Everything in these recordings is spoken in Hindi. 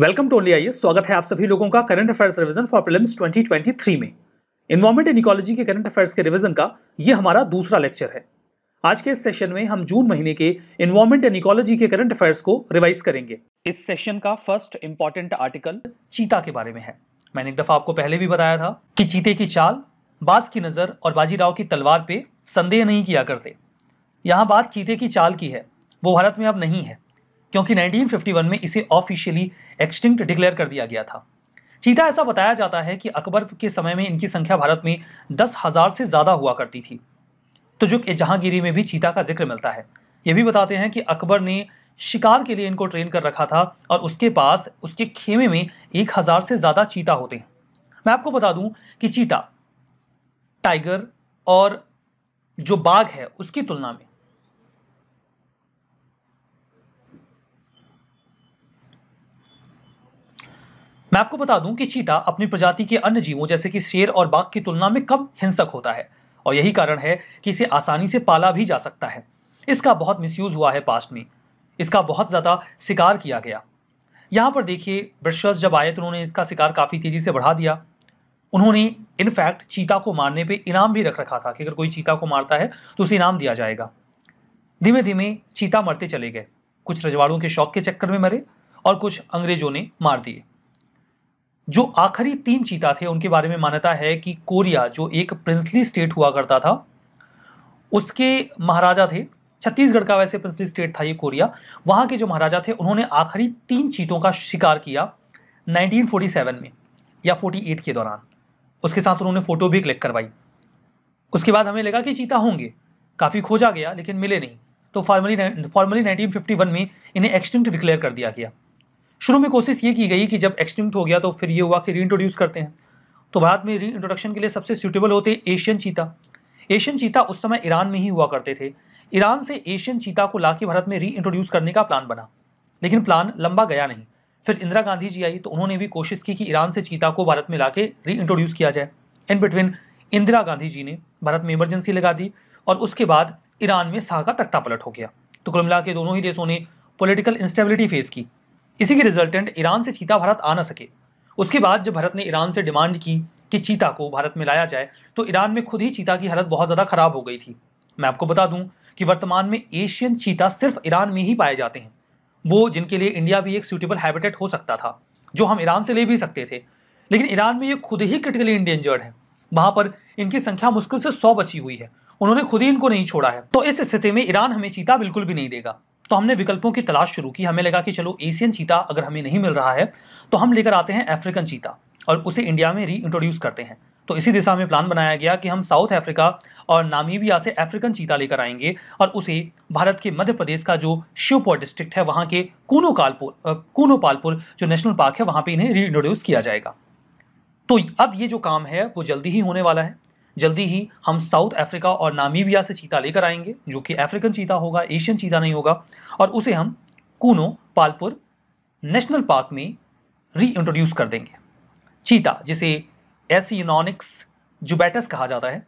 वेलकम टू ओनली आइए स्वागत है आप सभी लोगों का current affairs revision for prelims 2023 में इन्वायरमेंट एंड इकोलॉजी के करंट अफेयर्स के रिवीजन का ये हमारा दूसरा लेक्चर है आज के इस सेशन में हम जून महीने के इन्वायरमेंट एंड इकोलॉजी के करंट अफेयर्स को रिवाइज करेंगे इस सेशन का फर्स्ट इंपॉर्टेंट आर्टिकल चीता के बारे में है मैंने एक दफा आपको पहले भी बताया था कि चीते की चाल बाज की नजर और बाजीराव की तलवार पे संदेह नहीं किया करते यहाँ बात चीते की चाल की है वो भारत में अब नहीं है क्योंकि 1951 में इसे ऑफिशियली एक्सटिंक्ट डिक्लेयर कर दिया गया था चीता ऐसा बताया जाता है कि अकबर के समय में इनकी संख्या भारत में दस हज़ार से ज़्यादा हुआ करती थी तो ए जहांगीरी में भी चीता का जिक्र मिलता है यह भी बताते हैं कि अकबर ने शिकार के लिए इनको ट्रेन कर रखा था और उसके पास उसके खेमे में एक हज़ार से ज़्यादा चीता होते हैं मैं आपको बता दूं कि चीता टाइगर और जो बाघ है उसकी तुलना में मैं आपको बता दूं कि चीता अपनी प्रजाति के अन्य जीवों जैसे कि शेर और बाघ की तुलना में कम हिंसक होता है और यही कारण है कि इसे आसानी से पाला भी जा सकता है इसका बहुत मिसयूज हुआ है पास्ट में इसका बहुत ज़्यादा शिकार किया गया यहाँ पर देखिए ब्रिटिशर्स जब आए तो उन्होंने इसका शिकार काफ़ी तेज़ी से बढ़ा दिया उन्होंने इनफैक्ट चीता को मारने पे इनाम भी रख रखा था कि अगर कोई चीता को मारता है तो उसे इनाम दिया जाएगा धीमे धीमे चीता मरते चले गए कुछ रजवाड़ों के शौक के चक्कर में मरे और कुछ अंग्रेजों ने मार दिए जो आखिरी तीन चीता थे उनके बारे में मान्यता है कि कोरिया जो एक प्रिंसली स्टेट हुआ करता था उसके महाराजा थे छत्तीसगढ़ का वैसे प्रिंसली स्टेट था ये कोरिया वहाँ के जो महाराजा थे उन्होंने आखिरी तीन चीतों का शिकार किया 1947 में या 48 के दौरान उसके साथ उन्होंने फ़ोटो भी क्लिक करवाई उसके बाद हमें लगा कि चीता होंगे काफ़ी खोजा गया लेकिन मिले नहीं तो फॉर्मली फॉर्मली 1951 में इन्हें एक्सटिंक्ट डिक्लेयर कर दिया गया शुरू में कोशिश ये की गई कि जब एक्सटिंक्ट हो गया तो फिर ये हुआ कि री इंट्रोड्यूस करते हैं तो भारत में री इंट्रोडक्शन के लिए सबसे सूटेबल होते एशियन चीता एशियन चीता उस समय ईरान में ही हुआ करते थे ईरान से एशियन चीता को ला भारत में री इंट्रोड्यूस करने का प्लान बना लेकिन प्लान लंबा गया नहीं फिर इंदिरा गांधी जी आई तो उन्होंने भी कोशिश की कि ईरान से चीता को भारत में ला के री इंट्रोड्यूस किया जाए इन बिटवीन इंदिरा गांधी जी ने भारत में इमरजेंसी लगा दी और उसके बाद ईरान में शाह का तख्ता पलट हो गया तो कुल मिला के दोनों ही देशों ने पॉलिटिकल इंस्टेबिलिटी फेस की इसी के रिजल्टेंट ईरान से चीता भारत आ ना सके उसके बाद जब भारत ने ईरान से डिमांड की कि चीता को भारत में लाया जाए तो ईरान में खुद ही चीता की हालत बहुत ज़्यादा ख़राब हो गई थी मैं आपको बता दूं कि वर्तमान में एशियन चीता सिर्फ ईरान में ही पाए जाते हैं वो जिनके लिए इंडिया भी एक सूटेबल हैबिटेट हो सकता था जो हम ईरान से ले भी सकते थे लेकिन ईरान में ये खुद ही क्रिटिकली इंडेंजर्ड है वहाँ पर इनकी संख्या मुश्किल से सौ बची हुई है उन्होंने खुद ही इनको नहीं छोड़ा है तो इस स्थिति में ईरान हमें चीता बिल्कुल भी नहीं देगा तो हमने विकल्पों की तलाश शुरू की हमें लगा कि चलो एशियन चीता अगर हमें नहीं मिल रहा है तो हम लेकर आते हैं अफ्रीकन चीता और उसे इंडिया में रीइंट्रोड्यूस करते हैं तो इसी दिशा में प्लान बनाया गया कि हम साउथ अफ्रीका और नामीबिया से अफ्रीकन चीता लेकर आएंगे और उसे भारत के मध्य प्रदेश का जो शिवपुर डिस्ट्रिक्ट है वहाँ के कूनोकालपुर कूनोपालपुर जो नेशनल पार्क है वहाँ पर इन्हें रीइंट्रोड्यूस किया जाएगा तो अब ये जो काम है वो जल्दी ही होने वाला है जल्दी ही हम साउथ अफ्रीका और नामीबिया से चीता लेकर आएंगे जो कि अफ्रीकन चीता होगा एशियन चीता नहीं होगा और उसे हम कूनो पालपुर नेशनल पार्क में री इंट्रोड्यूस कर देंगे चीता जिसे एसियनॉनिक्स जुबैटस कहा जाता है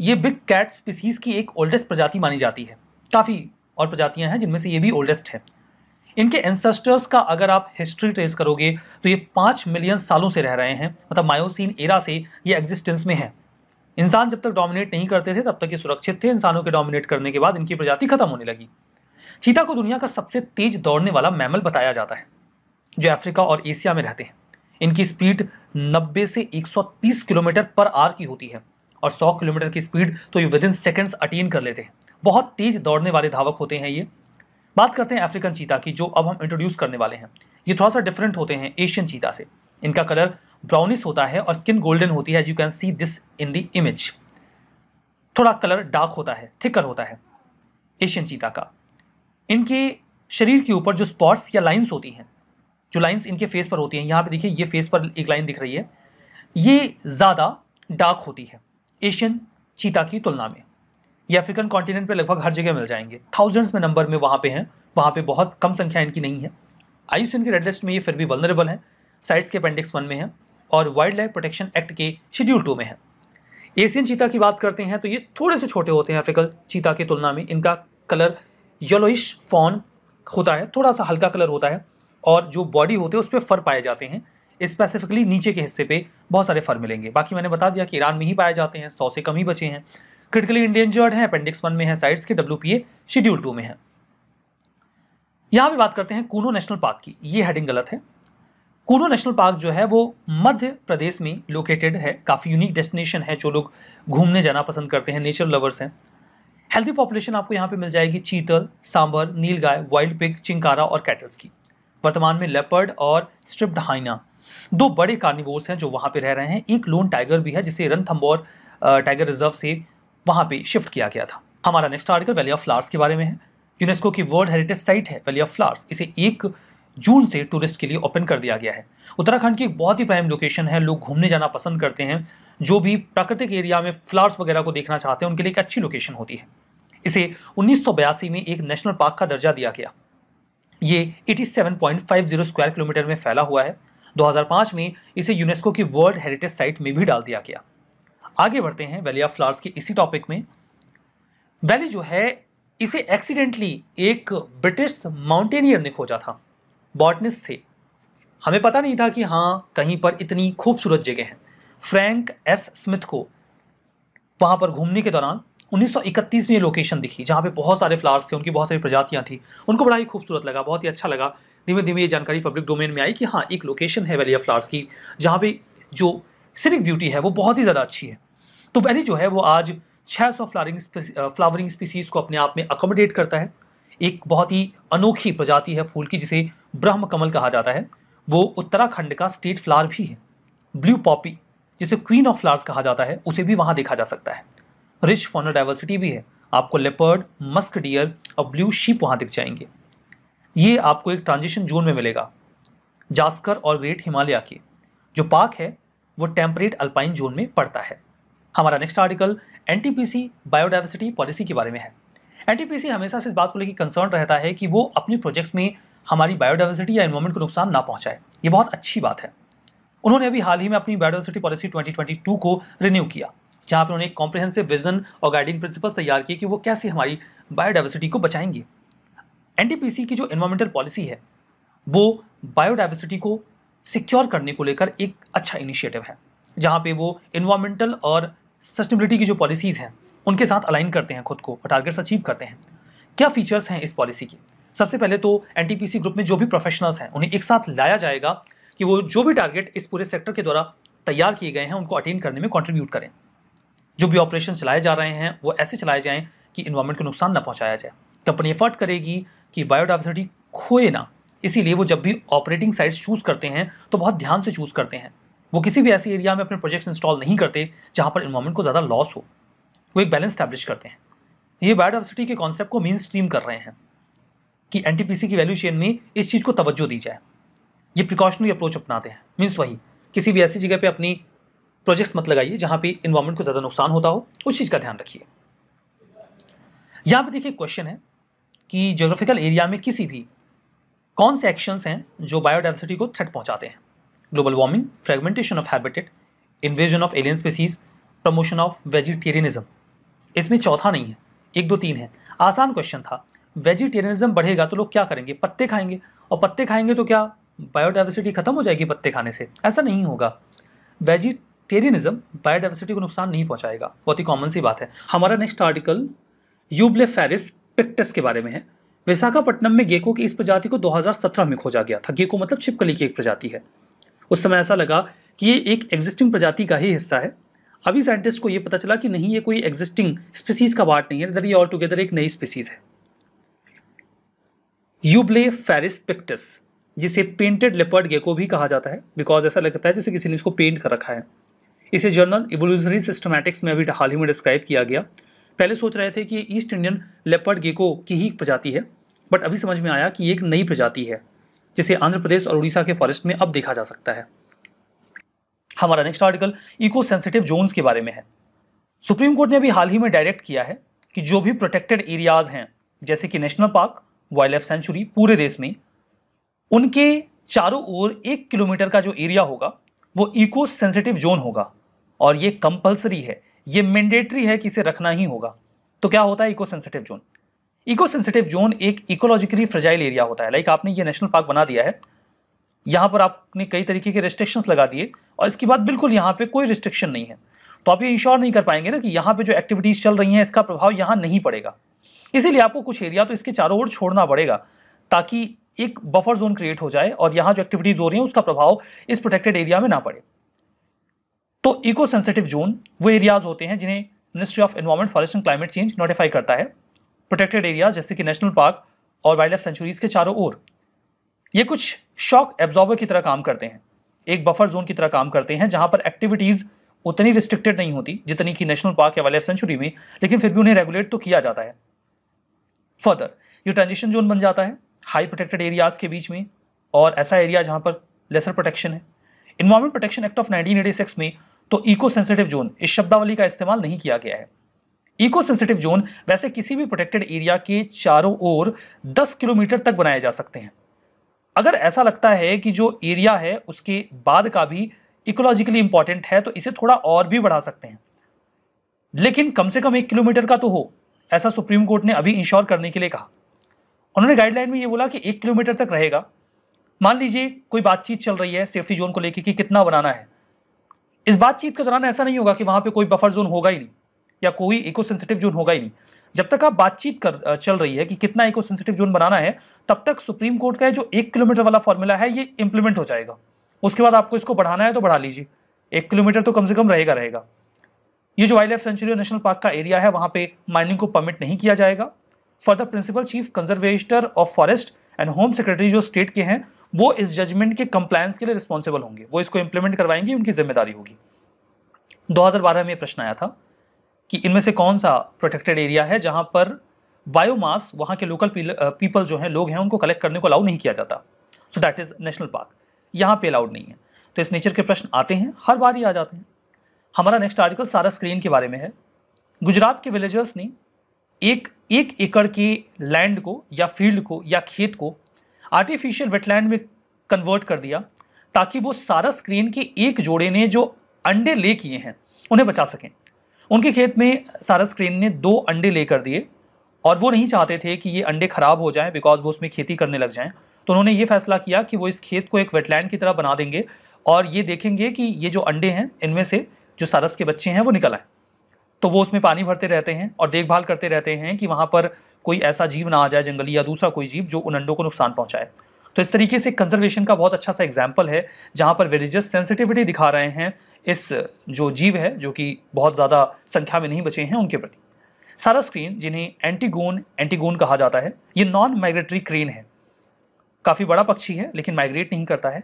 ये बिग कैट स्पीसीज़ की एक ओल्डेस्ट प्रजाति मानी जाती है काफ़ी और प्रजातियां हैं जिनमें से ये भी ओल्डेस्ट है इनके एंसेस्टर्स का अगर आप हिस्ट्री ट्रेस करोगे तो ये पाँच मिलियन सालों से रह रहे हैं मतलब मायोसिन एरा से ये एग्जिस्टेंस में है इंसान जब तक डोमिनेट नहीं करते थे तब तक ये सुरक्षित थे इंसानों के डोमिनेट करने के बाद इनकी प्रजाति खत्म होने लगी चीता को दुनिया का सबसे तेज दौड़ने वाला मैमल बताया जाता है जो अफ्रीका और एशिया में रहते हैं इनकी स्पीड 90 से 130 किलोमीटर पर आर की होती है और 100 किलोमीटर की स्पीड तो ये विद इन सेकेंड्स अटेन कर लेते हैं बहुत तेज दौड़ने वाले धावक होते हैं ये बात करते हैं अफ्रीकन चीता की जो अब हम इंट्रोड्यूस करने वाले हैं ये थोड़ा सा डिफरेंट होते हैं एशियन चीता से इनका कलर ब्राउनिश होता है और स्किन गोल्डन होती है as you can see this in the image थोड़ा कलर डार्क होता है थिकर होता है एशियन चीता का इनके शरीर के ऊपर जो स्पॉट्स या लाइंस होती हैं जो लाइंस इनके फेस पर होती हैं यहाँ पे देखिए ये फेस पर एक लाइन दिख रही है ये ज़्यादा डार्क होती है एशियन चीता की तुलना में ये अफ्रीकन कॉन्टिनेंट पे लगभग हर जगह मिल जाएंगे थाउजेंड्स में नंबर में वहाँ पे हैं वहाँ पे बहुत कम संख्या इनकी नहीं है आयुष इनके रेड लिस्ट में ये फिर भी वलनरेबल हैं साइड्स के अपेंडिक्स वन में हैं और वाइल्ड लाइफ प्रोटेक्शन एक्ट के शेड्यूल टू में है एशियन चीता की बात करते हैं तो ये थोड़े से छोटे होते हैं अफ्रीकल चीता की तुलना में इनका कलर येलोइश फॉन होता है थोड़ा सा हल्का कलर होता है और जो बॉडी होते हैं उस पर फर पाए जाते हैं स्पेसिफिकली नीचे के हिस्से पे बहुत सारे फर मिलेंगे बाकी मैंने बता दिया कि ईरान में ही पाए जाते हैं सौ से कम ही बचे हैं क्रिटिकली इंडेंजर्ड हैं अपेंडिक्स वन में है साइड्स के डब्ल्यू शेड्यूल टू में है यहाँ भी बात करते हैं कूनो नेशनल पार्क की ये हेडिंग गलत है कोनो नेशनल पार्क जो है वो मध्य प्रदेश में लोकेटेड है काफ़ी यूनिक डेस्टिनेशन है जो लोग घूमने जाना पसंद करते हैं नेचर लवर्स हैं हेल्दी पॉपुलेशन आपको यहाँ पे मिल जाएगी चीतल सांभर नीलगाय वाइल्ड पिक चिंकारा और कैटल्स की वर्तमान में लेपर्ड और स्ट्रिप्ड हाइना दो बड़े कार्निवोर्स हैं जो वहाँ पे रह रहे हैं एक लोन टाइगर भी है जिसे रनथम्बोर टाइगर रिजर्व से वहाँ पे शिफ्ट किया गया था हमारा next article valley of flowers के बारे में है यूनेस्को की वर्ल्ड हेरिटेज साइट है वैली ऑफ फ्लावर्स इसे एक जून से टूरिस्ट के लिए ओपन कर दिया गया है उत्तराखंड की एक बहुत ही प्राइम लोकेशन है लोग घूमने जाना पसंद करते हैं जो भी प्राकृतिक एरिया में फ्लावर्स वगैरह को देखना चाहते हैं उनके लिए एक अच्छी लोकेशन होती है इसे उन्नीस में एक नेशनल पार्क का दर्जा दिया गया ये 87.50 स्क्वायर किलोमीटर में फैला हुआ है 2005 में इसे यूनेस्को की वर्ल्ड हेरिटेज साइट में भी डाल दिया गया आगे बढ़ते हैं वैली ऑफ फ्लावर्स के इसी टॉपिक में वैली जो है इसे एक्सीडेंटली एक ब्रिटिश माउंटेनियर ने खोजा था बॉटनिस्ट थे हमें पता नहीं था कि हाँ कहीं पर इतनी खूबसूरत जगह है फ्रैंक एस स्मिथ को वहाँ पर घूमने के दौरान 1931 में ये लोकेशन दिखी जहाँ पे बहुत सारे फ्लावर्स थे उनकी बहुत सारी प्रजातियाँ थी उनको बड़ा ही खूबसूरत लगा बहुत ही अच्छा लगा धीमे धीमे ये जानकारी पब्लिक डोमेन में आई कि हाँ एक लोकेशन है वैली ऑफ फ्लावर्स की जहाँ पे जो सिनिक ब्यूटी है वो बहुत ही ज़्यादा अच्छी है तो वैली जो है वो आज छः सौ फ्लावरिंग फ्लावरिंग स्पीसीज़ को अपने आप में अकोमोडेट करता है एक बहुत ही अनोखी प्रजाति है फूल की जिसे ब्रह्म कमल कहा जाता है वो उत्तराखंड का स्टेट फ्लावर भी है ब्लू पॉपी जिसे क्वीन ऑफ फ्लावर्स कहा जाता है उसे भी वहाँ देखा जा सकता है रिच फॉनो डाइवर्सिटी भी है आपको लेपर्ड मस्क डियर और ब्लू शीप वहाँ दिख जाएंगे ये आपको एक ट्रांजिशन जोन में मिलेगा जास्कर और ग्रेट हिमालय की जो पार्क है वो टेम्परेट अल्पाइन जोन में पड़ता है हमारा नेक्स्ट आर्टिकल एन बायोडाइवर्सिटी पॉलिसी के बारे में है एन हमेशा से इस बात को लेकर कंसर्न रहता है कि वो अपने प्रोजेक्ट्स में हमारी बायोडाइवर्सिटी या इन्वायरमेंट को नुकसान ना पहुंचाए ये बहुत अच्छी बात है उन्होंने अभी हाल ही में अपनी बायोडाइवर्सिटी पॉलिसी 2022 को रिन्यू किया जहां पर उन्होंने एक कॉम्प्रिहेंसिव विजन और गाइडिंग प्रिंसिपल्स तैयार किए कि वो कैसे हमारी बायोडाइवर्सिटी को बचाएंगे एनटीपीसी की जो इन्वायरमेंटल पॉलिसी है वो बायोडाइवर्सिटी को सिक्योर करने को लेकर एक अच्छा इनिशिएटिव है जहाँ पे वो इन्वायरमेंटल और सस्टेबिलिटी की जो पॉलिसीज़ हैं उनके साथ अलाइन करते हैं खुद को और टारगेट्स अचीव करते हैं क्या फीचर्स हैं इस पॉलिसी की सबसे पहले तो एनटीपीसी ग्रुप में जो भी प्रोफेशनल्स हैं उन्हें एक साथ लाया जाएगा कि वो जो भी टारगेट इस पूरे सेक्टर के द्वारा तैयार किए गए हैं उनको अटेन करने में कॉन्ट्रीब्यूट करें जो भी ऑपरेशन चलाए जा रहे हैं वो ऐसे चलाए जाएँ कि इन्वायरमेंट को नुकसान ना पहुँचाया जाए कंपनी एफर्ट करेगी कि बायोडाइवर्सिटी खोए ना इसीलिए वो जब भी ऑपरेटिंग साइट्स चूज़ करते हैं तो बहुत ध्यान से चूज़ करते हैं वो किसी भी ऐसे एरिया में अपने प्रोजेक्ट्स इंस्टॉल नहीं करते जहाँ पर इन्वायरमेंट को ज़्यादा लॉस हो वो एक बैलेंस स्टैब्लिश करते हैं ये बायोडाइवर्सिटी के कॉन्सेप्ट को मेन स्ट्रीम कर रहे हैं कि सी की वैल्यू चेन में इस चीज़ को तवज्जो दी जाए ये प्रिकॉशनरी अप्रोच अपनाते हैं मीन्स वही किसी भी ऐसी जगह पे अपनी प्रोजेक्ट्स मत लगाइए जहाँ पे इन्वायरमेंट को ज़्यादा नुकसान होता हो उस चीज़ का ध्यान रखिए यहाँ पे देखिए क्वेश्चन है कि जोग्राफिकल एरिया में किसी भी कौन से एक्शंस हैं जो बायोडाइवर्सिटी को थ्रेट पहुँचाते हैं global warming fragmentation of habitat invasion of alien species promotion of vegetarianism इसमें चौथा नहीं है एक दो तीन है आसान क्वेश्चन था वेजिटेरियनिज्म बढ़ेगा तो लोग क्या करेंगे पत्ते खाएंगे और पत्ते खाएंगे तो क्या बायोडाइवर्सिटी खत्म हो जाएगी पत्ते खाने से ऐसा नहीं होगा वेजिटेरियनिज्म बायोडाइवर्सिटी को नुकसान नहीं पहुंचाएगा बहुत ही कॉमन सी बात है हमारा next article Eublepharis pictus के बारे में है विशाखापट्टनम में गेको की इस प्रजाति को 2017 में खोजा गया था गेको मतलब छिपकली की एक प्रजाति है उस समय ऐसा लगा कि ये एक एग्जिस्टिंग प्रजाति का ही हिस्सा है अभी साइंटिस्ट को ये पता चला कि नहीं ये कोई एग्जिस्टिंग स्पीसीज का पार्ट नहीं है इधर ये ऑल टुगेदर एक नई स्पीसीज है यूब्ले फेरिस जिसे पेंटेड लेपर्ड गेको भी कहा जाता है बिकॉज ऐसा लगता है जैसे किसी ने इसको पेंट कर रखा है इसे जर्नल इवोल्यूशनरी सिस्टमैटिक्स में अभी हाल ही में डिस्क्राइब किया गया पहले सोच रहे थे कि ईस्ट इंडियन लेपर्ड गेको की ही प्रजाति है बट अभी समझ में आया कि ये एक नई प्रजाति है जिसे आंध्र प्रदेश और उड़ीसा के फॉरेस्ट में अब देखा जा सकता है हमारा next article eco sensitive zones के बारे में है सुप्रीम कोर्ट ने अभी हाल ही में डायरेक्ट किया है कि जो भी प्रोटेक्टेड एरियाज हैं जैसे कि national park wild life sanctuary पूरे देश में उनके चारों ओर एक किलोमीटर का जो एरिया होगा वो इको सेंसिटिव जोन होगा और ये कंपलसरी है ये मैंडेटरी है कि इसे रखना ही होगा तो क्या होता है eco sensitive zone eco sensitive zone एक इकोलॉजिकली फ्रजाइल एरिया होता है लाइक आपने ये नेशनल पार्क बना दिया है यहाँ पर आपने कई तरीके के रिस्ट्रिक्शंस लगा दिए और इसके बाद बिल्कुल यहाँ पे कोई रिस्ट्रिक्शन नहीं है तो आप ये इंश्योर नहीं कर पाएंगे ना कि यहाँ पे जो एक्टिविटीज़ चल रही हैं इसका प्रभाव यहाँ नहीं पड़ेगा इसीलिए आपको कुछ एरिया तो इसके चारों ओर छोड़ना पड़ेगा ताकि एक बफर जोन क्रिएट हो जाए और यहाँ जो एक्टिविटीज हो रही है उसका प्रभाव इस प्रोटेक्टेड एरिया में ना पड़े तो इको सेंसिटिव जोन वो एरियाज होते हैं जिन्हें ministry of environment forest and climate change notify करता है प्रोटेक्टेड एरियाज जैसे कि नेशनल पार्क और वाइल्ड लाइफ सेंचुरीज के चारों ओर ये कुछ शॉक एब्जॉर्बर की तरह काम करते हैं एक बफर जोन की तरह काम करते हैं जहाँ पर एक्टिविटीज़ उतनी रिस्ट्रिक्टेड नहीं होती जितनी कि नेशनल पार्क या वाइल्ड लाइफ सेंचुरी में लेकिन फिर भी उन्हें रेगुलेट तो किया जाता है फर्दर ये ट्रांजिशन जोन बन जाता है हाई प्रोटेक्टेड एरियाज़ के बीच में और ऐसा एरिया जहाँ पर लेसर प्रोटेक्शन है इन्वायरमेंट प्रोटेक्शन एक्ट ऑफ 1986 में तो इको सेंसिटिव जोन इस शब्दावली का इस्तेमाल नहीं किया गया है इको सेंसिटिव जोन वैसे किसी भी प्रोटेक्टेड एरिया के चारों ओर 10 किलोमीटर तक बनाए जा सकते हैं अगर ऐसा लगता है कि जो एरिया है उसके बाद का भी इकोलॉजिकली इंपॉर्टेंट है तो इसे थोड़ा और भी बढ़ा सकते हैं लेकिन कम से कम एक किलोमीटर का तो हो ऐसा सुप्रीम कोर्ट ने अभी इंश्योर करने के लिए कहा उन्होंने गाइडलाइन में ये बोला कि एक किलोमीटर तक रहेगा मान लीजिए कोई बातचीत चल रही है सेफ्टी जोन को लेकर कि कितना बनाना है इस बातचीत के दौरान ऐसा नहीं होगा कि वहाँ पे कोई बफर जोन होगा ही नहीं या कोई इको सेंसिटिव जोन होगा ही नहीं जब तक आप बातचीत कर चल रही है कि कितना इको सेंसिटिव जोन बनाना है तब तक सुप्रीम कोर्ट का जो एक किलोमीटर वाला फॉर्मूला है ये इंप्लीमेंट हो जाएगा उसके बाद आपको इसको बढ़ाना है तो बढ़ा लीजिए एक किलोमीटर तो कम से कम रहेगा रहेगा ये जो wild life sanctuary national park का एरिया है वहाँ पे माइनिंग को परमिट नहीं किया जाएगा further principal chief conservator of forest and home secretary जो स्टेट के हैं वो इस जजमेंट के कंप्लायंस के लिए रिस्पॉन्सिबल होंगे वो इसको इम्प्लीमेंट करवाएंगे उनकी जिम्मेदारी होगी 2012 में प्रश्न आया था कि इनमें से कौन सा प्रोटेक्टेड एरिया है जहाँ पर बायोमास वहाँ के लोकल पीपल जो हैं लोग हैं उनको कलेक्ट करने को अलाउ नहीं किया जाता so that is national park यहाँ पे अलाउड नहीं है तो इस नेचर के प्रश्न आते हैं हर बार ही आ जाते हैं हमारा नेक्स्ट आर्टिकल सारा स्क्रीन के बारे में है गुजरात के विलेजर्स ने एक एक एकड़ के लैंड को या फील्ड को या खेत को आर्टिफिशियल वेटलैंड में कन्वर्ट कर दिया ताकि वो सारा स्क्रीन के एक जोड़े ने जो अंडे ले किए हैं उन्हें बचा सकें उनके खेत में सारा स्क्रीन ने दो अंडे ले कर दिए और वो नहीं चाहते थे कि ये अंडे ख़राब हो जाएं बिकॉज वो उसमें खेती करने लग जाएं तो उन्होंने ये फैसला किया कि वो इस खेत को एक वेटलैंड की तरह बना देंगे और ये देखेंगे कि ये जो अंडे हैं इनमें से जो सरस के बच्चे हैं वो निकल आए तो वो उसमें पानी भरते रहते हैं और देखभाल करते रहते हैं कि वहाँ पर कोई ऐसा जीव ना आ जाए जंगली या दूसरा कोई जीव जो उन अंडों को नुकसान पहुँचाए तो इस तरीके से कंजर्वेशन का बहुत अच्छा सा एग्जाम्पल है जहाँ पर विलेजर्स सेंसिटिविटी दिखा रहे हैं इस जो जीव है जो कि बहुत ज़्यादा संख्या में नहीं बचे हैं उनके प्रति सारा स्क्रीन जिन्हें एंटीगोन एंटीगोन कहा जाता है ये नॉन माइग्रेटरी क्रेन है काफ़ी बड़ा पक्षी है लेकिन माइग्रेट नहीं करता है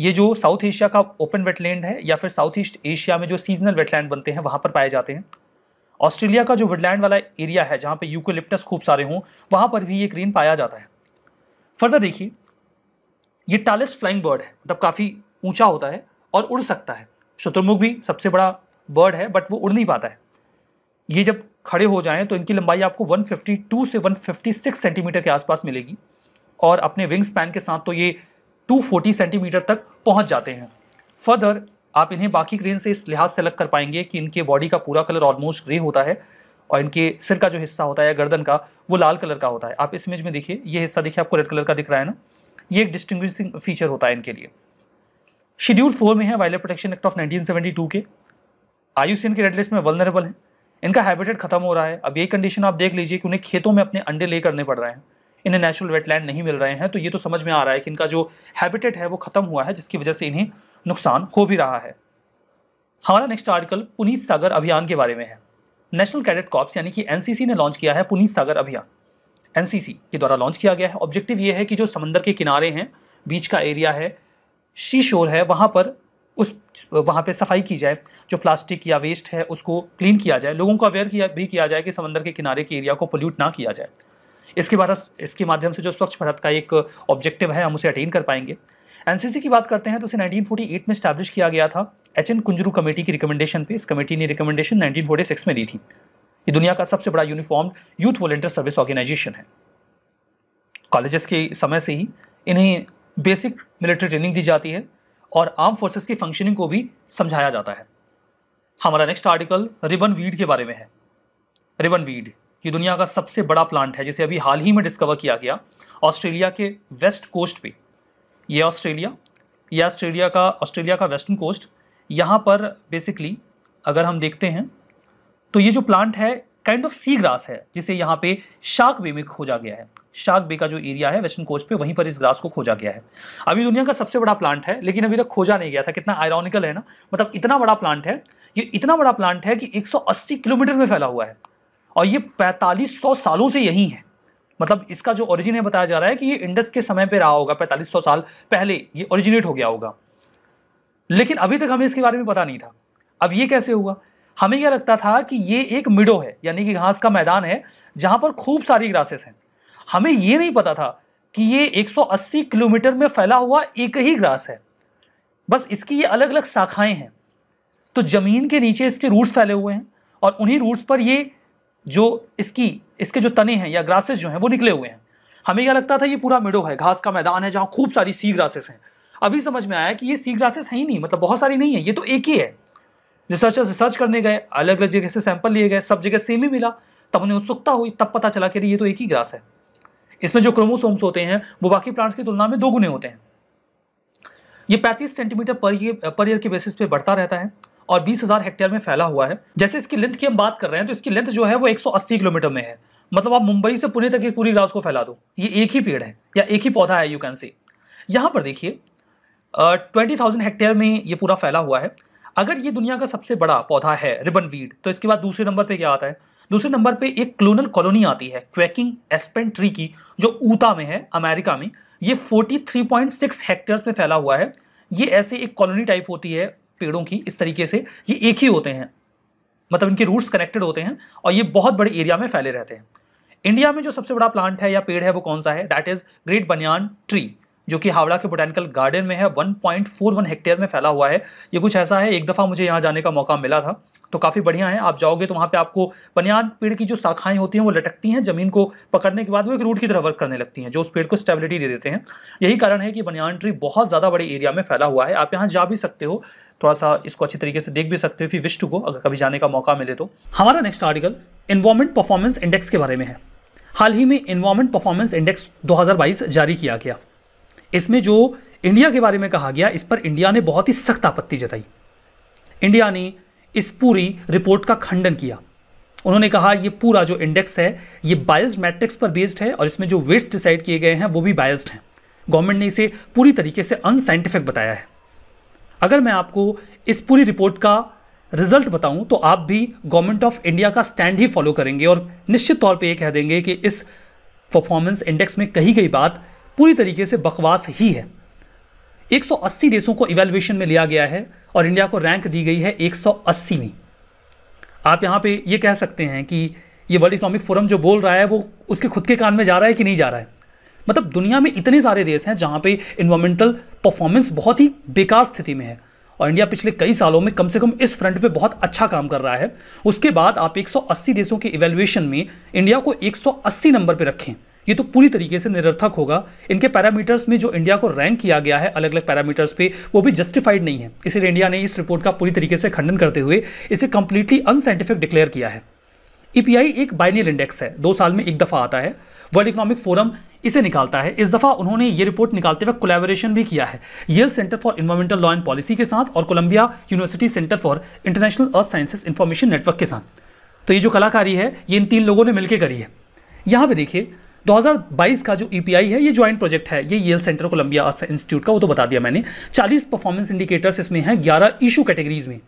ये जो साउथ एशिया का ओपन वेटलैंड है या फिर साउथ ईस्ट एशिया में जो सीजनल वेटलैंड बनते हैं वहाँ पर पाए जाते हैं ऑस्ट्रेलिया का जो वेटलैंड वाला एरिया है जहाँ पे यूकोलिप्टस खूब सारे हों वहाँ पर भी ये ग्रीन पाया जाता है फर्दर देखिए ये टालिस फ्लाइंग बर्ड है मतलब काफ़ी ऊँचा होता है और उड़ सकता है शत्रुमुख भी सबसे बड़ा बर्ड है बट वो उड़ नहीं पाता है ये जब खड़े हो जाएं तो इनकी लंबाई आपको 152 से 156 सेंटीमीटर के आसपास मिलेगी और अपने विंग स्पैन के साथ तो ये 240 सेंटीमीटर तक पहुंच जाते हैं फर्दर आप इन्हें बाकी क्रेन से इस लिहाज से अलग कर पाएंगे कि इनके बॉडी का पूरा कलर ऑलमोस्ट ग्रे होता है और इनके सिर का जो हिस्सा होता है या गर्दन का वो लाल कलर का होता है आप इस इमेज में देखिए ये हिस्सा देखिए आपको रेड कलर का दिख रहा है ना ये एक डिस्टिंग्विशिंग फीचर होता है इनके लिए शेड्यूल फोर में है वाइल्ड प्रोटेक्शन एक्ट ऑफ 1972 के आयु सी की रेड लिस्ट में वलनरेबल हैं इनका हैबिटेट खत्म हो रहा है अब ये कंडीशन आप देख लीजिए कि उन्हें खेतों में अपने अंडे ले करने पड़ रहे हैं इन्हें नेचुरल वेटलैंड नहीं मिल रहे हैं तो ये तो समझ में आ रहा है कि इनका जो हैबिटेट है वो ख़त्म हुआ है जिसकी वजह से इन्हें नुकसान हो भी रहा है हमारा नेक्स्ट आर्टिकल पुनीत सागर अभियान के बारे में है नेशनल कैडेट कॉप्स यानी कि एन ने लॉन्च किया है पुनीत सागर अभियान एन के द्वारा लॉन्च किया गया है ऑब्जेक्टिव ये है कि जो समंदर के किनारे हैं बीच का एरिया है शी शोर है वहाँ पर उस वहाँ पे सफाई की जाए जो प्लास्टिक या वेस्ट है उसको क्लीन किया जाए लोगों को अवेयर किया भी किया जाए कि समंदर के किनारे के एरिया को पोल्यूट ना किया जाए इसके बाद इसके माध्यम से जो स्वच्छ भारत का एक ऑब्जेक्टिव है हम उसे अटेन कर पाएंगे एनसीसी की बात करते हैं तो इसे 1948 में स्टैब्लिश किया गया था एच एन कुंजरू कमेटी की रिकमेंडेशन पे इस कमेटी ने रिकमेंडेशन 1946 में दी थी ये दुनिया का सबसे बड़ा uniform youth volunteer service organisation है कॉलेजेस के समय से ही इन्हें बेसिक मिलिट्री ट्रेनिंग दी जाती है और आर्म फोर्सेस की फंक्शनिंग को भी समझाया जाता है हमारा नेक्स्ट आर्टिकल रिबन वीड के बारे में है रिबन वीड कि दुनिया का सबसे बड़ा प्लांट है जिसे अभी हाल ही में डिस्कवर किया गया ऑस्ट्रेलिया के वेस्ट कोस्ट पे ये ऑस्ट्रेलिया यह ऑस्ट्रेलिया का ऑस्ट्रेलिया का वेस्टर्न कोस्ट यहाँ पर बेसिकली अगर हम देखते हैं तो ये जो प्लांट है काइंड ऑफ सी ग्रास है जिसे यहाँ पे शार्क बे में खोजा गया है शार्क बे का जो एरिया है वेस्टर्न कोस्ट पे वहीं पर इस ग्रास को खोजा गया है अभी दुनिया का सबसे बड़ा प्लांट है लेकिन अभी तक खोजा नहीं गया था कितना आयरॉनिकल है ना मतलब इतना बड़ा प्लांट है ये इतना बड़ा प्लांट है कि 180 किलोमीटर में फैला हुआ है और ये 4500 सालों से यही है मतलब इसका जो ओरिजिन है बताया जा रहा है कि ये इंडस के समय पे रहा होगा 4500 साल पहले ये ओरिजिनेट हो गया होगा लेकिन अभी तक हमें इसके बारे में पता नहीं था अब ये कैसे हुआ हमें यह लगता था कि ये एक मिडो है यानी कि घास का मैदान है जहां पर खूब सारी ग्रासेस हैं हमें ये नहीं पता था कि ये 180 किलोमीटर में फैला हुआ एक ही ग्रास है बस इसकी ये अलग अलग शाखाएं हैं तो ज़मीन के नीचे इसके रूट्स फैले हुए हैं और उन्हीं रूट्स पर ये जो इसकी इसके जो तने हैं या ग्रासेस जो हैं वो निकले हुए हैं हमें क्या लगता था ये पूरा मिडो है घास का मैदान है जहाँ खूब सारी सी ग्रासेस हैं अभी समझ में आया कि ये सी ग्रासेस हैं ही नहीं मतलब बहुत सारी नहीं है ये तो एक ही है रिसर्चर्स रिसर्च करने गए अलग अलग जगह से सैंपल लिए गए सब जगह सेम ही मिला तब उन्हें उत्सुकता हुई तब पता चला कि ये तो एक ही ग्रास है इसमें जो क्रोमोसोम्स होते हैं वो बाकी प्लांट्स की तुलना में दो गुने होते हैं ये 35 centimetre per year per year के बेसिस पे बढ़ता रहता है और हजार हेक्टेयर में फैला हुआ है जैसे इसकी लेंथ की हम बात कर रहे हैं तो इसकी लेंथ जो है वो अस्सी किलोमीटर में है मतलब आप मुंबई से पुणे तक इस पूरी ग्रास को फैला दो ये एक ही पेड़ है या एक ही पौधा है यू कैन से यहाँ पर देखिए ट्वेंटी थाउजेंड हेक्टेयर में ये पूरा फैला हुआ है अगर ये दुनिया का सबसे बड़ा पौधा है रिबन वीड तो इसके बाद दूसरे नंबर पे क्या आता है दूसरे नंबर पे एक क्लोनल कॉलोनी आती है क्वेकिंग एस्पेन ट्री की जो ऊता में है अमेरिका में ये forty three point six hectare में फैला हुआ है ये ऐसे एक कॉलोनी टाइप होती है पेड़ों की इस तरीके से ये एक ही होते हैं मतलब इनके रूट्स कनेक्टेड होते हैं और ये बहुत बड़े एरिया में फैले रहते हैं इंडिया में जो सबसे बड़ा प्लांट है या पेड़ है वो कौन सा है that is great banyan tree जो कि हावड़ा के बोटैनिकल गार्डन में है 1.41 हेक्टेयर में फैला हुआ है ये कुछ ऐसा है एक दफ़ा मुझे यहाँ जाने का मौका मिला था तो काफ़ी बढ़िया है आप जाओगे तो वहाँ पे आपको बनियान पेड़ की जो शाखाएं होती हैं वो लटकती हैं ज़मीन को पकड़ने के बाद वो एक रूट की तरह वर्क करने लगती हैं जो उस पेड़ को स्टेबिलिटी दे देते हैं यही कारण है कि बनियान ट्री बहुत ज़्यादा बड़े एरिया में फैला हुआ है आप यहाँ जा भी सकते हो थोड़ा सा इसको अच्छी तरीके से देख भी सकते हो फिर विश टू अगर कभी जाने का मौका मिले तो हमारा next article environment performance index के बारे में है हाल ही में इन्वामेंट परफॉर्मेंस इंडेक्स 2022 जारी किया गया इसमें जो इंडिया के बारे में कहा गया इस पर इंडिया ने बहुत ही सख्त आपत्ति जताई इंडिया ने इस पूरी रिपोर्ट का खंडन किया उन्होंने कहा ये पूरा जो इंडेक्स है ये बायस्ड मैट्रिक्स पर बेस्ड है और इसमें जो वेट्स डिसाइड किए गए हैं वो भी बायस्ड हैं गवर्नमेंट ने इसे पूरी तरीके से अनसाइंटिफिक बताया है अगर मैं आपको इस पूरी रिपोर्ट का रिजल्ट बताऊं तो आप भी गवर्नमेंट ऑफ इंडिया का स्टैंड ही फॉलो करेंगे और निश्चित तौर पे ये कह देंगे कि इस परफॉर्मेंस इंडेक्स में कही गई बात पूरी तरीके से बकवास ही है 180 देशों को इवेल्युएशन में लिया गया है और इंडिया को रैंक दी गई है में आप यहाँ पर ये कह सकते हैं कि ये वर्ल्ड इकोनॉमिक फोरम जो बोल रहा है वो उसके खुद के कान में जा रहा है कि नहीं जा रहा है मतलब दुनिया में इतने सारे देश हैं जहां पे इन्वायरमेंटल परफॉर्मेंस बहुत ही बेकार स्थिति में है और इंडिया पिछले कई सालों में कम से कम इस फ्रंट पे बहुत अच्छा काम कर रहा है उसके बाद आप 180 देशों के इवेल्युएशन में इंडिया को 180 नंबर पे रखें ये तो पूरी तरीके से निरर्थक होगा इनके पैरामीटर्स में जो इंडिया को रैंक किया गया है अलग अलग पैरामीटर्स पे वो भी जस्टिफाइड नहीं है इसीलिए इंडिया ने इस रिपोर्ट का पूरी तरीके से खंडन करते हुए इसे कंप्लीटली अनसाइंटिफिक डिक्लेयर किया है ईपीआई e एक बाइनियल इंडेक्स है दो साल में एक दफ़ा आता है वर्ल्ड इकोनॉमिक फोरम इसे निकालता है इस दफ़ा उन्होंने ये रिपोर्ट निकालते वक्त कोलेबोरेशन भी किया है Yale centre for environmental law and policy के साथ और Columbia University centre for international earth sciences information network के साथ तो ये जो कलाकारी है ये इन तीन लोगों ने मिलकर करी है यहाँ पे देखिए 2022 का जो ई e है ये ज्वाइंट प्रोजेक्ट है ये येल सेंटर कोलंबिया इंस्टीट्यूट का वो तो बता दिया मैंने 40 परफॉर्मेंस इंडिकेटर्स इसमें हैं 11 इशू कैटेगरीज में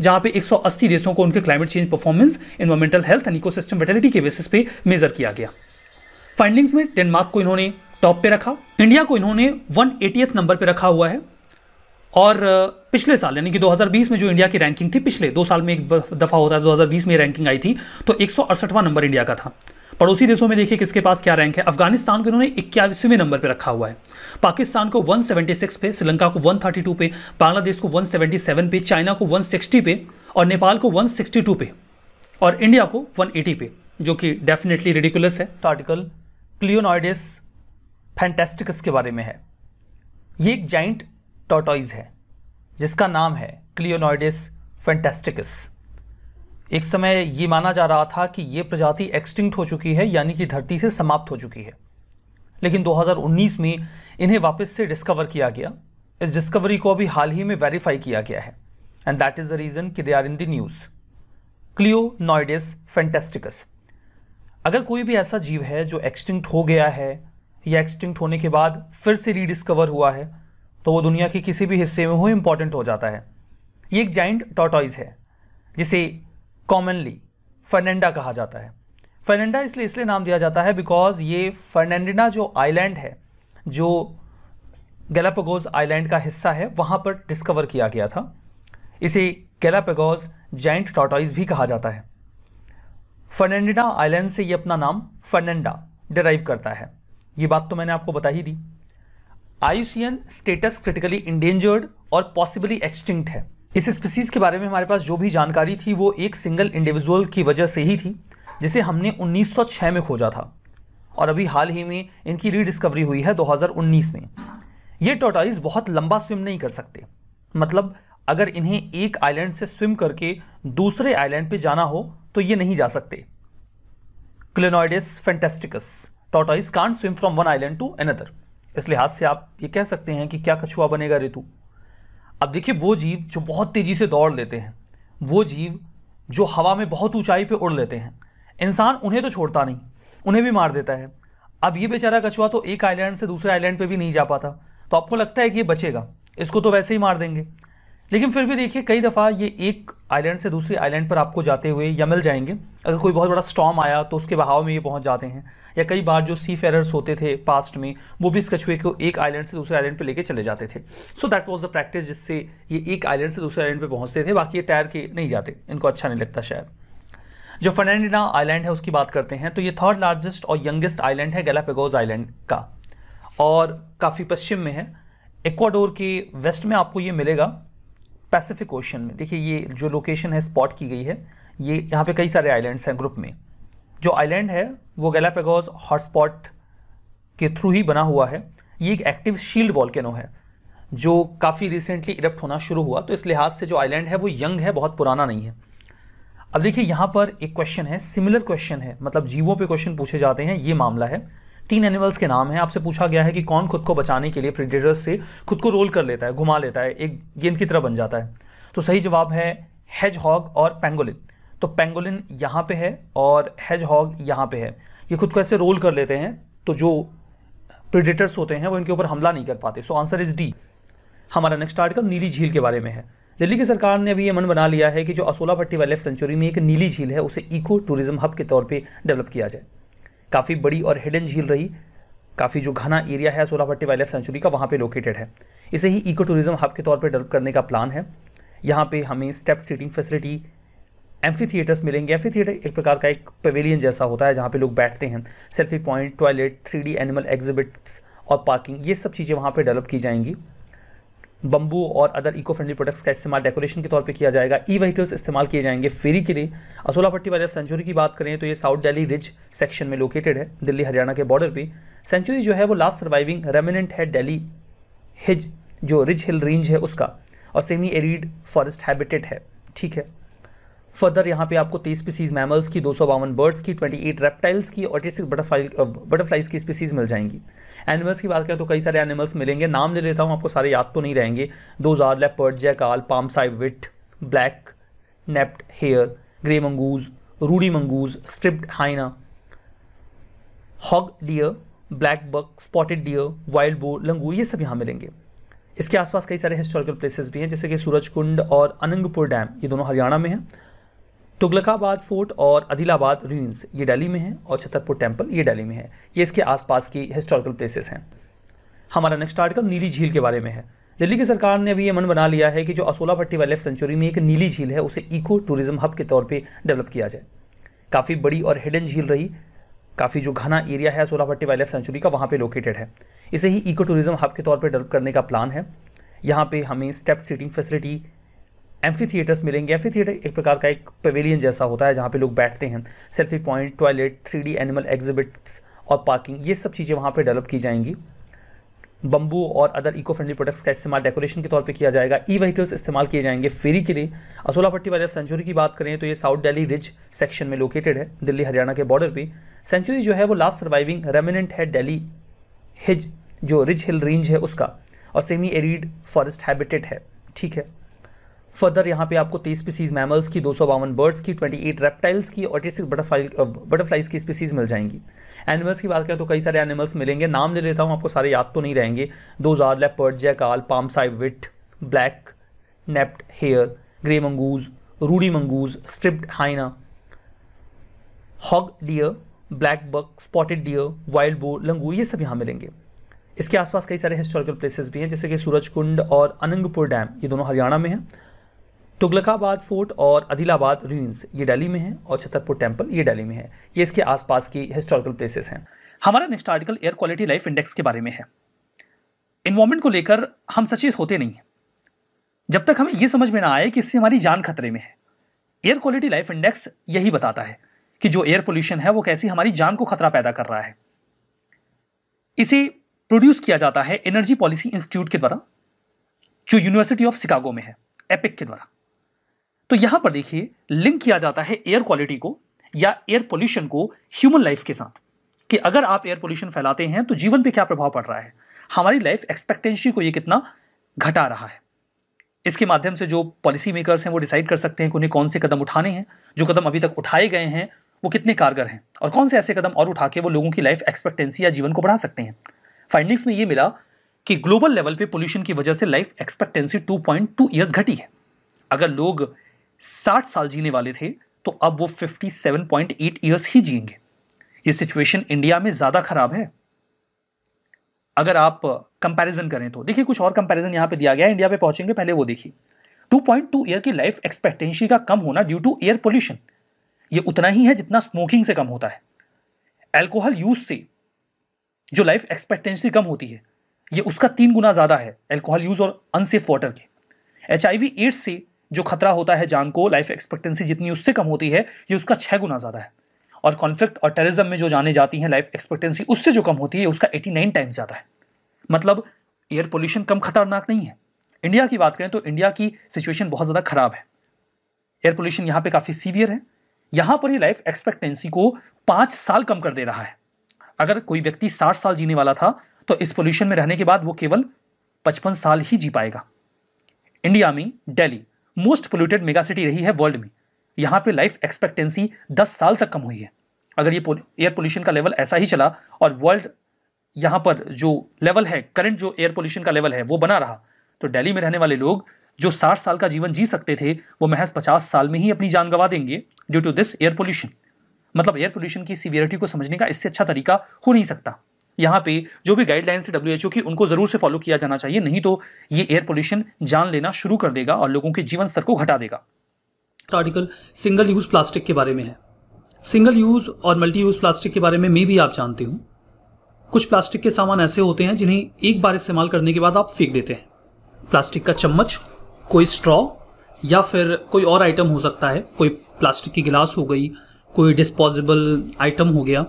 जहाँ पे 180 देशों को उनके climate change performance environmental health and ecosystem vitality के बेसिस पे मेजर किया गया फाइंडिंग्स में डेनमार्क को इन्होंने टॉप पे रखा इंडिया को इन्होंने वन नंबर पर रखा हुआ है और पिछले साल यानी कि 2020 में जो इंडिया की रैंकिंग थी पिछले दो साल में एक दफ़ा होता है 2020 में रैंकिंग आई थी तो एक नंबर इंडिया का था पड़ोसी देशों में देखिए किसके पास क्या रैंक है अफगानिस्तान को इन्होंने इक्यालीसवें नंबर पर रखा हुआ है पाकिस्तान को 176 पे श्रीलंका को 132 पे बांग्लादेश को 177 पे चाइना को 160 पे और नेपाल को 162 पे और इंडिया को 180 पे जो कि डेफिनेटली रेडिकुलस है तो आर्टिकल क्लियोनॉइडिस फैंटेस्टिकस के बारे में है ये एक जाइंट टॉटॉइज है जिसका नाम है क्लियोनॉइडिस फैंटेस्टिकस एक समय ये माना जा रहा था कि ये प्रजाति एक्सटिंक्ट हो चुकी है यानी कि धरती से समाप्त हो चुकी है लेकिन 2019 में इन्हें वापस से डिस्कवर किया गया इस डिस्कवरी को अभी हाल ही में वेरीफाई किया गया है and that is the reason कि they are in the news chelonoidis phantasticus अगर कोई भी ऐसा जीव है जो एक्सटिंक्ट हो गया है या एक्सटिंक्ट होने के बाद फिर से रीडिस्कवर हुआ है तो वो दुनिया के किसी भी हिस्से में हो इम्पॉर्टेंट हो जाता है ये एक जाइंट टॉटॉइज है जिसे कॉमनली फर्नेंडा कहा जाता है फर्नेंडा इसलिए इसलिए नाम दिया जाता है बिकॉज ये फर्नेंडिना जो आइलैंड है जो गैलापेगोज आइलैंड का हिस्सा है वहाँ पर डिस्कवर किया गया था इसे गैलापेगोज जाइंट टॉटॉइज भी कहा जाता है फर्नेंडा आइलैंड से ये अपना नाम फर्नेंडा डिराइव करता है ये बात तो मैंने आपको बता ही दी आयुसियन स्टेटस क्रिटिकली इंडेंजर्ड और पॉसिबली एक्सटिंक्ट है इस स्पीसीज के बारे में हमारे पास जो भी जानकारी थी वो एक सिंगल इंडिविजुअल की वजह से ही थी जिसे हमने 1906 में खोजा था और अभी हाल ही में इनकी रीडिस्कवरी हुई है 2019 में ये टोटाइज बहुत लंबा स्विम नहीं कर सकते मतलब अगर इन्हें एक आइलैंड से स्विम करके दूसरे आइलैंड पे जाना हो तो ये नहीं जा सकते chelonoidis phantasticus tortoise can't swim from one island to another इस लिहाज से आप ये कह सकते हैं कि क्या कछुआ बनेगा ऋतु अब देखिए वो जीव जो बहुत तेज़ी से दौड़ लेते हैं वो जीव जो हवा में बहुत ऊंचाई पर उड़ लेते हैं इंसान उन्हें तो छोड़ता नहीं उन्हें भी मार देता है अब ये बेचारा कछुआ तो एक आइलैंड से दूसरे आइलैंड पे भी नहीं जा पाता तो आपको लगता है कि ये बचेगा इसको तो वैसे ही मार देंगे लेकिन फिर भी देखिए कई दफ़ा ये एक आइलैंड से दूसरे आइलैंड पर आपको जाते हुए या मिल जाएंगे अगर कोई बहुत बड़ा स्टॉम आया तो उसके बहाव में ये पहुंच जाते हैं या कई बार जो सी फेरर्स होते थे पास्ट में वो भी इस कछुए को एक आइलैंड से दूसरे आइलैंड पर लेके चले जाते थे so that was the practice जिससे ये एक आइलैंड से दूसरे आइलैंड पर पहुँचते थे बाकी ये तैर के नहीं जाते इनको अच्छा नहीं लगता शायद जो फर्नैंडिना आइलैंड है उसकी बात करते हैं तो ये थर्ड लार्जेस्ट और यंगेस्ट आइलैंड है गैलापेगोज आइलैंड का और काफ़ी पश्चिम में है इक्वाडोर के वेस्ट में आपको ये मिलेगा पैसिफिक ओशन में देखिए ये जो लोकेशन है स्पॉट की गई है ये यहाँ पे कई सारे आइलैंड्स हैं ग्रुप में जो आइलैंड है वो गैलापेगोज हॉटस्पॉट के थ्रू ही बना हुआ है ये एक एक्टिव शील्ड वॉल्केनो है जो काफ़ी रिसेंटली इरप्ट होना शुरू हुआ तो इस लिहाज से जो आइलैंड है वो यंग है बहुत पुराना नहीं है अब देखिए यहाँ पर एक क्वेश्चन है सिमिलर क्वेश्चन है मतलब जीवों पे क्वेश्चन पूछे जाते हैं ये मामला है तीन एनिमल्स के नाम हैं आपसे पूछा गया है कि कौन खुद को बचाने के लिए प्रिडेटर्स से खुद को रोल कर लेता है घुमा लेता है एक गेंद की तरह बन जाता है तो सही जवाब है हेज हॉग और पेंगोलिन तो पेंगोलिन यहाँ पे है और हेज हॉग यहाँ पे है ये खुद को ऐसे रोल कर लेते हैं तो जो प्रिडेटर्स होते हैं वो इनके ऊपर हमला नहीं कर पाते सो आंसर इज़ डी हमारा नेक्स्ट आर्टिकल नीली झील के बारे में है दिल्ली की सरकार ने अभी ये मन बना लिया है कि जो Asola Bhatti wild life sanctuary में एक नीली झील है उसे इको टूरिज्म हब के तौर पे डेवलप किया जाए काफ़ी बड़ी और हिडन झील रही काफ़ी जो घना एरिया है सोलाभट्टी वाइल्ड लाइफ सेंचुरी का वहाँ पे लोकेटेड है इसे ही इको टूरिज्म हब के तौर पर डेवलप करने का प्लान है यहाँ पे हमें step seating facility amphitheatres मिलेंगे एम्फी थिएटर एक प्रकार का एक पवेलियन जैसा होता है जहाँ पे लोग बैठते हैं selfie point toilet three animal exhibits और पार्किंग ये सब चीज़ें वहाँ पर डेवलप की जाएंगी बम्बू और अदर इको फ्रेंडली प्रोडक्ट्स का इस्तेमाल डेकोरेशन के तौर पे किया जाएगा ई व्हीकल्स इस्तेमाल किए जाएंगे फेरी के लिए असोला पट्टी वाले सेंचुरी की बात करें तो ये साउथ दिल्ली रिज सेक्शन में लोकेटेड है दिल्ली हरियाणा के बॉर्डर पे सेंचुरी जो है वो लास्ट सर्वाइविंग रेमिनेंट है डेली हिज जो रिज हिल रेंज है उसका और सेमी एरिड फॉरेस्ट हैबिटेट है ठीक है फर्दर यहाँ पे आपको तेईस स्पीसीज मैमल्स की दो बर्ड्स की एट रेप्टाइल्स की और अट्ठाईस बटरफ्लाई बटरफ्लाइज की स्पीसीज मिल जाएंगी एनिमल्स की बात करें तो कई सारे एनिमल्स मिलेंगे नाम ले लेता हूँ आपको सारे याद तो नहीं रहेंगे दो जार लेपर्ड जैकाल विट black naped hare grey mongoose ruddy mongoose striped hyena hog deer blackbuck spotted deer wild boar langur ये सब यहाँ मिलेंगे इसके आसपास कई सारे हिस्टोरिकल प्लेसेस भी हैं जैसे कि सूरजकुंड और अनंगपुर डैम ये दोनों हरियाणा में हैं तुगलकाबाद फोर्ट और आदिलाबाद रूइंस ये दिल्ली में है और छतरपुर टेम्पल ये दिल्ली में है ये इसके आसपास की हिस्टोरिकल प्लेसेस हैं हमारा नेक्स्ट आर्टिकल नीली झील के बारे में है दिल्ली की सरकार ने अभी ये मन बना लिया है कि जो Asola Bhatti wild life sanctuary में एक नीली झील है उसे इको टूरिज्म हब के तौर पर डेवलप किया जाए काफ़ी बड़ी और हिडन झील रही काफ़ी जो घना एरिया है Asola Bhatti wild life sanctuary का वहाँ पर लोकेटेड है इसे ही इको टूरिज्म हब के तौर पर डेवलप करने का प्लान है यहाँ पर हमें step seating facility amphitheatres मिलेंगे एम्फी थिएटर एक प्रकार का एक पवेलियन जैसा होता है जहाँ पे लोग बैठते हैं selfie point toilet three animal exhibits और पार्किंग ये सब चीज़ें वहाँ पर डेवलप की जाएंगी बम्बू और अदर इको फ्रेंडली प्रोडक्ट्स का इस्तेमाल डेकोरेशन के तौर पे किया जाएगा ई व्हीकल्स इस्तेमाल किए जाएंगे फेरी के लिए असोला पट्टी वाले सेंचुरी की बात करें तो ये साउथ दिल्ली रिज सेक्शन में लोकेटेड है दिल्ली हरियाणा के बॉर्डर पे सेंचुरी जो है वो लास्ट सर्वाइविंग रेमिनेंट है डेली हिज जो रिज हिल रेंज है उसका और सेमी एरिड फॉरेस्ट हैबिटेट है ठीक है फर्दर यहाँ पे आपको तेईस स्पीसीज मैमल्स की दो बर्ड्स की 28 रेप्टाइल्स की और अट्ठाईस बटरफ्लाई बटरफ्लाइज की स्पीसीज मिल जाएंगी एनिमल्स की बात करें तो कई सारे एनिमल्स मिलेंगे नाम ले लेता हूँ आपको सारे याद तो नहीं रहेंगे दो जार लेपर्ड जैकाल विट black naped hare grey mongoose ruddy mongoose striped hyena hog deer blackbuck spotted deer wild boar langur ये सब यहाँ मिलेंगे इसके आसपास कई सारे हिस्टोरिकल प्लेसेस भी हैं जैसे कि सूरजकुंड और अनंगपुर डैम ये दोनों हरियाणा में हैं तुगलकाबाद फोर्ट और आदिलाबाद रूइंस ये दिल्ली में है और छतरपुर टेम्पल ये दिल्ली में है ये इसके आसपास की हिस्टोरिकल प्लेसेस हैं हमारा next article air quality life index के बारे में है इन्वामेंट को लेकर हम सचेत होते नहीं हैं जब तक हमें ये समझ में ना आए कि इससे हमारी जान खतरे में है एयर क्वालिटी लाइफ इंडेक्स यही बताता है कि जो एयर पोल्यूशन है वो कैसी हमारी जान को खतरा पैदा कर रहा है इसे प्रोड्यूस किया जाता है एनर्जी पॉलिसी इंस्टीट्यूट के द्वारा जो यूनिवर्सिटी ऑफ शिकागो में है एपिक के द्वारा तो यहां पर देखिए लिंक किया जाता है एयर क्वालिटी को या एयर पोल्यूशन को ह्यूमन लाइफ के साथ कि अगर आप एयर पोल्यूशन फैलाते हैं तो जीवन पे क्या प्रभाव पड़ रहा है हमारी लाइफ एक्सपेक्टेंसी को ये कितना घटा रहा है इसके माध्यम से जो पॉलिसी मेकर्स हैं वो डिसाइड कर सकते हैं कि उन्हें कौन से कदम उठाने हैं जो कदम अभी तक उठाए गए हैं वो कितने कारगर हैं और कौन से ऐसे कदम और उठा के वो लोगों की लाइफ एक्सपेक्टेंसी या जीवन को बढ़ा सकते हैं फाइंडिंग्स में ये मिला कि ग्लोबल लेवल पे पोल्यूशन की वजह से लाइफ एक्सपेक्टेंसी 2.2 पॉइंट ईयर्स घटी है अगर लोग साठ साल जीने वाले थे तो अब वो 57.8 ईयर्स ही जिएंगे ये सिचुएशन इंडिया में ज़्यादा खराब है अगर आप कंपैरिजन करें तो देखिए कुछ और कंपैरिजन यहां पे दिया गया है इंडिया पे पहुंचेंगे पहले वो देखिए 2.2 ईयर की लाइफ एक्सपेक्टेंसी का कम होना ड्यू टू एयर पोल्यूशन ये उतना ही है जितना स्मोकिंग से कम होता है एल्कोहल यूज से जो लाइफ एक्सपेक्टेंसी कम होती है ये उसका तीन गुना ज़्यादा है एल्कोहल यूज और अनसेफ वाटर के एच आई एड्स से जो खतरा होता है जान को लाइफ एक्सपेक्टेंसी जितनी उससे कम होती है ये उसका छः गुना ज़्यादा है और कॉन्फ्लिक्ट और टेररिज्म में जो जाने जाती हैं लाइफ एक्सपेक्टेंसी उससे जो कम होती है उसका 89 टाइम्स ज़्यादा है मतलब एयर पोल्यूशन कम खतरनाक नहीं है इंडिया की बात करें तो इंडिया की सिचुएशन बहुत ज़्यादा ख़राब है एयर पोल्यूशन यहाँ पर काफ़ी सीवियर है यहाँ पर ही लाइफ एक्सपेक्टेंसी को पाँच साल कम कर दे रहा है अगर कोई व्यक्ति साठ साल जीने वाला था तो इस पोल्यूशन में रहने के बाद वो केवल पचपन साल ही जी पाएगा इंडिया में Delhi most polluted mega city रही है वर्ल्ड में यहाँ पे लाइफ एक्सपेक्टेंसी 10 साल तक कम हुई है अगर ये एयर पोल्यूशन का लेवल ऐसा ही चला और वर्ल्ड यहाँ पर जो लेवल है करंट जो एयर पोल्यूशन का लेवल है वो बना रहा तो दिल्ली में रहने वाले लोग जो 60 साल का जीवन जी सकते थे वो महज 50 साल में ही अपनी जान गंवा देंगे due to this air pollution मतलब एयर पोल्यूशन की सीवियरिटी को समझने का इससे अच्छा तरीका हो नहीं सकता यहाँ पे जो भी गाइडलाइंस है डब्ल्यू की उनको ज़रूर से फॉलो किया जाना चाहिए नहीं तो ये एयर पोल्यूशन जान लेना शुरू कर देगा और लोगों के जीवन स्तर को घटा देगा आर्टिकल सिंगल यूज़ प्लास्टिक के बारे में है सिंगल यूज़ और मल्टी यूज़ प्लास्टिक के बारे में मैं भी आप जानते हो कुछ प्लास्टिक के सामान ऐसे होते हैं जिन्हें एक बार इस्तेमाल करने के बाद आप फेंक देते हैं प्लास्टिक का चम्मच कोई स्ट्रॉ या फिर कोई और आइटम हो सकता है कोई प्लास्टिक की गिलास हो गई कोई डिस्पोजेबल आइटम हो गया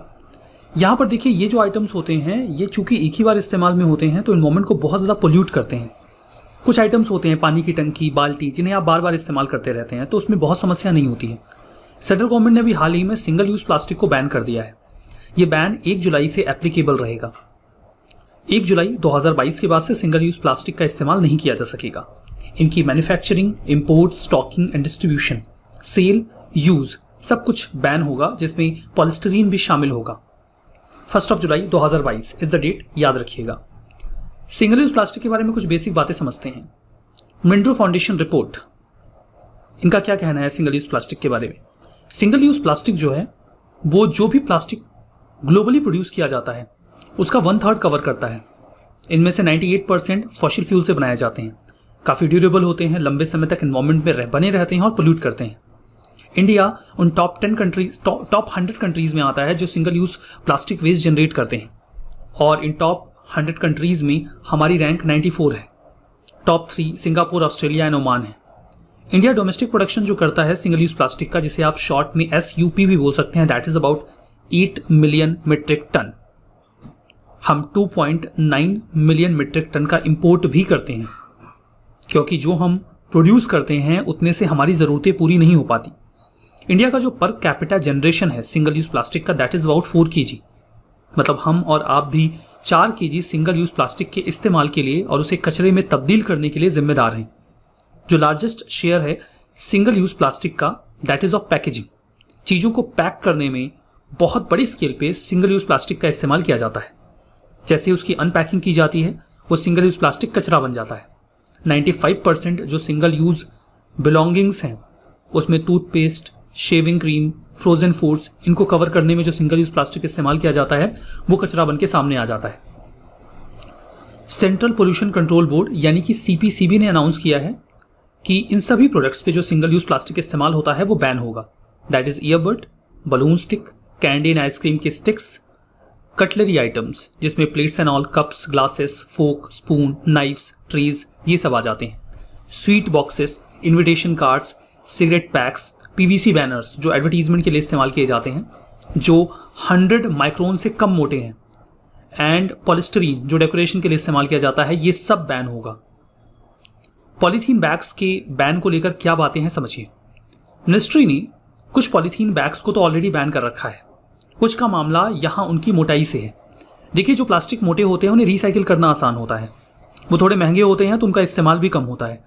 यहाँ पर देखिए ये जो आइटम्स होते हैं ये चूंकि एक ही बार इस्तेमाल में होते हैं तो इन्वॉर्मेंट को बहुत ज़्यादा पोल्यूट करते हैं कुछ आइटम्स होते हैं पानी की टंकी बाल्टी जिन्हें आप बार बार इस्तेमाल करते रहते हैं तो उसमें बहुत समस्या नहीं होती है सेंट्रल गवर्नमेंट ने भी हाल ही में सिंगल यूज़ प्लास्टिक को बैन कर दिया है ये बैन एक जुलाई से एप्लीकेबल रहेगा एक जुलाई 2022 के बाद से सिंगल यूज़ प्लास्टिक का इस्तेमाल नहीं किया जा सकेगा इनकी manufacturing import stocking and distribution sale use सब कुछ बैन होगा जिसमें पॉलिस्टरीन भी शामिल होगा first of July 2022 is the date याद रखिएगा सिंगल यूज प्लास्टिक के बारे में कुछ बेसिक बातें समझते हैं मिंड्रो फाउंडेशन रिपोर्ट इनका क्या कहना है सिंगल यूज प्लास्टिक के बारे में सिंगल यूज प्लास्टिक जो है वो जो भी प्लास्टिक ग्लोबली प्रोड्यूस किया जाता है उसका वन थर्ड कवर करता है इनमें से 98 परसेंट फॉसिल फ्यूल से बनाए जाते हैं काफ़ी ड्यूरेबल होते हैं लंबे समय तक इन्वायरमेंट में रह, बने रहते हैं और पोल्यूट करते हैं इंडिया उन top ten countries top hundred countries में आता है जो single use plastic waste generate करते हैं और इन टॉप हंड्रेड कंट्रीज में हमारी रैंक फोर है top three Singapore Australia and Oman है इंडिया डोमेस्टिक प्रोडक्शन जो करता है सिंगल यूज प्लास्टिक का जिसे आप शॉर्ट में एस भी बोल सकते हैं that is about eight million metric ton हम 2.9 मिलियन मीट्रिक टन का इंपोर्ट भी करते हैं क्योंकि जो हम प्रोड्यूस करते हैं उतने से हमारी ज़रूरतें पूरी नहीं हो पाती इंडिया का जो पर कैपिटा जनरेशन है सिंगल यूज प्लास्टिक का दैट इज अबाउट फोर के मतलब हम और आप भी चार के सिंगल यूज प्लास्टिक के इस्तेमाल के लिए और उसे कचरे में तब्दील करने के लिए जिम्मेदार हैं जो लार्जेस्ट शेयर है सिंगल यूज प्लास्टिक का दैट इज ऑफ पैकेजिंग चीज़ों को पैक करने में बहुत बड़ी स्केल पे सिंगल यूज प्लास्टिक का इस्तेमाल किया जाता है जैसे उसकी अनपैकिंग की जाती है वो सिंगल यूज प्लास्टिक कचरा बन जाता है 95% जो सिंगल यूज बिलोंगिंग्स हैं उसमें toothpaste shaving cream frozen foods इनको कवर करने में जो सिंगल यूज़ प्लास्टिक इस्तेमाल किया जाता है वो कचरा बन के सामने आ जाता है सेंट्रल पोल्यूशन कंट्रोल बोर्ड यानी कि सी ने अनाउंस किया है कि इन सभी प्रोडक्ट्स पे जो सिंगल यूज़ प्लास्टिक इस्तेमाल होता है वो बैन होगा that is earbud balloon stick candy and ice cream के स्टिक्स कटलरी आइटम्स जिसमें plates and all cups glasses fork spoon knives trays ये सब आ जाते हैं sweet boxes invitation cards cigarette packs PVC banners जो एडवर्टीजमेंट के लिए इस्तेमाल किए जाते हैं जो 100 माइक्रोन से कम मोटे हैं एंड पॉलिस्टरीन जो डेकोरेशन के लिए इस्तेमाल किया जाता है ये सब बैन होगा पॉलीथीन बैग्स के बैन को लेकर क्या बातें हैं समझिए मिनिस्ट्री ने कुछ पॉलीथीन बैग्स को तो ऑलरेडी बैन कर रखा है कुछ का मामला यहाँ उनकी मोटाई से है देखिए जो प्लास्टिक मोटे होते हैं उन्हें रिसाइकिल करना आसान होता है वो थोड़े महंगे होते हैं तो उनका इस्तेमाल भी कम होता है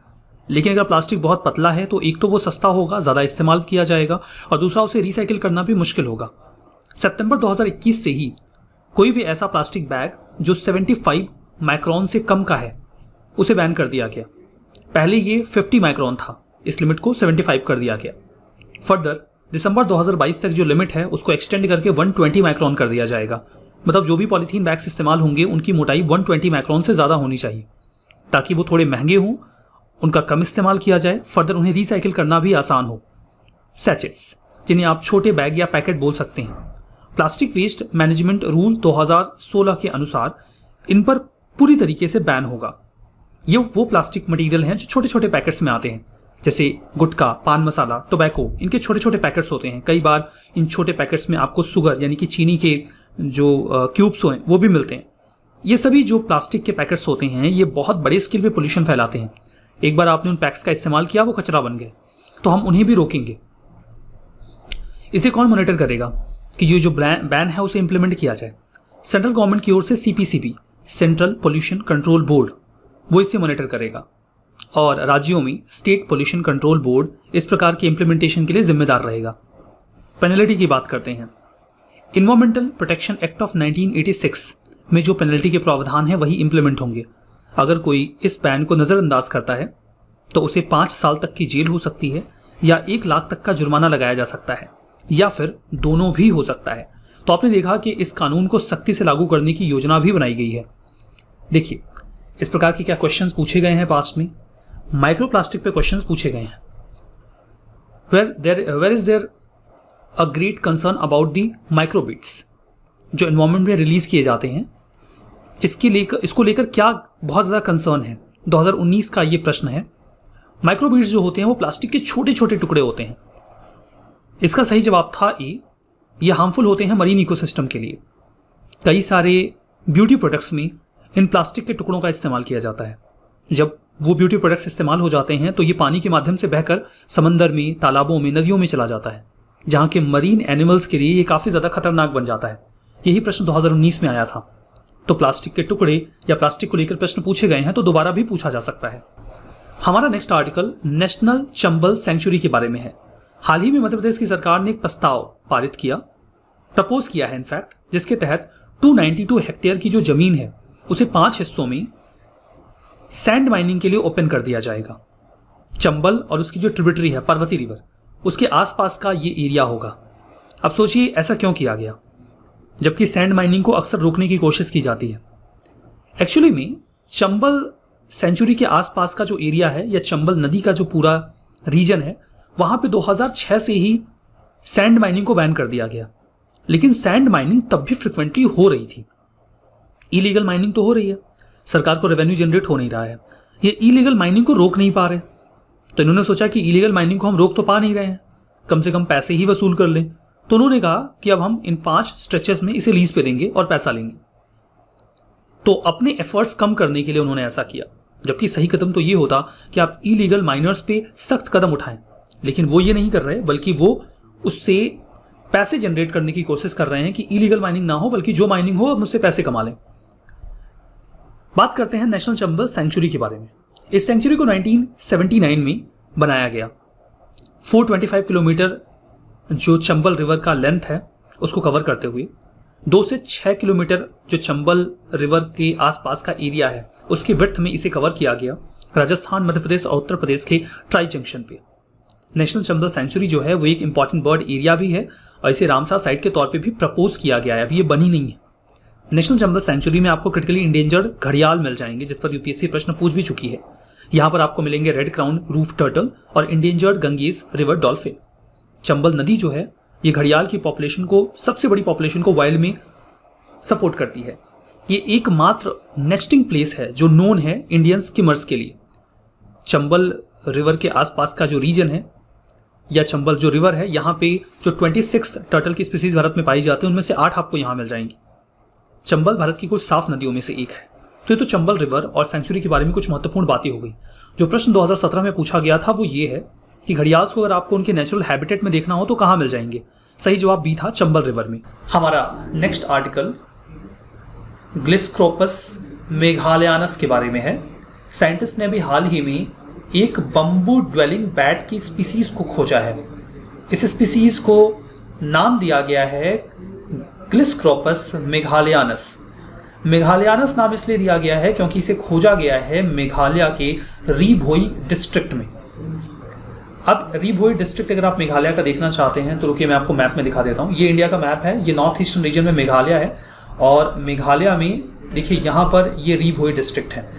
लेकिन अगर प्लास्टिक बहुत पतला है तो एक तो वो सस्ता होगा ज़्यादा इस्तेमाल किया जाएगा और दूसरा उसे रिसाइकिल करना भी मुश्किल होगा सितंबर 2021 से ही कोई भी ऐसा प्लास्टिक बैग जो 75 माइक्रॉन से कम का है उसे बैन कर दिया गया पहले ये 50 माइक्रॉन था इस लिमिट को 75 कर दिया गया फर्दर दिसंबर 2022 तक जो लिमिट है उसको एक्सटेंड करके 120 माइक्रॉन कर दिया जाएगा मतलब जो भी पॉलीथीन बैग्स इस्तेमाल होंगे उनकी मोटाई 120 माइक्रॉन से ज़्यादा होनी चाहिए ताकि वो थोड़े महंगे हों उनका कम इस्तेमाल किया जाए फर्दर उन्हें रिसाइकिल करना भी आसान हो सैचेट्स जिन्हें आप छोटे बैग या पैकेट बोल सकते हैं प्लास्टिक वेस्ट मैनेजमेंट रूल 2016 के अनुसार इन पर पूरी तरीके से बैन होगा ये वो प्लास्टिक मटेरियल हैं जो छोटे छोटे पैकेट्स में आते हैं जैसे गुटखा पान मसाला टोबैको इनके छोटे छोटे पैकेट्स होते हैं कई बार इन छोटे पैकेट्स में आपको सुगर यानी कि चीनी के जो क्यूब्स हों वो भी मिलते हैं ये सभी जो प्लास्टिक के पैकेट्स होते हैं ये बहुत बड़े स्केल पे पोल्यूशन फैलाते हैं एक बार आपने उन पैक्स का इस्तेमाल किया वो कचरा बन गए तो हम उन्हें भी रोकेंगे इसे कौन मॉनिटर करेगा कि ये जो बैन है उसे इम्प्लीमेंट किया जाए सेंट्रल गवर्नमेंट की ओर से C central pollution control board वो इसे मॉनिटर करेगा और राज्यों में स्टेट पोल्यूशन कंट्रोल बोर्ड इस प्रकार के इम्प्लीमेंटेशन के लिए जिम्मेदार रहेगा पेनल्टी की बात करते हैं इन्वामेंटल प्रोटेक्शन एक्ट ऑफ 1986 में जो पेनल्टी के प्रावधान हैं वही इम्प्लीमेंट होंगे अगर कोई इस बैन को नज़रअंदाज करता है तो उसे पांच साल तक की जेल हो सकती है या एक लाख तक का जुर्माना लगाया जा सकता है या फिर दोनों भी हो सकता है तो आपने देखा कि इस कानून को सख्ती से लागू करने की योजना भी बनाई गई है देखिए इस प्रकार के क्या क्वेश्चंस पूछे गए हैं पास्ट में माइक्रोप्लास्टिक पे क्वेश्चंस पूछे गए हैं where there where is there a great concern about the microbeads जो इन्वायरमेंट में रिलीज किए जाते हैं इसके लेकर इसको लेकर क्या बहुत ज़्यादा कंसर्न है 2019 का ये प्रश्न है माइक्रोबीड्स जो होते हैं वो प्लास्टिक के छोटे छोटे टुकड़े होते हैं इसका सही जवाब था ए ये हार्मफुल होते हैं मरीन इकोसिस्टम के लिए कई सारे ब्यूटी प्रोडक्ट्स में इन प्लास्टिक के टुकड़ों का इस्तेमाल किया जाता है जब वो ब्यूटी प्रोडक्ट्स इस्तेमाल हो जाते हैं तो ये पानी के माध्यम से बहकर समंदर में तालाबों में नदियों में चला जाता है जहाँ के मरीन एनिमल्स के लिए ये काफ़ी ज़्यादा खतरनाक बन जाता है यही प्रश्न 2019 में आया था तो प्लास्टिक के टुकड़े या प्लास्टिक को लेकर प्रश्न पूछे गए हैं तो दोबारा भी पूछा जा सकता है हमारा next article national Chambal sanctuary के बारे में है हाल ही में मध्य प्रदेश की सरकार ने एक प्रस्ताव पारित किया प्रपोज किया है इनफैक्ट जिसके तहत 292 हेक्टेयर की जो जमीन है उसे पांच हिस्सों में सैंड माइनिंग के लिए ओपन कर दिया जाएगा चंबल और उसकी जो ट्रिब्यूटरी है पार्वती रिवर उसके आसपास का ये एरिया होगा अब सोचिए ऐसा क्यों किया गया जबकि सैंड माइनिंग को अक्सर रोकने की कोशिश की जाती है एक्चुअली में चंबल सेंचुरी के आसपास का जो एरिया है या चंबल नदी का जो पूरा रीजन है वहाँ पे 2006 से ही सैंड माइनिंग को बैन कर दिया गया लेकिन सैंड माइनिंग तब भी फ्रिक्वेंटली हो रही थी इलीगल माइनिंग तो हो रही है सरकार को रेवेन्यू जनरेट हो नहीं रहा है ये इलीगल माइनिंग को रोक नहीं पा रहे तो इन्होंने सोचा कि इलीगल माइनिंग को हम रोक तो पा नहीं रहे हैं कम से कम पैसे ही वसूल कर लें तो उन्होंने कहा कि अब हम इन पांच स्ट्रेचेस में इसे लीज पे देंगे और पैसा लेंगे तो अपने एफर्ट्स कम करने के लिए उन्होंने ऐसा किया जबकि सही कदम तो ये होता कि आप इलीगल माइनर्स पे सख्त कदम उठाएं लेकिन वो ये नहीं कर रहे बल्कि वो उससे पैसे जनरेट करने की कोशिश कर रहे हैं कि इलीगल माइनिंग ना हो बल्कि जो माइनिंग हो हम उससे पैसे कमा लें बात करते हैं नेशनल चंबल सेंचुरी के बारे में इस सेंचुरी को 1979 में बनाया गया 425 किलोमीटर जो चंबल रिवर का लेंथ है उसको कवर करते हुए दो से छः किलोमीटर जो चंबल रिवर के आसपास का एरिया है उसकी विर्थ में इसे कवर किया गया राजस्थान मध्य प्रदेश और उत्तर प्रदेश के ट्राई जंक्शन पे नेशनल चंबल सेंचुरी जो है वो एक इंपॉर्टेंट बर्ड एरिया भी है और इसे रामसार साइट के तौर पे भी प्रपोज किया गया है अभी ये बनी नहीं है नेशनल चंबल सेंचुरी में आपको क्रिटिकली इंडेंजर्ड घड़ियाल मिल जाएंगे जिस पर यूपीएससी प्रश्न पूछ भी चुकी है यहाँ पर आपको मिलेंगे रेड क्राउन रूफ टर्टल और endangered Ganges river dolphin Chambal नदी जो है ये घड़ियाल की पॉपुलेशन को सबसे बड़ी पॉपुलेशन को वाइल्ड में सपोर्ट करती है ये एकमात्र नेस्टिंग प्लेस है जो नोन है इंडियन स्किमर्स के लिए चंबल रिवर के आसपास का जो रीजन है या चंबल जो रिवर है यहाँ पे जो 26 टर्टल की स्पीसीज भारत में पाई जाती है उनमें से आठ आपको यहाँ मिल जाएंगी चंबल भारत की कुछ साफ नदियों में से एक है तो ये तो चंबल रिवर और सेंचुरी के बारे में कुछ महत्वपूर्ण बातें हो गई जो प्रश्न 2017 में पूछा गया था वो ये है कि घड़ियाल्स को अगर आपको उनके नेचुरल हैबिटेट में देखना हो तो कहाँ मिल जाएंगे सही जवाब बी था चंबल रिवर में हमारा नेक्स्ट आर्टिकल ग्लिस्क्रोपस मेघालयानस के बारे में है साइंटिस्ट ने अभी हाल ही में एक बम्बू ड्वेलिंग बैट की स्पीसीज़ को खोजा है इस स्पीसीज़ को नाम दिया गया है ग्लिस्क्रोपस मेघालयानस मेघालयानस नाम इसलिए दिया गया है क्योंकि इसे खोजा गया है मेघालय के रीभोई डिस्ट्रिक्ट में अब रिभोई डिस्ट्रिक्ट अगर आप मेघालय का देखना चाहते हैं तो रुकिए मैं आपको मैप में दिखा देता हूँ ये इंडिया का मैप है ये नॉर्थ ईस्टर्न रीजन में मेघालय है और मेघालय में देखिए यहाँ पर ये रिभोई डिस्ट्रिक्ट है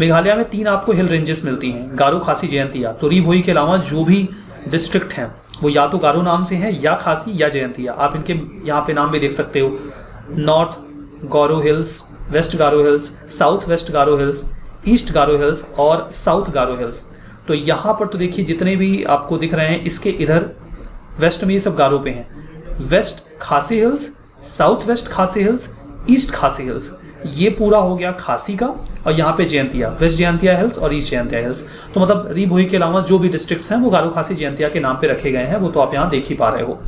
मेघालय में तीन आपको हिल रेंजेस मिलती हैं गारो खासी जयंतिया तो रिभोई के अलावा जो भी डिस्ट्रिक्ट हैं वो या तो गारो नाम से हैं या खासी या जयंतिया आप इनके यहाँ पे नाम भी देख सकते हो north Garo hills west Garo hills south west Garo hills east Garo hills और साउथ गारो हिल्स तो यहाँ पर तो देखिए जितने भी आपको दिख रहे हैं इसके इधर वेस्ट में ये सब गारो पे हैं west Khasi hills south west Khasi hills east Khasi hills ये पूरा हो गया खासी का और यहाँ पे जयंतिया वेस्ट जयंतिया हिल्स और ईस्ट जयंतिया हिल्स तो मतलब रीभोई के अलावा जो भी डिस्ट्रिक्ट्स हैं वो गारो खासी जयंतिया के नाम पे रखे गए हैं वो तो आप यहाँ देख ही पा रहे हो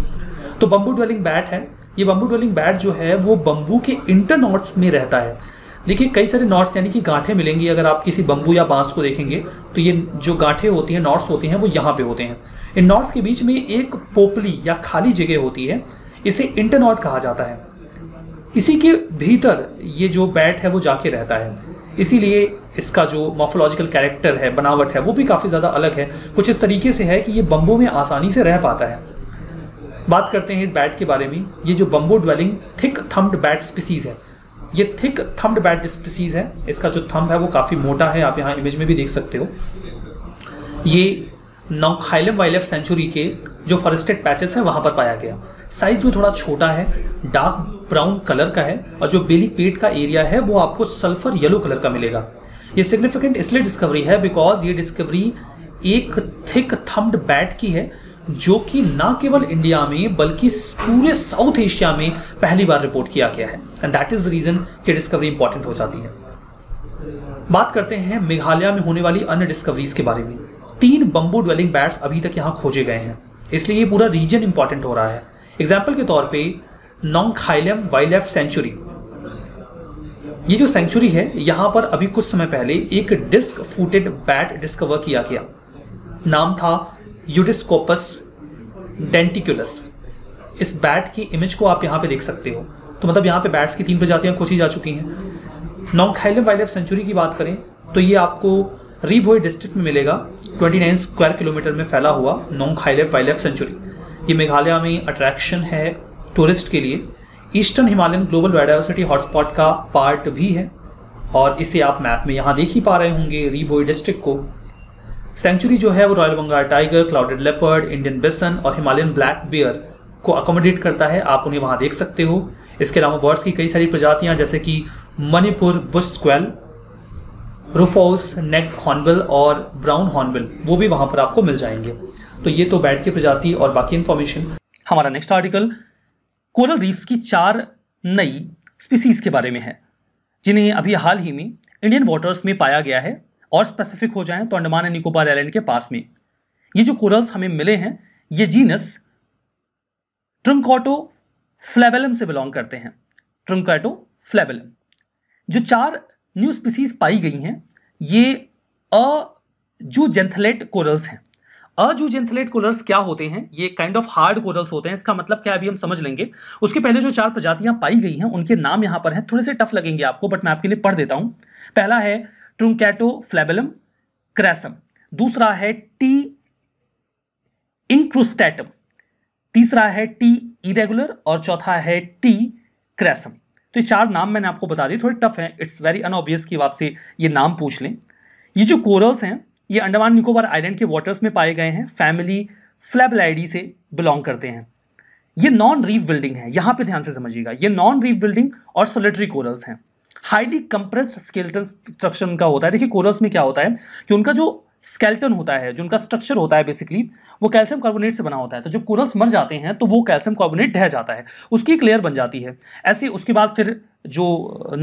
तो बम्बू ड्वेलिंग बैट है ये बम्बू ड्वेलिंग बैट जो है वो बम्बू के इंटरनॉट्स में रहता है देखिए कई सारे नॉट्स यानी कि गांठें मिलेंगी अगर आप किसी बम्बू या बांस को देखेंगे तो ये जो गांठें होती हैं नॉट्स होती हैं वो यहाँ पे होते हैं इन नॉट्स के बीच में एक पोपली या खाली जगह होती है इसे इंटरनॉट कहा जाता है इसी के भीतर ये जो बैट है वो जाके रहता है इसीलिए इसका जो मॉफोलॉजिकल कैरेक्टर है बनावट है वो भी काफ़ी ज़्यादा अलग है कुछ इस तरीके से है कि ये बम्बो में आसानी से रह पाता है बात करते हैं इस बैट के बारे में ये जो bamboo dwelling thick thumbed bat species है ये थिक थम्ड बैट स्पीसीज है इसका जो थम्ब है वो काफ़ी मोटा है आप यहाँ इमेज में भी देख सकते हो ये नौखाइलम वाइल्ड लाइफ सेंचुरी के जो फॉरेस्टेड पैचेस हैं वहाँ पर पाया गया साइज में थोड़ा छोटा है डार्क ब्राउन कलर का है और जो बेली पेट का एरिया है वो आपको सल्फर येलो कलर का मिलेगा ये सिग्निफिकेंट इसलिए डिस्कवरी है बिकॉज ये डिस्कवरी एक थिक थम्ड बैट की है जो कि ना केवल इंडिया में बल्कि पूरे साउथ एशिया में पहली बार रिपोर्ट किया गया है एंड दैट इज रीजन कि डिस्कवरी इंपॉर्टेंट हो जाती है बात करते हैं मेघालय में होने वाली अन्य डिस्कवरीज के बारे में तीन बंबू ड्वेलिंग बैट्स अभी तक यहाँ खोजे गए हैं इसलिए ये पूरा रीजन इंपॉर्टेंट हो रहा है एग्जाम्पल के तौर पर नोंगखाइलम वाइल्ड लाइफ सेंचुरी ये जो सेंचुरी है यहाँ पर अभी कुछ समय पहले एक डिस्क फूटेड बैट डिस्कवर किया गया नाम था यूडिस्कोपस डेंटिकुलस इस बैट की इमेज को आप यहाँ पे देख सकते हो तो मतलब यहाँ पे बैट्स की तीन प्रजातियाँ खोजी जा चुकी हैं नॉन्गखाइलम वाइल्ड लाइफ सेंचुरी की बात करें तो ये आपको रीभोई डिस्ट्रिक्ट में मिलेगा 29 स्क्वायर किलोमीटर में फैला हुआ नोंगखाइलेफ वाइल्ड लाइफ सेंचुरी ये मेघालय में अट्रैक्शन है टूरिस्ट के लिए eastern Himalayan global biodiversity hotspot का पार्ट भी है और इसे आप मैप में यहाँ देख ही पा रहे होंगे रीभोई डिस्ट्रिक्ट को सेंचुरी जो है वो royal Bengal tiger clouded leopard Indian bison और हिमालयन ब्लैक बियर को अकोमोडेट करता है आप उन्हें वहाँ देख सकते हो इसके अलावा बर्ड्स की कई सारी प्रजातियाँ जैसे कि Manipur bush quail rufous neck hornbill और ब्राउन हॉर्नबिल वो भी वहाँ पर आपको मिल जाएंगे तो ये तो बैठ की प्रजाति और बाकी इन्फॉर्मेशन हमारा नेक्स्ट आर्टिकल कोरल रीफ्स की चार नई स्पीसीज के बारे में है जिन्हें अभी हाल ही में इंडियन वाटर्स में पाया गया है और स्पेसिफिक हो जाएं तो अंडमान एंड निकोबार आइलैंड के पास में ये जो कोरल्स हमें मिले हैं ये जीनस ट्रंकोटो फ्लेबेलम से बिलोंग करते हैं ट्रंकोटो फ्लेबेलम जो चार न्यू स्पीसीज पाई गई हैं ये अ जेंथलेट कोरल्स हैं अजूजेंथलेट कोरल्स क्या होते हैं ये काइंड ऑफ हार्ड कोरल्स होते हैं इसका मतलब क्या अभी हम समझ लेंगे उसके पहले जो चार प्रजातियां पाई गई हैं उनके नाम यहाँ पर हैं थोड़े से टफ लगेंगे आपको बट मैं आपके लिए पढ़ देता हूँ पहला है ट्रुकैटो फ्लेबलम क्रैसम दूसरा है टी इंक्रुस्टैटम तीसरा है टी इरेगुलर और चौथा है टी क्रैसम तो ये चार नाम मैंने आपको बता दिए थोड़े टफ हैं इट्स वेरी अनऑब्वियस कि आपसे ये नाम पूछ लें ये जो कोरल्स हैं ये अंडमान निकोबार आइलैंड के वाटर्स में पाए गए हैं फैमिली फ्लैबलाइडी से बिलोंग करते हैं ये नॉन रीफ बिल्डिंग है यहाँ पे ध्यान से समझिएगा ये नॉन रीफ बिल्डिंग और सोलिटरी कोरल्स हैं हाईली कंप्रेस्ड स्केल्टन स्ट्रक्चर उनका होता है देखिए कोरस में क्या होता है कि उनका जो स्केल्टन होता है जो उनका स्ट्रक्चर होता है बेसिकली वो कैल्शियम कार्बोनेट से बना होता है तो जब कोरस मर जाते हैं तो वो कैल्शियम कार्बोनेट ढह जाता है उसकी एक लेयर बन जाती है ऐसे उसके बाद फिर जो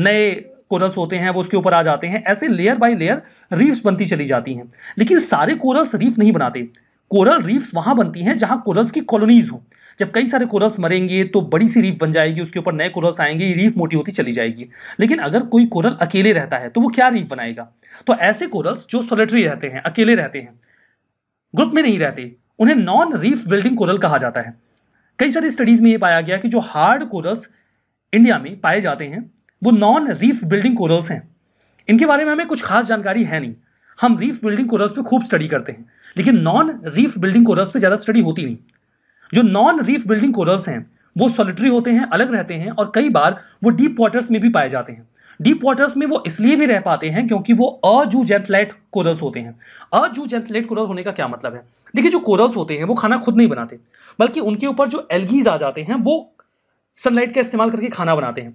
नए कोरल्स होते हैं वो उसके ऊपर आ जाते हैं ऐसे लेयर बाय लेयर रीफ्स बनती चली जाती हैं लेकिन सारे कोरल्स रीफ नहीं बनाते कोरल रीफ्स वहाँ बनती हैं जहाँ कोरल्स की कॉलोनीज हों जब कई सारे कोरल्स मरेंगे तो बड़ी सी रीफ बन जाएगी उसके ऊपर नए कोरल्स आएंगे ये रीफ मोटी होती चली जाएगी लेकिन अगर कोई कोरल अकेले रहता है तो वो क्या रीफ बनाएगा तो ऐसे कोरल्स जो सोलिटरी रहते हैं अकेले रहते हैं ग्रुप में नहीं रहते उन्हें नॉन रीफ बिल्डिंग कोरल कहा जाता है कई सारी स्टडीज़ में ये पाया गया कि जो हार्ड कोरल्स इंडिया में पाए जाते हैं वो नॉन रीफ बिल्डिंग कोरल्स हैं इनके बारे में हमें कुछ खास जानकारी है नहीं हम रीफ बिल्डिंग कोरल्स पे खूब स्टडी करते हैं लेकिन नॉन रीफ बिल्डिंग कोरल्स पे ज़्यादा स्टडी होती नहीं जो नॉन रीफ बिल्डिंग कोरल्स हैं वो सोलिटरी होते हैं अलग रहते हैं और कई बार वो डीप वाटर्स में भी पाए जाते हैं डीप वाटर्स में वो इसलिए भी रह पाते हैं क्योंकि वो अजू जेंथलेट कोरल्स होते हैं अजू जेंथलेट कोरल होने का क्या मतलब है देखिए जो कोरल्स होते हैं वो खाना खुद नहीं बनाते बल्कि उनके ऊपर जो एल्गीज आ जाते हैं वो सनलाइट का इस्तेमाल करके खाना बनाते हैं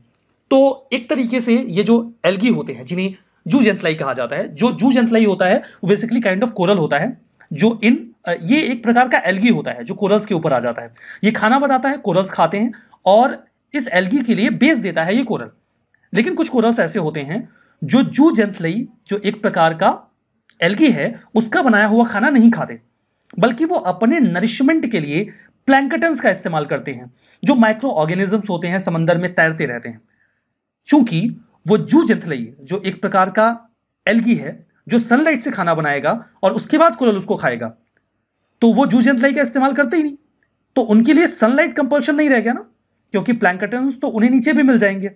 तो एक तरीके से ये जो एल्गी होते हैं जिन्हें जू जेंथलाई कहा जाता है जो जू जेंथलाई होता है वो बेसिकली काइंड ऑफ कोरल होता है जो इन ये एक प्रकार का एल्गी होता है जो कोरल्स के ऊपर आ जाता है ये खाना बनाता है कोरल्स खाते हैं और इस एल्गी के लिए बेस देता है ये कोरल लेकिन कुछ कोरल्स ऐसे होते हैं जो जू जेंथलई जो एक प्रकार का एल्गी है उसका बनाया हुआ खाना नहीं खाते बल्कि वो अपने नरिशमेंट के लिए प्लैंकटन्स का इस्तेमाल करते हैं जो माइक्रो ऑर्गेनिजम्स होते हैं समंदर में तैरते रहते हैं चूंकि वो जू जेंथलई जो एक प्रकार का एल्गी है जो सनलाइट से खाना बनाएगा और उसके बाद कोरल उसको खाएगा तो वो जू यंत्र का इस्तेमाल करते ही नहीं तो उनके लिए सनलाइट कंपल्शन नहीं रह गया ना क्योंकि प्लैंकटन तो उन्हें नीचे भी मिल जाएंगे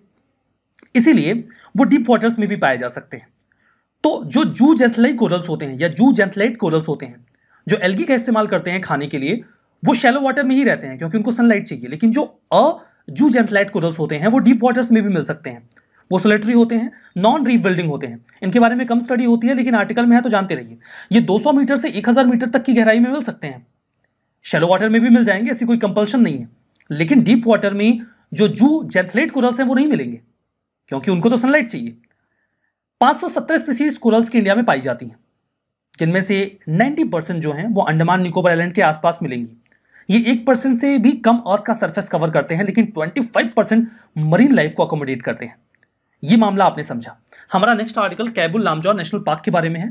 इसीलिए वो डीप वाटर्स में भी पाए जा सकते हैं तो जो जू जेंथलाइट कोरल्स होते हैं या जू जेंथलाइट कोरल्स होते हैं जो एल्गी का इस्तेमाल करते हैं खाने के लिए वो शेलो वाटर में ही रहते हैं क्योंकि उनको सनलाइट चाहिए लेकिन जो अ जू जेंथलाइट कोरल्स होते हैं वो डीप वाटर्स में भी मिल सकते हैं वो सोलेटरी होते हैं नॉन रीफ बिल्डिंग होते हैं इनके बारे में कम स्टडी होती है लेकिन आर्टिकल में है तो जानते रहिए ये 200 मीटर से 1000 मीटर तक की गहराई में मिल सकते हैं शेलो वाटर में भी मिल जाएंगे ऐसी कोई कंपल्शन नहीं है लेकिन डीप वाटर में जो जू जेथलेट कोरल्स हैं वो नहीं मिलेंगे क्योंकि उनको तो सनलाइट चाहिए पाँच सौ सत्तर स्पीसीज कोरल्स की इंडिया में पाई जाती हैं जिनमें से नाइन्टी परसेंट जो हैं वो अंडमान निकोबार आइलैंड के आसपास मिलेंगी ये एक परसेंट से भी कम अर्थ का सरफेस कवर करते हैं लेकिन twenty five percent marine life को अकोमोडेट करते हैं ये मामला आपने समझा हमारा next article Keibul Lamjao national park के बारे में है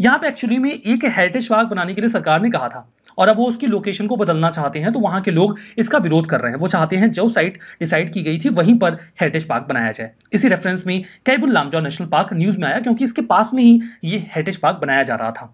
यहाँ पे एक्चुअली में एक हेरिटेज पार्क बनाने के लिए सरकार ने कहा था और अब वो उसकी लोकेशन को बदलना चाहते हैं तो वहाँ के लोग इसका विरोध कर रहे हैं वो चाहते हैं जो साइट डिसाइड की गई थी वहीं पर हेरिटेज पार्क बनाया जाए इसी रेफरेंस में Keibul Lamjao national park news में आया क्योंकि इसके पास में ही ये हेरिटेज पार्क बनाया जा रहा था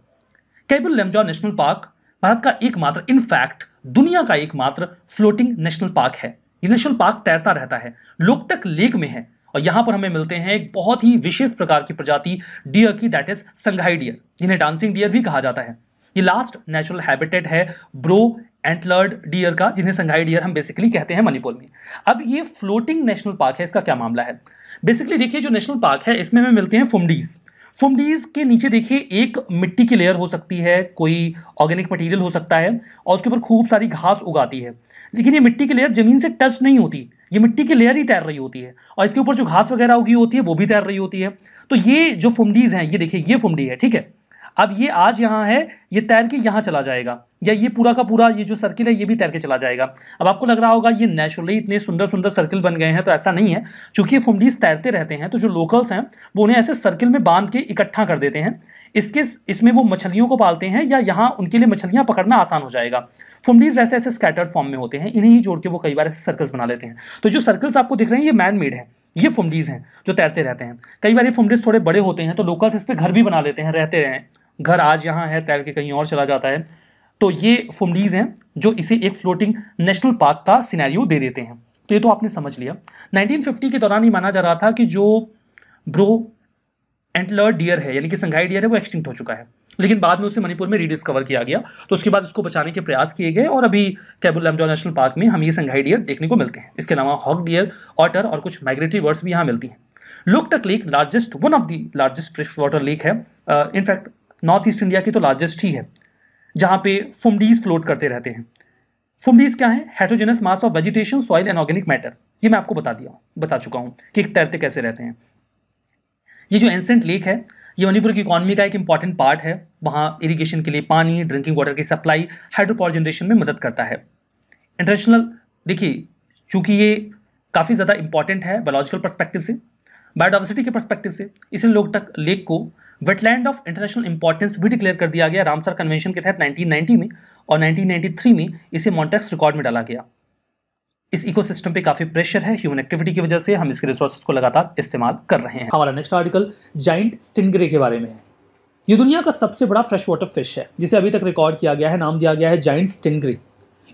कैबुल लामजौर नेशनल पार्क भारत का एकमात्र इनफैक्ट दुनिया का एकमात्र फ्लोटिंग नेशनल पार्क है ये नेशनल पार्क तैरता रहता है लोकटक लेक में है और यहां पर हमें मिलते हैं एक बहुत ही विशेष प्रकार की प्रजाति डियर की दैट इज संघाई डियर जिन्हें डांसिंग डियर भी कहा जाता है ये लास्ट नेचुरल हैबिटेट है ब्रो एंटलर्ड डियर का जिन्हें संघाई डियर हम बेसिकली कहते हैं मणिपुर में अब ये फ्लोटिंग नेशनल पार्क है इसका क्या मामला है बेसिकली देखिए जो नेशनल पार्क है इसमें हमें मिलते हैं फुमडीज़ फुमडीज के नीचे देखिए एक मिट्टी की लेयर हो सकती है कोई ऑर्गेनिक मटेरियल हो सकता है और उसके ऊपर खूब सारी घास उगाती है लेकिन ये मिट्टी की लेयर जमीन से टच नहीं होती ये मिट्टी की लेयर ही तैर रही होती है और इसके ऊपर जो घास वगैरह उगी होती है वो भी तैर रही होती है तो ये जो फुमडीज हैं ये देखिए ये फुमडी है ठीक है अब ये आज यहाँ है ये तैर के यहाँ चला जाएगा या ये पूरा का पूरा ये जो सर्किल है ये भी तैर के चला जाएगा अब आपको लग रहा होगा ये नेचुरली इतने सुंदर सुंदर सर्किल बन गए हैं तो ऐसा नहीं है क्योंकि ये फुमडीज तैरते रहते हैं तो जो लोकल्स हैं वो उन्हें ऐसे सर्किल में बांध के इकट्ठा कर देते हैं इसके इसमें वो मछलियों को पालते हैं या यहाँ उनके लिए मछलियाँ पकड़ना आसान हो जाएगा फुमडीज वैसे ऐसे स्कैटर्ड फॉर्म में होते हैं इन्हें ही जोड़ के वो कई बार ऐसे सर्कल्स बना लेते हैं तो जो सर्कल्स आपको दिख रहे हैं ये मैन मेड है ये फुमडीज हैं जो तैरते रहते हैं कई बार ये फुमडीज थोड़े बड़े होते हैं तो लोकल्स इस पर घर भी बना लेते हैं रहते हैं घर आज यहाँ है तैर के कहीं और चला जाता है तो ये फुमडीज हैं जो इसे एक फ्लोटिंग नेशनल पार्क का सिनेरियो दे देते हैं तो ये तो आपने समझ लिया 1950 के दौरान ही माना जा रहा था कि जो ब्रो एंटलर डियर है यानी कि संघाई डियर है वो एक्सटिंक्ट हो चुका है लेकिन बाद में उसे मणिपुर में रीडिस्कवर किया गया तो उसके बाद उसको बचाने के प्रयास किए गए और अभी कैबुल लमजो नेशनल पार्क में हम ये संघाई डियर देखने को मिलते हैं इसके अलावा हॉक डियर ऑटर और कुछ माइग्रेटरी बर्ड्स भी यहाँ मिलती हैं Loktak lake largest one of the largest fresh water lake है in fact uh, north east India की तो लार्जेस्ट ही है जहाँ पे फुमडीज फ्लोट करते रहते हैं फुमडीज क्या है heterogeneous mass of vegetation soil and organic matter ये मैं आपको बता दिया बता चुका हूँ कि तैरते कैसे रहते हैं ये जो एंसेंट लेक है ये मणिपुर की इकॉनमी का एक इंपॉर्टेंट पार्ट है वहाँ इरीगेशन के लिए पानी ड्रिंकिंग वाटर की सप्लाई हाइड्रोपावर जनरेशन में मदद करता है इंटरनेशनल देखिए चूँकि ये काफ़ी ज़्यादा इंपॉर्टेंट है बायोलॉजिकल परस्पेक्टिव से बायोडावर्सिटी के परस्पेक्टिव से इसलिए लोग तक लेक को वेटलैंड ऑफ इंटरनेशनल इंपॉर्टेंस भी डिक्लेयर कर दिया गया रामसर कन्वेंशन के तहत 1990 में और 1993 में इसे मॉन्टेक्स रिकॉर्ड में डाला गया इस इकोसिस्टम पे काफी प्रेशर है ह्यूमन एक्टिविटी की वजह से हम इसके रिसोर्सेज को लगातार इस्तेमाल कर रहे हैं हमारा नेक्स्ट आर्टिकल जाइंट स्टिनग्रे के बारे में है ये दुनिया का सबसे बड़ा फ्रेश वाटर फिश है जिसे अभी तक रिकॉर्ड किया गया है नाम दिया गया है जाइंट स्टिनग्रे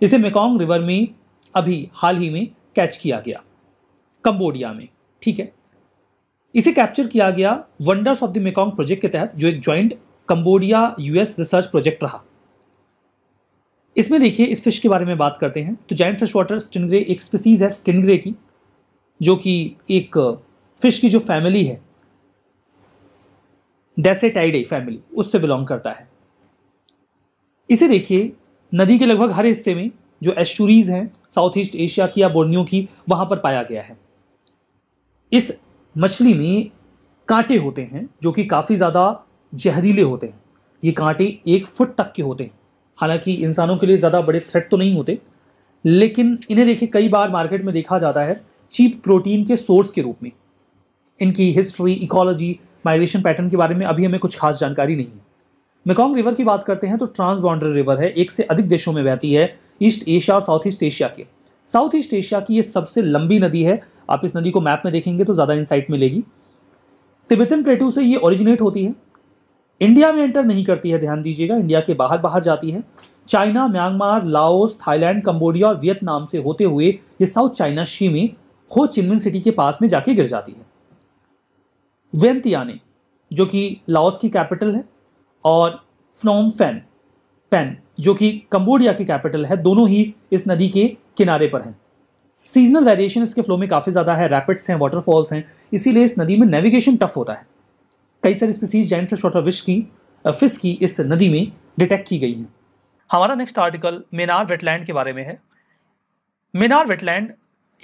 इसे मेकोंग रिवर में अभी हाल ही में कैच किया गया कंबोडिया में ठीक है इसे कैप्चर किया गया wonders of the Mekong project के तहत जो एक joint Cambodia US research project रहा इसमें देखिए इस फिश के बारे में बात करते हैं तो जॉइंट फ्रेश वाटर स्टिनग्रे एक स्पीसीज है स्टिनग्रे की जो कि एक फिश की जो फैमिली है डेसेटाइडे फैमिली उससे बिलोंग करता है इसे देखिए नदी के लगभग हर हिस्से में जो एस्टूरीज हैं साउथ ईस्ट एशिया की या बोर्नियो की वहाँ पर पाया गया है इस मछली में कांटे होते हैं जो कि काफ़ी ज़्यादा जहरीले होते हैं ये कांटे एक फुट तक के होते हैं हालांकि इंसानों के लिए ज़्यादा बड़े थ्रेट तो नहीं होते लेकिन इन्हें देखिए कई बार मार्केट में देखा जाता है चीप प्रोटीन के सोर्स के रूप में इनकी हिस्ट्री इकोलॉजी माइग्रेशन पैटर्न के बारे में अभी हमें कुछ खास जानकारी नहीं है मेकॉन्ग रिवर की बात करते हैं तो ट्रांस बाउंड्री रिवर है एक से अधिक देशों में बहती है ईस्ट एशिया और साउथ ईस्ट एशिया के साउथ ईस्ट एशिया की ये सबसे लंबी नदी है आप इस नदी को मैप में देखेंगे तो ज़्यादा इंसाइट मिलेगी तिब्बतन प्लेटू से ये ओरिजिनेट होती है इंडिया में एंटर नहीं करती है ध्यान दीजिएगा इंडिया के बाहर बाहर जाती है China Myanmar Laos Thailand Cambodia और वियतनाम से होते हुए ये साउथ चाइना शी में हो चिमिन सिटी के पास में जाके गिर जाती है वेंतियाने जो कि लाओस की कैपिटल है और फ्नोम फैन पेन जो कि कंबोडिया की कैपिटल है दोनों ही इस नदी के किनारे पर हैं सीजनल वेरिएशन इसके फ्लो में काफ़ी ज़्यादा है रैपिड्स हैं वाटरफॉल्स हैं इसीलिए इस नदी में नेविगेशन टफ होता है कई सारी स्पीसीज जैन फिश वाटर विश की फिश की इस नदी में डिटेक्ट की गई हैं हमारा नेक्स्ट आर्टिकल मीनार वेटलैंड के बारे में है मीनार वेटलैंड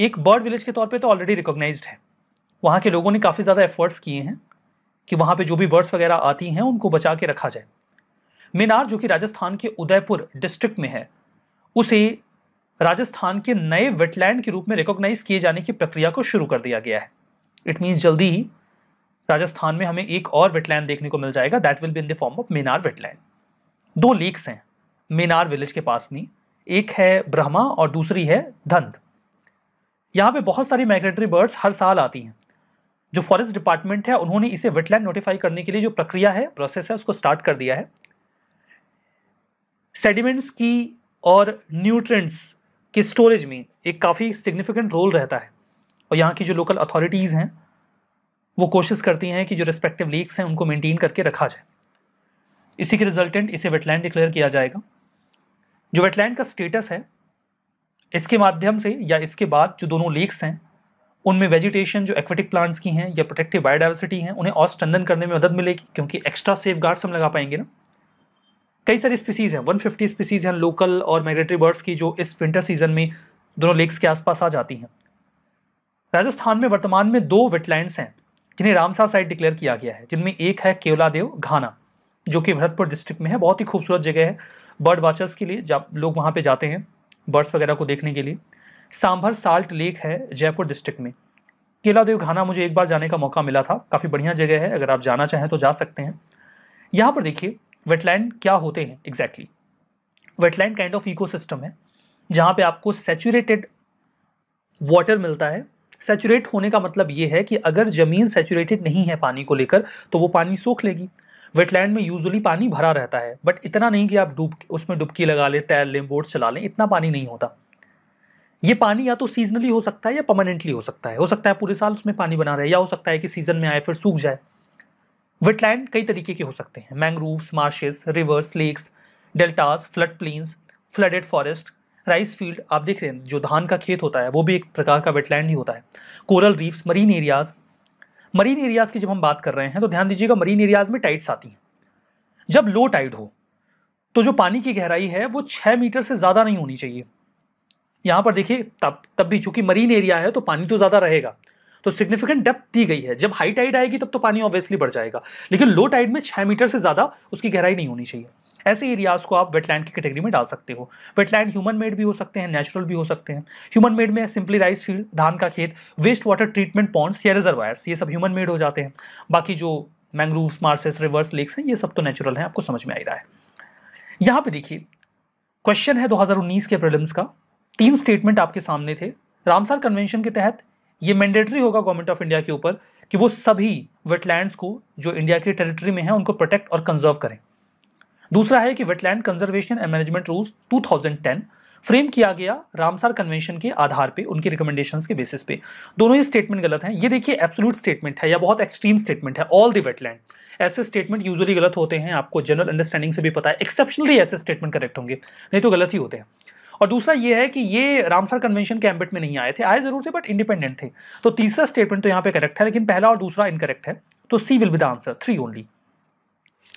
एक बर्ड विलेज के तौर पर तो ऑलरेडी रिकोगनाइज है वहाँ के लोगों ने काफ़ी ज़्यादा एफर्ट्स किए हैं कि वहाँ पर जो भी बर्ड्स वगैरह आती हैं उनको बचा के रखा जाए मीनार जो कि राजस्थान के उदयपुर डिस्ट्रिक्ट में है उसे राजस्थान के नए वेटलैंड के रूप में रिकॉग्नाइज किए जाने की प्रक्रिया को शुरू कर दिया गया है इट मीन्स जल्दी ही राजस्थान में हमें एक और वेटलैंड देखने को मिल जाएगा that will be in the form of Menar wetland दो लेक्स हैं मीनार विलेज के पास में एक है ब्रह्मा और दूसरी है धंध यहाँ पे बहुत सारी माइग्रेटरी बर्ड्स हर साल आती हैं जो फॉरेस्ट डिपार्टमेंट है उन्होंने इसे वेटलैंड नोटिफाई करने के लिए जो प्रक्रिया है प्रोसेस है उसको स्टार्ट कर दिया है सेडिमेंट्स की और न्यूट्रेंट्स कि स्टोरेज में एक काफ़ी सिग्निफिकेंट रोल रहता है और यहाँ की जो लोकल अथॉरिटीज़ हैं वो कोशिश करती हैं कि जो रेस्पेक्टिव लेक्स हैं उनको मेंटेन करके रखा जाए इसी के रिजल्टेंट इसे वेटलैंड डिक्लेयर किया जाएगा जो वेटलैंड का स्टेटस है इसके माध्यम से या इसके बाद जो दोनों लेक्स हैं उनमें वेजिटेशन जो एक्वेटिक प्लांट्स की हैं या प्रोटेक्टिव बायोडाइवर्सिटी हैं उन्हें और स्टंदन करने में मदद मिलेगी क्योंकि एक्स्ट्रा सेफ गार्ड्स हम लगा पाएंगे ना कई सारी स्पीसीज़ हैं 150 स्पीसीज़ हैं लोकल और माइग्रेटरी बर्ड्स की जो इस विंटर सीजन में दोनों लेक्स के आसपास आ जाती हैं राजस्थान में वर्तमान में दो वेटलैंड्स हैं जिन्हें रामसा साइट डिक्लेयर किया गया है जिनमें एक है केवलादेव घाना जो कि भरतपुर डिस्ट्रिक्ट में है बहुत ही खूबसूरत जगह है बर्ड वाचर्स के लिए जब लोग वहाँ पर जाते हैं बर्ड्स वगैरह को देखने के लिए सांभर साल्ट लेक है जयपुर डिस्ट्रिक्ट में केलादेव घाना मुझे एक बार जाने का मौका मिला था काफ़ी बढ़िया जगह है अगर आप जाना चाहें तो जा सकते हैं यहाँ पर देखिए वेटलैंड क्या होते हैं exactly wetland kind of ecosystem है जहाँ पे आपको सेचूरेटेड वाटर मिलता है सेचूरेट होने का मतलब ये है कि अगर ज़मीन सेचूरेटेड नहीं है पानी को लेकर तो वो पानी सूख लेगी वेटलैंड में यूजुअली पानी भरा रहता है बट इतना नहीं कि आप डूब उसमें डुबकी लगा लें तैर लें बोट चला लें इतना पानी नहीं होता ये पानी या तो सीजनली हो सकता है या परमानेंटली हो सकता है हो सकता है पूरे साल उसमें पानी बना रहे या हो सकता है कि सीज़न में आए फिर सूख जाए वेटलैंड कई तरीके के हो सकते हैं mangroves marshes rivers lakes deltas flood plains flooded forest rice field आप देख रहे हैं जो धान का खेत होता है वो भी एक प्रकार का वेटलैंड ही होता है coral reefs marine areas marine areas की जब हम बात कर रहे हैं तो ध्यान दीजिएगा मरीन एरियाज में टाइड्स आती हैं जब लो टाइड हो तो जो पानी की गहराई है वो छः मीटर से ज़्यादा नहीं होनी चाहिए यहाँ पर देखिए तब तब भी चूंकि मरीन एरिया है तो पानी तो ज़्यादा रहेगा तो सिग्निफिकेंट डेप्थ दी गई है जब हाई टाइड आएगी तब तो पानी ऑब्वियसली बढ़ जाएगा लेकिन लो टाइड में छह मीटर से ज़्यादा उसकी गहराई नहीं होनी चाहिए ऐसे एरियाज को आप वेटलैंड की कैटेगरी में डाल सकते हो वेटलैंड ह्यूमन मेड भी हो सकते हैं नेचुरल भी हो सकते हैं ह्यूमन मेड में सिंपली राइस फील्ड धान का खेत वेस्ट वाटर ट्रीटमेंट पॉन्ड्स या रिजर्वायर्स ये सब ह्यूमन मेड हो जाते हैं बाकी जो मैंग्रोव्स मार्सेस रिवर्स लेक्स हैं ये सब तो नेचुरल है आपको समझ में आ रहा है यहाँ पे देखिए क्वेश्चन है 2019 के प्रॉब्लम्स का तीन स्टेटमेंट आपके सामने थे रामसार कन्वेंशन के तहत ये मैंडेटरी होगा गवर्नमेंट ऑफ इंडिया के ऊपर कि वो सभी वेटलैंड्स को जो इंडिया के टेरिटरी में है उनको प्रोटेक्ट और कंजर्व करें दूसरा है कि wetland conservation and management rules 2010 frame किया गया रामसार कन्वेंशन के आधार पे उनकी रिकमेंडेशन के बेसिस पे दोनों ही स्टेटमेंट गलत हैं ये देखिए एब्सोलूट स्टेटमेंट है या बहुत एक्सट्रीम स्टेटमेंट है ऑल दी वेटलैंड ऐसे स्टेटमेंट यूजली गलत होते हैं आपको जनरल अंडरस्टैंडिंग से भी पता है एक्सेप्शनली ऐसे स्टेटमेंट करेक्ट होंगे नहीं तो गलत ही होते हैं और दूसरा ये है कि ये रामसर कन्वेंशन के एम्बिट में नहीं आए थे आए जरूर थे बट इंडिपेंडेंट थे तो तीसरा स्टेटमेंट तो यहाँ पे करेक्ट है लेकिन पहला और दूसरा इनकरेक्ट है तो C will be the answer three only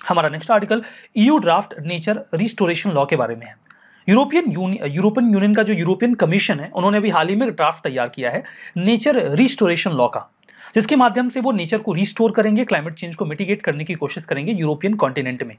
हमारा next article EU draft nature restoration law के बारे में है यूरोपियन यूरोपियन यूनियन का जो यूरोपियन कमीशन है उन्होंने अभी हाल ही में ड्राफ्ट तैयार किया है नेचर रिस्टोरेशन लॉ का जिसके माध्यम से वो नेचर को रिस्टोर करेंगे क्लाइमेट चेंज को मिटिगेट करने की कोशिश करेंगे यूरोपियन कॉन्टिनेंट में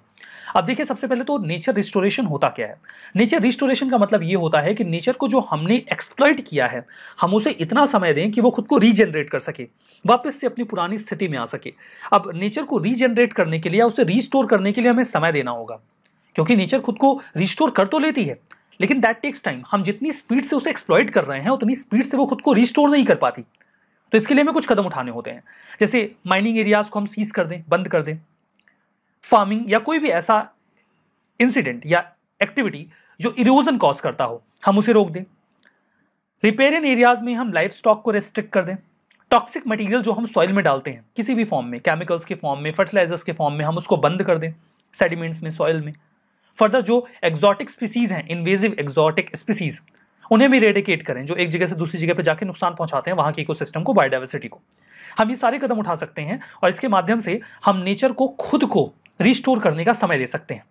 अब देखिए सबसे पहले तो नेचर रिस्टोरेशन होता क्या है नेचर रिस्टोरेशन का मतलब ये होता है कि नेचर को जो हमने एक्सप्लॉइट किया है हम उसे इतना समय दें कि वो खुद को रीजनरेट कर सके वापस से अपनी पुरानी स्थिति में आ सके अब नेचर को रीजनरेट करने के लिए या उसे रिस्टोर करने के लिए हमें समय देना होगा क्योंकि नेचर खुद को रिस्टोर कर तो लेती है लेकिन दैट टेक्स टाइम हम जितनी स्पीड से उसे एक्सप्लॉइट कर रहे हैं उतनी स्पीड से वो खुद को रिस्टोर नहीं कर पाती तो इसके लिए हमें कुछ कदम उठाने होते हैं जैसे माइनिंग एरियाज़ को हम सीज कर दें बंद कर दें फार्मिंग या कोई भी ऐसा इंसिडेंट या एक्टिविटी जो इरोजन कॉज करता हो हम उसे रोक दें रिपेयरिंग एरियाज में हम लाइफ स्टॉक को रेस्ट्रिक्ट कर दें टॉक्सिक मटेरियल जो हम सॉइल में डालते हैं किसी भी फॉर्म में केमिकल्स के फॉर्म में फर्टिलाइजर्स के फॉर्म में हम उसको बंद कर दें सेडिमेंट्स में सॉइल में फर्दर जो एक्जॉटिक स्पीसीज़ हैं इन्वेजिव एक्जॉटिक स्पीसीज़ उन्हें भी रेडिकेट करें जो एक जगह से दूसरी जगह पर जाकर नुकसान पहुंचाते हैं वहां के इकोसिस्टम को बायोडाइवर्सिटी को हम ये सारे कदम उठा सकते हैं और इसके माध्यम से हम नेचर को खुद को रिस्टोर करने का समय दे सकते हैं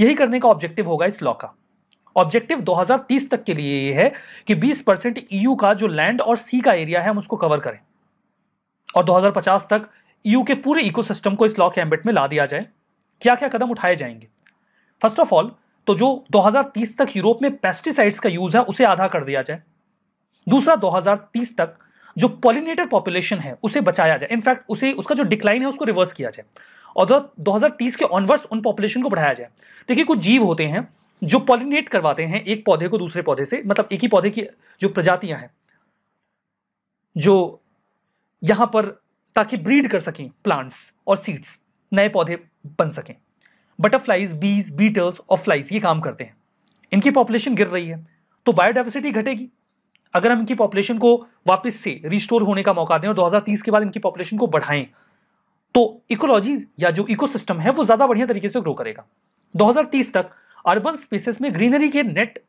यही करने का ऑब्जेक्टिव होगा इस लॉ का ऑब्जेक्टिव 2030 तक के लिए ये है कि 20 परसेंट ईयू e का जो लैंड और सी का एरिया है हम उसको कवर करें और 2050 तक ईयू e के पूरे इकोसिस्टम को इस लॉ के एम्बेट में ला दिया जाए क्या क्या कदम उठाए जाएंगे फर्स्ट ऑफ ऑल तो जो 2030 तक यूरोप में पेस्टिसाइड्स का यूज है उसे आधा कर दिया जाए दूसरा 2030 तक जो पॉलिनेटर पॉपुलेशन है उसे बचाया जाए इनफैक्ट उसे उसका जो डिक्लाइन है उसको रिवर्स किया जाए और दो के ऑनवर्स उन पॉपुलेशन को बढ़ाया जाए देखिए कुछ जीव होते हैं जो पॉलिनेट करवाते हैं एक पौधे को दूसरे पौधे से मतलब एक ही पौधे की जो प्रजातियां हैं जो यहां पर ताकि ब्रीड कर सकें प्लांट्स और सीड्स नए पौधे बन सकें बटरफ्लाइज बीज बीटल्स और फ्लाइज ये काम करते हैं इनकी पॉपुलेशन गिर रही है तो बायोडाइवर्सिटी घटेगी अगर हम इनकी पॉपुलेशन को वापस से रिस्टोर होने का मौका दें और 2030 के बाद इनकी पॉपुलेशन को बढ़ाएं तो इकोलॉजी या जो इकोसिस्टम है वो ज़्यादा बढ़िया तरीके से ग्रो करेगा 2030 तक अर्बन स्पेसेस में ग्रीनरी के नेट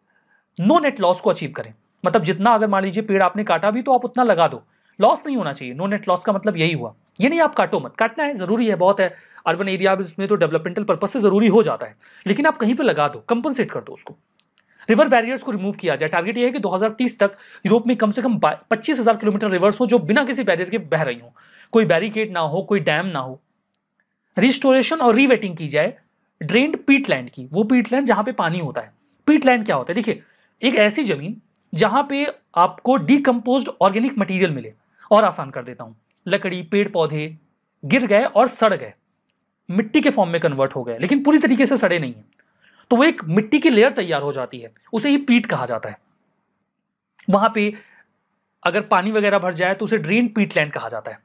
नो नेट लॉस को अचीव करें मतलब जितना अगर मान लीजिए पेड़ आपने काटा भी तो आप उतना लगा दो लॉस नहीं होना चाहिए नो नेट लॉस का मतलब यही हुआ ये नहीं आप काटो मत काटना है ज़रूरी है बहुत है अर्बन एरिया में तो डेवलपमेंटल पर्पज से ज़रूरी हो जाता है लेकिन आप कहीं पर लगा दो कंपनसेट कर दो उसको रिवर बैरियर्स को रिमूव किया जाए टारगेट ये है कि 2030 तक यूरोप में कम से कम पच्चीस हज़ार किलोमीटर रिवर्स हो जो बिना किसी बैरियर के बह रही हो कोई बैरिकेड ना हो कोई डैम ना हो रिस्टोरेशन और रीवेटिंग की जाए ड्रेन्ड पीटलैंड की वो पीटलैंड जहाँ पे पानी होता है पीटलैंड क्या होता है देखिए एक ऐसी ज़मीन जहां पे आपको डिकम्पोज ऑर्गेनिक मटीरियल मिले और आसान कर देता हूँ लकड़ी पेड़ पौधे गिर गए और सड़ गए मिट्टी के फॉर्म में कन्वर्ट हो गए लेकिन पूरी तरीके से सड़े नहीं है तो वो एक मिट्टी की लेयर तैयार हो जाती है उसे ही पीट कहा जाता है वहां पे अगर पानी वगैरह भर जाए तो उसे ड्रेन पीटलैंड कहा जाता है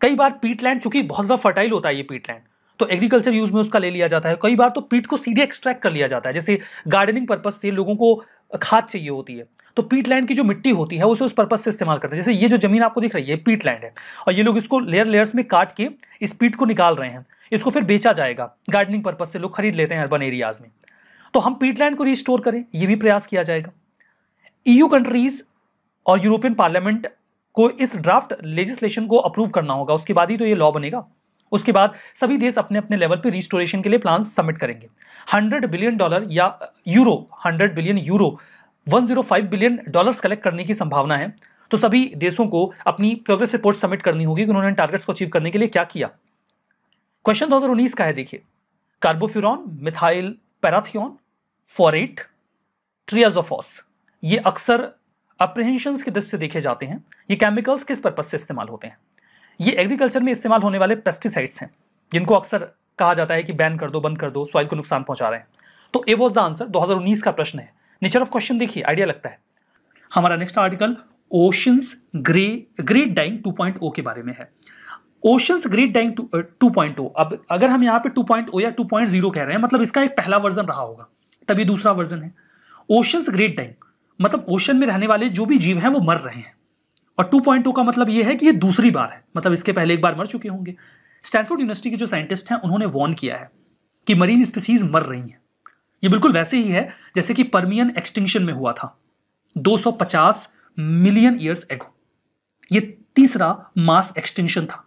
कई बार पीटलैंड चूंकि बहुत ज़्यादा फर्टाइल होता है ये पीटलैंड तो एग्रीकल्चर यूज में उसका ले लिया जाता है कई बार तो पीट को सीधे एक्सट्रैक्ट कर लिया जाता है जैसे गार्डनिंग पर्पज से लोगों को खाद चाहिए होती है तो पीट लैंड की जो मिट्टी होती है उसे उस पर्पज से इस्तेमाल करते हैं जैसे ये जो जमीन आपको दिख रही है पीट लैंड है और ये लोग इसको लेयर लेयर्स में काट के इस पीट को निकाल रहे हैं इसको फिर बेचा जाएगा गार्डनिंग पर्पज से लोग खरीद लेते हैं अर्बन एरियाज में तो हम पीट लैंड को रिस्टोर करें ये भी प्रयास किया जाएगा ईयू e कंट्रीज और यूरोपियन पार्लियामेंट को इस ड्राफ्ट लेजिस्लेशन को अप्रूव करना होगा उसके बाद ही तो ये लॉ बनेगा उसके बाद सभी देश अपने अपने लेवल पर रिस्टोरेशन के लिए प्लान सबमिट करेंगे 100 बिलियन डॉलर या euro 100 billion euro 105 billion dollars collect करने की संभावना है तो सभी देशों को अपनी प्रोग्रेस रिपोर्ट सबमिट करनी होगी कि उन्होंने टारगेट्स को अचीव करने के लिए क्या किया क्वेश्चन 2019 का है देखिए carbofuran methyl parathion phorate triazophos ये अक्सर अप्रिहेंशन की दृष्टि से देखे जाते हैं ये केमिकल्स किस परपज से इस्तेमाल होते हैं ये एग्रीकल्चर में इस्तेमाल होने वाले पेस्टिसाइड्स हैं जिनको अक्सर कहा जाता है कि बैन कर दो बंद कर दो सॉइल को नुकसान पहुंचा रहे हैं तो ए वॉज द आंसर 2019 का प्रश्न है नेचर ऑफ क्वेश्चन देखिए आइडिया लगता है हमारा next article oceans gre great dying 2.0 के बारे में है ओशंस ग्रेट डाइंग 2.0 अब अगर हम यहाँ पे 2.0 या 2.0 कह रहे हैं मतलब इसका एक पहला वर्जन रहा होगा तभी दूसरा वर्जन है ओशंस ग्रेट डाइंग मतलब ओशन में रहने वाले जो भी जीव हैं वो मर रहे हैं और 2.2 का मतलब यह है कि यह दूसरी बार है मतलब इसके पहले एक बार मर चुके होंगे स्टैनफोर्ड यूनिवर्सिटी के जो साइंटिस्ट हैं उन्होंने वॉर्न किया है कि मरीन स्पीसीज मर रही हैं ये बिल्कुल वैसे ही है जैसे कि परमियन एक्सटिंक्शन में हुआ था 250 मिलियन ईयर्स एगो ये तीसरा मास एक्सटिंक्शन था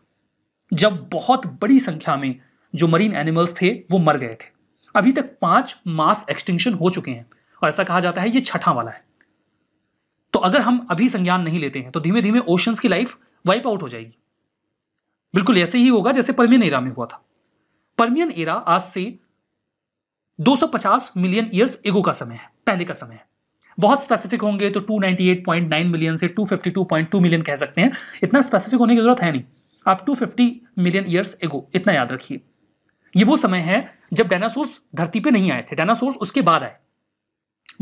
जब बहुत बड़ी संख्या में जो मरीन एनिमल्स थे वो मर गए थे अभी तक पांच मास एक्सटिंक्शन हो चुके हैं और ऐसा कहा जाता है ये छठा वाला है तो अगर हम अभी संज्ञान नहीं लेते हैं तो धीमे धीमे ओशंस की लाइफ वाइप आउट हो जाएगी बिल्कुल ऐसे ही होगा जैसे परमियन एरा में हुआ था परमियन एरा आज से 250 मिलियन ईयर्स एगो का समय है पहले का समय है बहुत स्पेसिफिक होंगे तो 298.9 मिलियन से 252.2 मिलियन कह सकते हैं इतना स्पेसिफिक होने की जरूरत है नहीं आप 250 मिलियन ईयर्स एगो इतना याद रखिए ये वो समय है जब डायनासोर्स धरती पे नहीं आए थे डायनासोर्स उसके बाद आए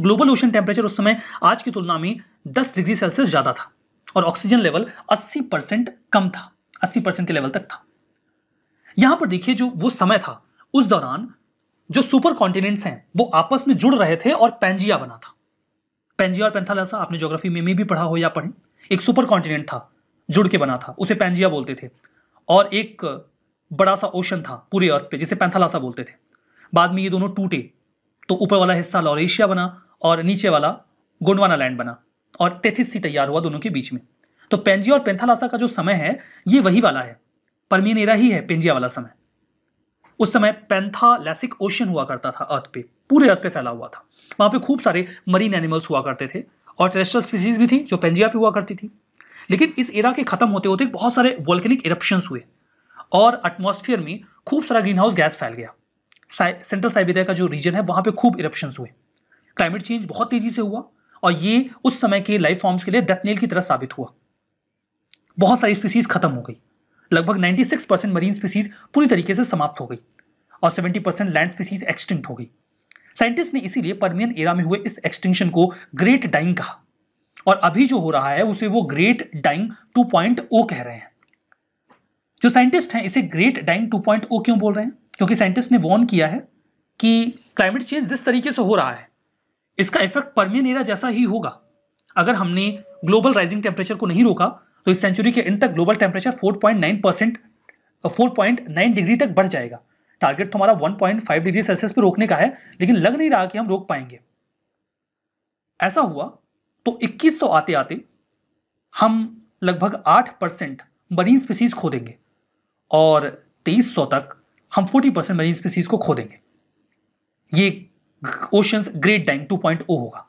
ग्लोबल ओशन टेम्परेचर उस समय आज की तुलना में 10 डिग्री सेल्सियस ज़्यादा था और ऑक्सीजन लेवल 80 परसेंट कम था 80 परसेंट के लेवल तक था यहां पर देखिए जो वो समय था उस दौरान जो सुपर कॉन्टिनेंट्स हैं वो आपस में जुड़ रहे थे और पेंजिया बना था पेंजिया और पेंथालासा आपने ज्योग्राफी में, में भी पढ़ा हो या पढ़े एक सुपर कॉन्टिनेंट था जुड़ के बना था उसे पेंजिया बोलते थे और एक बड़ा सा ओशन था पूरे अर्थ पे जिसे पैंथालासा बोलते थे बाद में ये दोनों टूटे तो ऊपर वाला हिस्सा लॉरेशिया बना और नीचे वाला गोंडवाना लैंड बना और तेथिस सी तैयार हुआ दोनों के बीच में तो पेंजिया और पेंथालासा का जो समय है ये वही वाला है परमीन एरा ही है पेंजिया वाला समय उस समय पेंथालैसिक ओशन हुआ करता था अर्थ पे पूरे अर्थ पे फैला हुआ था वहां पे खूब सारे मरीन एनिमल्स हुआ करते थे और टेरेस्ट्रल स्पीसीज भी थी जो पेंजिया पे हुआ करती थी लेकिन इस एरा के खत्म होते होते बहुत सारे वॉल्केनिक इरप्शन हुए और एटमोस्फियर में खूब सारा ग्रीन हाउस गैस फैल गया सेंट्रल साइबेरिया का जो रीजन है वहां पे खूब इरप्शन हुए क्लाइमेट चेंज बहुत तेजी से हुआ और ये उस समय के लाइफ फॉर्म्स के लिए डेथनेल की तरह साबित हुआ बहुत सारी स्पीसीज खत्म हो गई लगभग 96 परसेंट मरीन स्पीसीज पूरी तरीके से समाप्त हो गई और 70 परसेंट लैंड स्पीसीज एक्सटिंक्ट हो गई साइंटिस्ट ने इसीलिए परमियन एरा में हुए इस एक्सटिंक्शन को ग्रेट डाइंग कहा और अभी जो हो रहा है उसे वो ग्रेट डाइंग 2.0 कह रहे हैं जो साइंटिस्ट हैं इसे ग्रेट डाइंग 2.0 क्यों बोल रहे हैं क्योंकि साइंटिस्ट ने वॉर्न किया है कि क्लाइमेट चेंज जिस तरीके से हो रहा है इसका इफेक्ट परमियन एरा जैसा ही होगा अगर हमने ग्लोबल राइजिंग टेम्परेचर को नहीं रोका तो इस सेंचुरी के एंड तक global temperature 4.9 percent four degree तक बढ़ जाएगा टारगेट तो हमारा 1.5 डिग्री सेल्सियस पर रोकने का है लेकिन लग नहीं रहा कि हम रोक पाएंगे ऐसा हुआ तो 2100 आते आते हम लगभग 8 परसेंट मरीन स्पीसीज खो देंगे और 2300 तक हम 40 परसेंट मरीन स्पीसीज को खो देंगे ये ओशंस ग्रेट डाइंग 2.0 होगा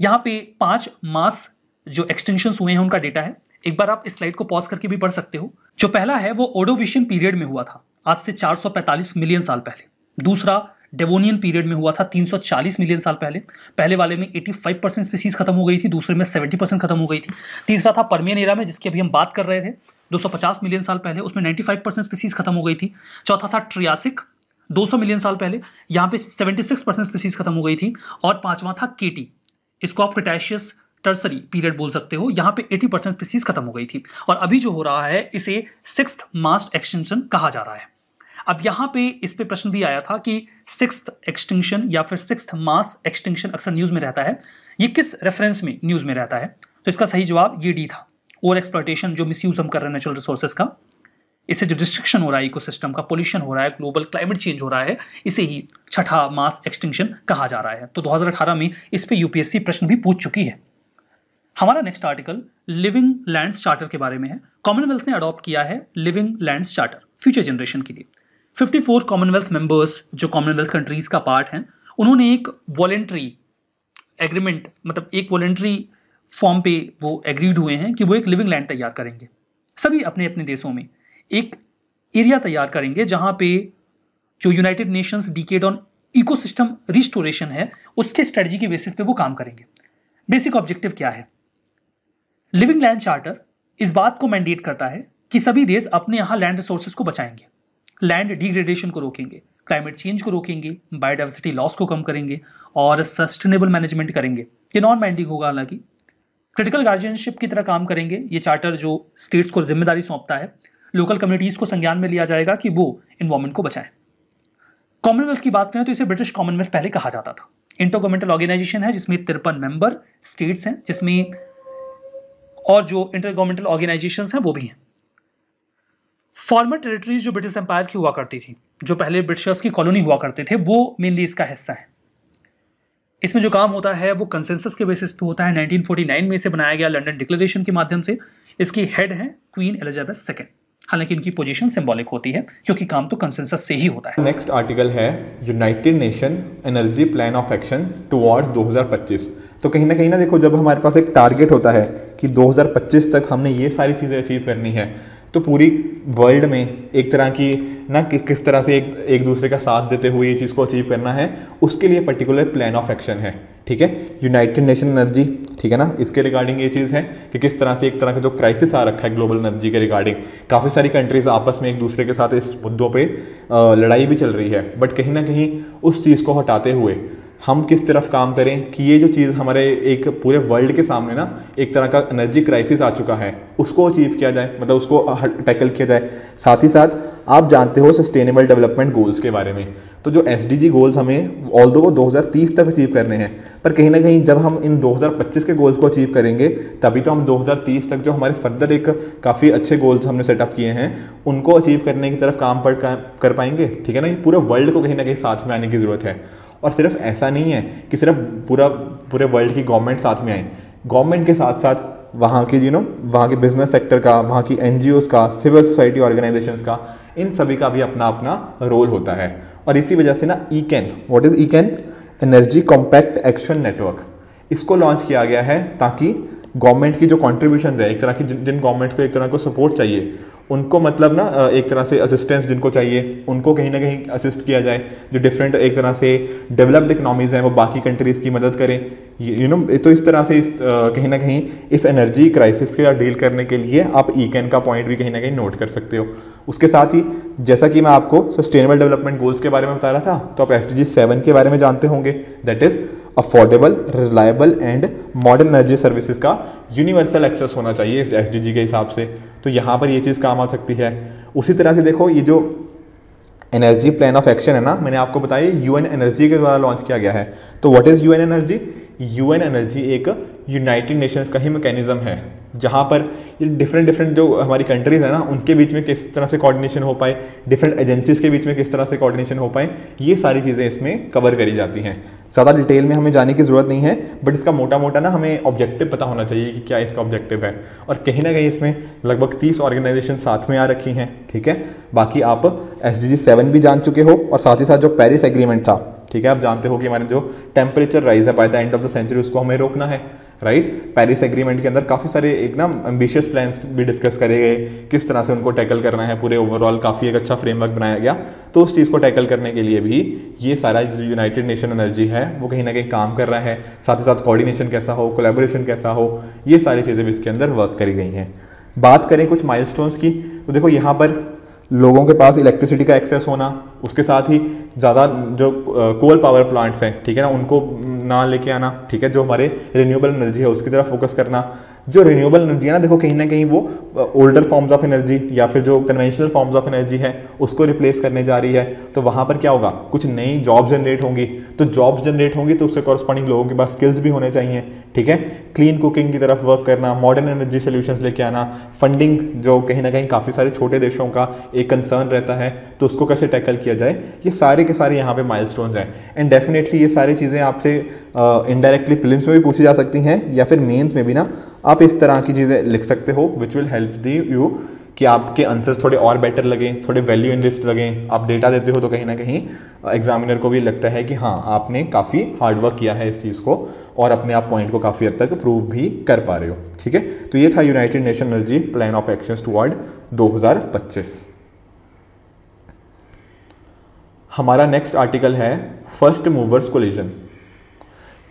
यहाँ पे पांच मास जो एक्सटेंशन हुए हैं उनका डेटा है एक बार आप इस स्लाइड को पॉज करके भी पढ़ सकते हो जो पहला है वो ओडोविशियन पीरियड में हुआ था आज से 445 मिलियन साल पहले दूसरा डेवोनियन पीरियड में हुआ था 340 मिलियन साल पहले पहले वाले में 85 परसेंट स्पीसीज खत्म हो गई थी दूसरे में 70 परसेंट खत्म हो गई थी तीसरा था परमियन एरा में जिसकी अभी हम बात कर रहे थे 250 मिलियन साल पहले उसमें 95 परसेंट स्पीसीज खत्म हो गई थी चौथा था ट्रियासिक 200 मिलियन साल पहले यहाँ पे 76 परसेंट स्पीसीज खत्म हो गई थी और पांचवा था केटी इसको आप क्रिटेशियस टर्सरी पीरियड बोल सकते हो यहाँ पे 80 परसेंट स्पीसीज खत्म हो गई थी और अभी जो हो रहा है इसे सिक्स मास्ट एक्सटेंशन कहा जा रहा है अब यहाँ पे इस पे प्रश्न भी आया था कि सिक्स एक्सटिंक्शन या फिर सिक्स मास एक्सटिंक्शन अक्सर न्यूज़ में रहता है ये किस रेफरेंस में न्यूज़ में रहता है तो इसका सही जवाब ये डी था ओवर एक्सप्लॉयटेशन जो मिस यूज हम कर रहे हैं नेचुरल रिसोर्सेज का इससे जो डिस्ट्रक्शन हो रहा है इकोसिस्टम का पोल्यूशन हो रहा है ग्लोबल क्लाइमेट चेंज हो रहा है इसे ही छठा मास एक्सटिंक्शन कहा जा रहा है तो 2018 में इस पर यूपीएससी प्रश्न भी पूछ चुकी है हमारा next article living lands charter के बारे में है कॉमनवेल्थ ने अडॉप्ट किया है living lands charter future generation के लिए 54 कॉमनवेल्थ मेंबर्स जो कॉमनवेल्थ कंट्रीज का पार्ट हैं उन्होंने एक वॉलेंट्री एग्रीमेंट मतलब एक वॉलेंट्री फॉर्म पे वो एग्रीड हुए हैं कि वो एक लिविंग लैंड तैयार करेंगे सभी अपने अपने देशों में एक एरिया तैयार करेंगे जहां पे जो United Nations decade on ecosystem restoration है उसके स्ट्रेटजी के बेसिस पे वो काम करेंगे बेसिक ऑब्जेक्टिव क्या है लिविंग लैंड चार्टर इस बात को मैंडेट करता है कि सभी देश अपने यहां लैंड रिसोर्सेज को बचाएंगे लैंड डिग्रेडेशन को रोकेंगे क्लाइमेट चेंज को रोकेंगे बायोडाइवर्सिटी लॉस को कम करेंगे और सस्टेनेबल मैनेजमेंट करेंगे ये नॉन बैंडिंग होगा हालांकि क्रिटिकल गार्जियनशिप की तरह काम करेंगे ये चार्टर जो स्टेट्स को जिम्मेदारी सौंपता है लोकल कम्युनिटीज़ को संज्ञान में लिया जाएगा कि वो इन्वॉर्मेंट को बचाएं कॉमनवेल्थ की बात करें तो इसे ब्रिटिश कॉमनवेल्थ पहले कहा जाता था इंटर गवर्नमेंटल ऑर्गेनाइजेशन है जिसमें तिरपन मेंबर स्टेट्स हैं जिसमें और जो इंटर गवर्नमेंटल ऑर्गेनाइजेशन हैं वो भी हैं फॉर्मर टेरिटरीज जो ब्रिटिश एम्पायर की हुआ करती थी जो पहले ब्रिटिशर्स की कॉलोनी हुआ करते थे वो मेनली इसका हिस्सा है इसमें जो काम होता है वो कंसेंसस के बेसिस पे होता है 1949 में इसे बनाया गया लंदन डिक्लेरेशन के माध्यम से इसकी हेड है क्वीन एलिजाबेथ सेकेंड हालांकि इनकी पोजीशन सिंबॉलिक होती है क्योंकि काम तो कंसेंसस से ही होता है नेक्स्ट आर्टिकल है United Nation energy plan of action towards 2025 तो कहीं ना कहीं ना देखो जब हमारे पास एक टारगेट होता है कि 2025 तक हमने ये सारी चीज़ें अचीव करनी है तो पूरी वर्ल्ड में एक तरह की ना कि किस तरह से एक एक दूसरे का साथ देते हुए ये चीज़ को अचीव करना है उसके लिए पर्टिकुलर प्लान ऑफ एक्शन है ठीक है यूनाइटेड नेशन एनर्जी ठीक है ना इसके रिगार्डिंग ये चीज़ है कि किस तरह से एक तरह का जो क्राइसिस आ रखा है ग्लोबल एनर्जी के रिगार्डिंग काफ़ी सारी कंट्रीज़ आपस में एक दूसरे के साथ इस मुद्दों पे लड़ाई भी चल रही है बट कहीं ना कहीं उस चीज़ को हटाते हुए हम किस तरफ काम करें कि ये जो चीज़ हमारे एक पूरे वर्ल्ड के सामने ना एक तरह का एनर्जी क्राइसिस आ चुका है उसको अचीव किया जाए मतलब उसको टैकल किया जाए साथ ही साथ आप जानते हो सस्टेनेबल डेवलपमेंट गोल्स के बारे में तो जो एस डी जी गोल्स हमें ऑल दो दो हज़ार तीस तक अचीव करने हैं पर कहीं ना कहीं जब हम इन 2025 के गोल्स को अचीव करेंगे तभी तो हम 2030 तक जो हमारे फर्दर एक काफ़ी अच्छे गोल्स हमने सेटअप किए हैं उनको अचीव करने की तरफ काम पर कर पाएंगे ठीक है ना ये पूरे वर्ल्ड को कहीं ना कहीं साथ में आने की ज़रूरत है और सिर्फ ऐसा नहीं है कि सिर्फ पूरा पूरे वर्ल्ड की गवर्नमेंट साथ में आए गवर्नमेंट के साथ साथ वहाँ की यू नो वहाँ के बिजनेस सेक्टर का वहाँ की एन का सिविल सोसाइटी ऑर्गेनाइजेशन का इन सभी का भी अपना अपना रोल होता है और इसी वजह से ना E CAN what is E CAN energy compact action network इसको लॉन्च किया गया है ताकि गवर्नमेंट की जो कॉन्ट्रीब्यूशन है एक तरह की जिन जिन गवर्नमेंट्स को एक तरह को सपोर्ट चाहिए उनको मतलब ना एक तरह से असिस्टेंस जिनको चाहिए उनको कहीं ना कहीं असिस्ट किया जाए जो डिफरेंट एक तरह से डेवलप्ड इकनॉमीज़ हैं वो बाकी कंट्रीज़ की मदद करें यू नो तो इस तरह से इस कहीं ना कहीं इस एनर्जी क्राइसिस के डील करने के लिए आप ई e कैन का पॉइंट भी कहीं ना कहीं नोट कर सकते हो उसके साथ ही जैसा कि मैं आपको सस्टेनेबल डेवलपमेंट गोल्स के बारे में बता रहा था तो आप एस डी सेवन के बारे में जानते होंगे that is affordable reliable and modern energy services का यूनिवर्सल एक्सेस होना चाहिए इस एस डी जी के हिसाब से तो यहाँ पर ये चीज़ काम आ सकती है उसी तरह से देखो ये जो एनर्जी प्लान ऑफ एक्शन है ना मैंने आपको बताया यू एन एनर्जी के द्वारा लॉन्च किया गया है तो what is U N energy U N energy एक यूनाइटेड नेशंस का ही मैकेनिज्म है जहाँ पर ये डिफरेंट डिफरेंट जो हमारी कंट्रीज़ है ना उनके बीच में किस तरह से कोऑर्डिनेशन हो पाए डिफरेंट एजेंसीज़ के बीच में किस तरह से कोऑर्डिनेशन हो पाए ये सारी चीज़ें इसमें कवर करी जाती हैं ज़्यादा डिटेल में हमें जाने की ज़रूरत नहीं है बट इसका मोटा मोटा ना हमें ऑब्जेक्टिव पता होना चाहिए कि क्या इसका ऑब्जेक्टिव है और कहीं ना कहीं इसमें लगभग तीस ऑर्गेनाइजेशन साथ में आ रखी हैं ठीक है बाकी आप एस डी सेवन भी जान चुके हो और साथ ही साथ जो पेरिस एग्रीमेंट था ठीक है आप जानते हो कि हमारे जो टेम्परेचर राइज है by the end of the century उसको हमें रोकना है राइट पेरिस एग्रीमेंट के अंदर काफ़ी सारे एक ना एम्बिशियस प्लान भी डिस्कस करे गए किस तरह से उनको टैकल करना है पूरे ओवरऑल काफ़ी एक अच्छा फ्रेमवर्क बनाया गया तो उस चीज़ को टैकल करने के लिए भी ये सारा जो यूनाइटेड नेशन एनर्जी है वो कहीं ना कहीं काम कर रहा है साथ ही साथ कोऑर्डिनेशन कैसा हो कोलेबोरेशन कैसा हो ये सारी चीज़ें भी इसके अंदर वर्क करी गई हैं बात करें कुछ माइलस्टोन्स की तो देखो यहाँ पर लोगों के पास इलेक्ट्रिसिटी का एक्सेस होना उसके साथ ही ज़्यादा जो कोल पावर प्लांट्स हैं ठीक है ना उनको ना लेके आना ठीक है जो हमारे रिन्यूएबल एनर्जी है उसकी तरफ फोकस करना जो रिन्यूएबल एनर्जी है ना देखो कहीं ना कहीं वो ओल्डर फॉर्म्स ऑफ एनर्जी या फिर जो कन्वेंशनल फॉर्म्स ऑफ एनर्जी है उसको रिप्लेस करने जा रही है तो वहाँ पर क्या होगा कुछ नई जॉब जनरेट होंगी तो जॉब्स जनरेट होंगी तो उससे कॉरस्पॉन्डिंग लोगों के पास स्किल्स भी होने चाहिए ठीक है क्लीन कुकिंग की तरफ वर्क करना मॉडर्न एनर्जी सोल्यूशंस लेके आना फंडिंग जो कहीं ना कहीं काफ़ी सारे छोटे देशों का एक कंसर्न रहता है तो उसको कैसे टैकल किया जाए ये सारे के सारे यहाँ पे स्टोन हैं एंड डेफिनेटली ये सारी चीज़ें आपसे इनडायरेक्टली फिल्म में भी पूछी जा सकती हैं या फिर मेन्स में भी ना आप इस तरह की चीज़ें लिख सकते हो which will help the you कि आपके आंसर्स थोड़े और बेटर लगें थोड़े वैल्यू इन्वेस्ट लगें आप डेटा देते हो तो कहीं ना कहीं एग्जामिनर को भी लगता है कि हाँ आपने काफ़ी हार्डवर्क किया है इस चीज़ को और अपने आप पॉइंट को काफ़ी हद तक प्रूव भी कर पा रहे हो ठीक है तो ये था United Nation energy plan of action toward 2025 हमारा नेक्स्ट आर्टिकल है फर्स्ट मूवर्स कोलिजन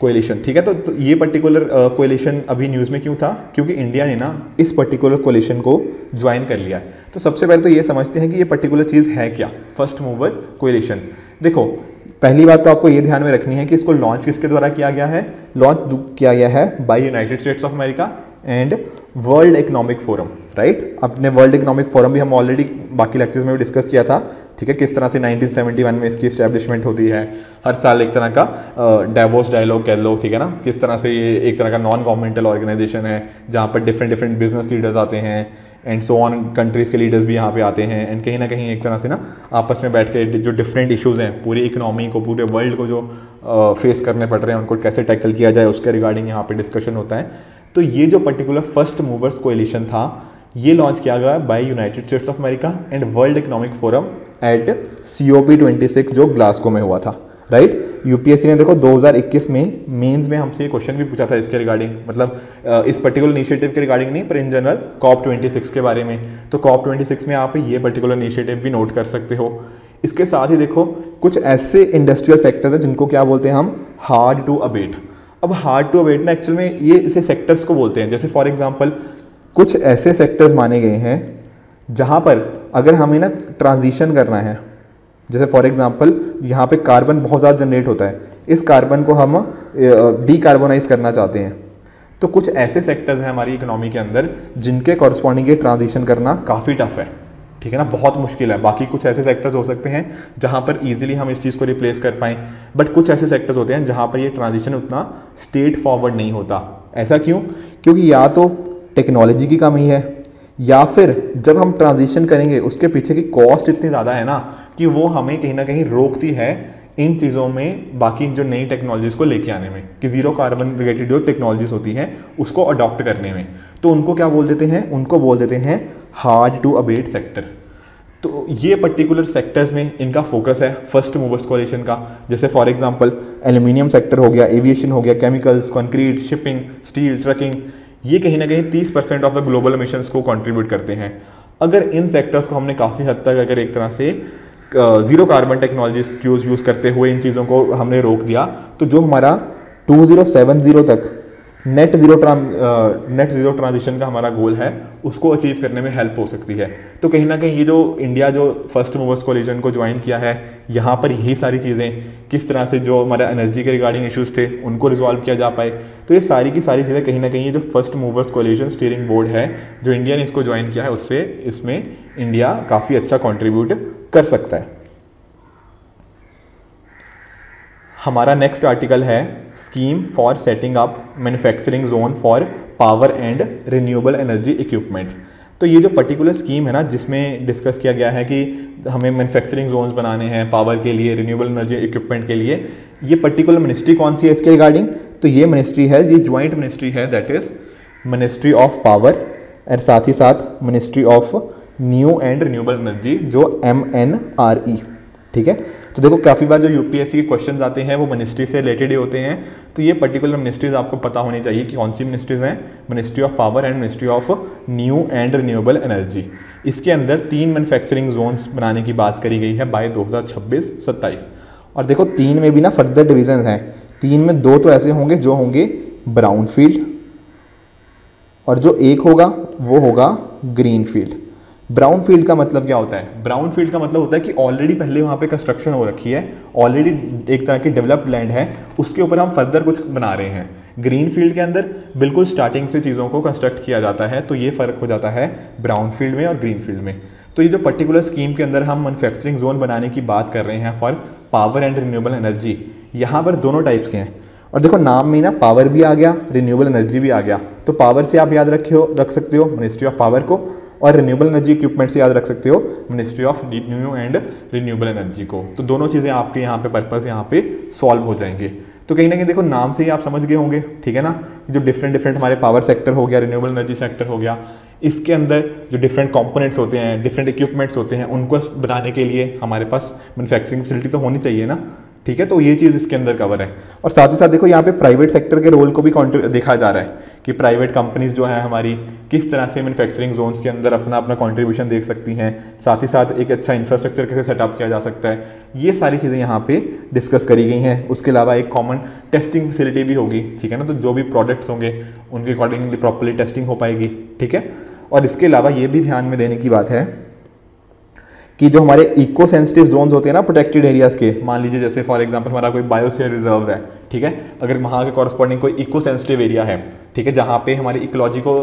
कोलेशन ठीक है तो, तो ये पर्टिकुलर uh, अभी न्यूज़ में क्यों था क्योंकि इंडिया ने ना इस पर्टिकुलर कोलेशन को ज्वाइन कर लिया है तो सबसे पहले तो ये समझते हैं कि ये पर्टिकुलर चीज़ है क्या फर्स्ट मूवर कोलेशन देखो पहली बात तो आपको ये ध्यान में रखनी है कि इसको लॉन्च किसके द्वारा किया गया है लॉन्च किया गया है by United States of America and World Economic Forum right right? अपने वर्ल्ड इकोनॉमिक फोरम भी हम ऑलरेडी बाकी लेक्चर्स में भी डिस्कस किया था ठीक है किस तरह से 1971 में इसकी स्टैब्लिशमेंट होती है हर साल एक तरह का डेवोस डायलॉग कह लो ठीक है ना किस तरह से ये एक तरह का नॉन गवर्नमेंटल ऑर्गेनाइजेशन है जहाँ पर डिफरेंट डिफरेंट बिजनेस लीडर्स आते हैं एंड सो ऑन कंट्रीज़ के लीडर्स भी यहाँ पे आते हैं एंड कहीं ना कहीं एक तरह से ना आपस में बैठ के जो डिफरेंट इशूज़ हैं पूरी इकनॉमी को पूरे वर्ल्ड को जो फेस uh, करने पड़ रहे हैं उनको कैसे टैकल किया जाए उसके रिगार्डिंग यहाँ पे डिस्कशन होता है तो ये जो पर्टिकुलर फर्स्ट मूवर्स कोएलिशन था ये लॉन्च किया गया by United States of America and World Economic Forum at C O P twenty six जो ग्लासगो में हुआ था राइट right? यूपीएससी ने देखो 2021 में मेंस में हमसे ये क्वेश्चन भी पूछा था इसके रिगार्डिंग मतलब इस पर्टिकुलर इनिशिएटिव के रिगार्डिंग नहीं पर इन जनरल कॉप 26 के बारे में तो कॉप 26 में आप ये पर्टिकुलर इनिशिएटिव भी नोट कर सकते हो इसके साथ ही देखो कुछ ऐसे इंडस्ट्रियल सेक्टर्स हैं जिनको क्या बोलते हैं हम हार्ड टू अबेट अब हार्ड टू अबेट ना एक्चुअल में ये इसे सेक्टर्स को बोलते हैं जैसे फॉर एग्जाम्पल कुछ ऐसे सेक्टर्स माने गए हैं जहाँ पर अगर हमें ना ट्रांजिशन करना है जैसे फॉर एग्ज़ाम्पल यहाँ पे कार्बन बहुत ज़्यादा जनरेट होता है इस कार्बन को हम डीकार्बोनाइज करना चाहते हैं तो कुछ ऐसे सेक्टर्स हैं हमारी इकोनॉमी के अंदर जिनके कॉरस्पॉन्डिंग ट्रांजिशन करना काफ़ी टफ है ठीक है ना बहुत मुश्किल है बाकी कुछ ऐसे सेक्टर्स हो सकते हैं जहाँ पर ईजिली हम इस चीज़ को रिप्लेस कर पाएँ बट कुछ ऐसे सेक्टर्स होते हैं जहाँ पर ये ट्रांजिशन उतना स्टेट फॉरवर्ड नहीं होता ऐसा क्यों क्योंकि या तो टेक्नोलॉजी की कमी है या फिर जब हम ट्रांजिशन करेंगे उसके पीछे की कॉस्ट इतनी ज़्यादा है ना कि वो हमें कहीं ना कहीं रोकती है इन चीज़ों में बाकी जो नई टेक्नोलॉजीज़ को लेके आने में कि ज़ीरो कार्बन रिलेटेड जो टेक्नोलॉजीज़ होती हैं उसको अडॉप्ट करने में तो उनको क्या बोल देते हैं उनको बोल देते हैं हार्ड टू अबेट सेक्टर तो ये पर्टिकुलर सेक्टर्स में इनका फोकस है फर्स्ट मूवर्स कोलेशन का जैसे फॉर एग्जांपल एल्यूमिनियम सेक्टर हो गया एविएशन हो गया chemicals concrete shipping steel trucking ये कहीं ना कहीं तीस percent of the global emission को कॉन्ट्रीब्यूट करते हैं अगर इन सेक्टर्स को हमने काफ़ी हद तक अगर एक तरह से zero carbon technologies use करते हुए इन चीज़ों को हमने रोक दिया तो जो हमारा टू जीरो सेवन ज़ीरो तक net zero net zero transition का हमारा गोल है उसको अचीव करने में हेल्प हो सकती है तो कहीं ना कहीं ये जो इंडिया जो फर्स्ट मूवर्स कोलिजन को ज्वाइन किया है यहाँ पर यही सारी चीज़ें किस तरह से जो हमारा एनर्जी के रिगार्डिंग इश्यूज थे उनको रिजॉल्व किया जा पाए तो ये सारी की सारी चीज़ें कहीं ना कहीं ये जो first movers collision steering board है जो इंडिया ने इसको ज्वाइन किया है उससे इसमें इंडिया काफ़ी अच्छा कॉन्ट्रीब्यूट कर सकता है हमारा नेक्स्ट आर्टिकल है scheme for setting up manufacturing zone for power and renewable energy equipment तो ये जो पर्टिकुलर स्कीम है ना जिसमें डिस्कस किया गया है कि हमें मैन्युफैक्चरिंग जोन्स बनाने हैं पावर के लिए रिन्यूएबल एनर्जी इक्विपमेंट के लिए ये पर्टिकुलर मिनिस्ट्री कौन सी है इसके रिगार्डिंग तो ये मिनिस्ट्री है ये ज्वाइंट मिनिस्ट्री है that is ministry of power और साथ ही साथ ministry of new and renewable energy जो एम एन आर ई ठीक है तो देखो काफ़ी बार जो यूपीएससी के क्वेश्चन आते हैं वो मिनिस्ट्री से रिलेटेड ही होते हैं तो ये पर्टिकुलर मिनिस्ट्रीज आपको पता होनी चाहिए कि कौन सी मिनिस्ट्रीज हैं ministry of power and ministry of new and renewable energy इसके अंदर तीन मैनुफैक्चरिंग जोन्स बनाने की बात करी गई है हजार छब्बीस सत्ताईस और देखो तीन में भी ना फर्दर डिविजन हैं तीन में दो तो ऐसे होंगे जो होंगे ब्राउन फील्ड और जो एक होगा वो होगा ग्रीन फील्ड ब्राउन फील्ड का मतलब क्या होता है ब्राउन फील्ड का मतलब होता है कि ऑलरेडी पहले वहाँ पे कंस्ट्रक्शन हो रखी है ऑलरेडी एक तरह की डेवलप्ड लैंड है उसके ऊपर हम फर्दर कुछ बना रहे हैं ग्रीन फील्ड के अंदर बिल्कुल स्टार्टिंग से चीज़ों को कंस्ट्रक्ट किया जाता है तो ये फ़र्क हो जाता है ब्राउन फील्ड में और ग्रीन फील्ड में तो ये जो पर्टिकुलर स्कीम के अंदर हम मैनुफैक्चरिंग जोन बनाने की बात कर रहे हैं for power and renewable energy यहाँ पर दोनों टाइप्स के हैं और देखो नाम में ना पावर भी आ गया रिन्यूएबल एनर्जी भी आ गया तो पावर से आप याद रखे हो रख सकते हो मिनिस्ट्री ऑफ पावर को और रिन्यूएबल एनर्जी इक्विपमेंट से याद रख सकते हो ministry of new and renewable energy को तो दोनों चीज़ें आपके यहाँ पे पर्पस यहाँ पे सॉल्व हो जाएंगे तो कहीं ना कहीं देखो नाम से ही आप समझ गए होंगे ठीक है ना जो डिफरेंट डिफरेंट हमारे पावर सेक्टर हो गया रिन्यूएबल एनर्जी सेक्टर हो गया इसके अंदर जो डिफरेंट कॉम्पोनेंट्स होते हैं डिफरेंट इक्विपमेंट्स होते हैं उनको बनाने के लिए हमारे पास मैनुफैक्चरिंग फैसिलिटी तो होनी चाहिए ना ठीक है तो ये चीज़ इसके अंदर कवर है और साथ ही साथ देखो यहाँ पे प्राइवेट सेक्टर के रोल को भी देखा जा रहा है कि प्राइवेट कंपनीज जो है हमारी किस तरह से मैन्युफैक्चरिंग जोन्स के अंदर अपना अपना कंट्रीब्यूशन देख सकती हैं साथ ही साथ एक अच्छा इंफ्रास्ट्रक्चर कैसे सेटअप किया जा सकता है ये सारी चीज़ें यहाँ पे डिस्कस करी गई हैं उसके अलावा एक कॉमन टेस्टिंग फैसिलिटी भी होगी ठीक है ना तो जो भी प्रोडक्ट्स होंगे उनके अकॉर्डिंगली प्रॉपरली टेस्टिंग हो पाएगी ठीक है और इसके अलावा ये भी ध्यान में देने की बात है कि जो हमारे इको सेंसिटिव जोन होते हैं ना प्रोटेक्टेड एरियाज़ के मान लीजिए जैसे फॉर एग्जाम्पल हमारा कोई बायोसियर रिजर्व है ठीक है अगर वहाँ के कॉरस्पॉन्डिंग कोई इको सेंसिटिव एरिया है ठीक है जहाँ पे हमारी इकोलॉजी को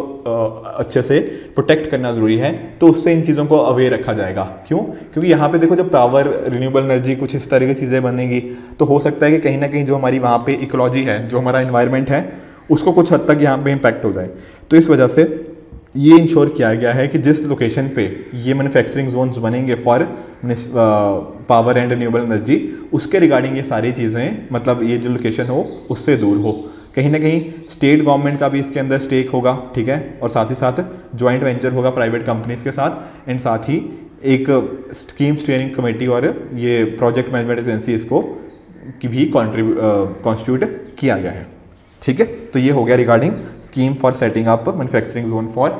अच्छे से प्रोटेक्ट करना ज़रूरी है तो उससे इन चीज़ों को अवेयर रखा जाएगा क्यों क्योंकि यहाँ पे देखो जब पावर रिन्यूएबल एनर्जी कुछ इस तरह की चीज़ें बनेंगी तो हो सकता है कि कहीं ना कहीं जो हमारी वहाँ पर इकोलॉजी है जो हमारा इन्वायरमेंट है उसको कुछ हद तक यहाँ पर इम्पैक्ट हो जाए तो इस वजह से ये इंश्योर किया गया है कि जिस लोकेशन पे ये मैन्युफैक्चरिंग जोन्स बनेंगे for power and renewable energy उसके रिगार्डिंग ये सारी चीज़ें मतलब ये जो लोकेशन हो उससे दूर हो कहीं ना कहीं स्टेट गवर्नमेंट का भी इसके अंदर स्टेक होगा ठीक है और साथ ही साथ ज्वाइंट वेंचर होगा प्राइवेट कंपनीज के साथ एंड साथ ही एक स्कीम स्टेयरिंग कमेटी और ये प्रोजेक्ट मैनेजमेंट एजेंसी इसको की भी कॉन्ट्रीब्यू कॉन्स्टिट्यूट uh, किया गया है ठीक है तो ये हो गया regarding scheme for setting up manufacturing zone for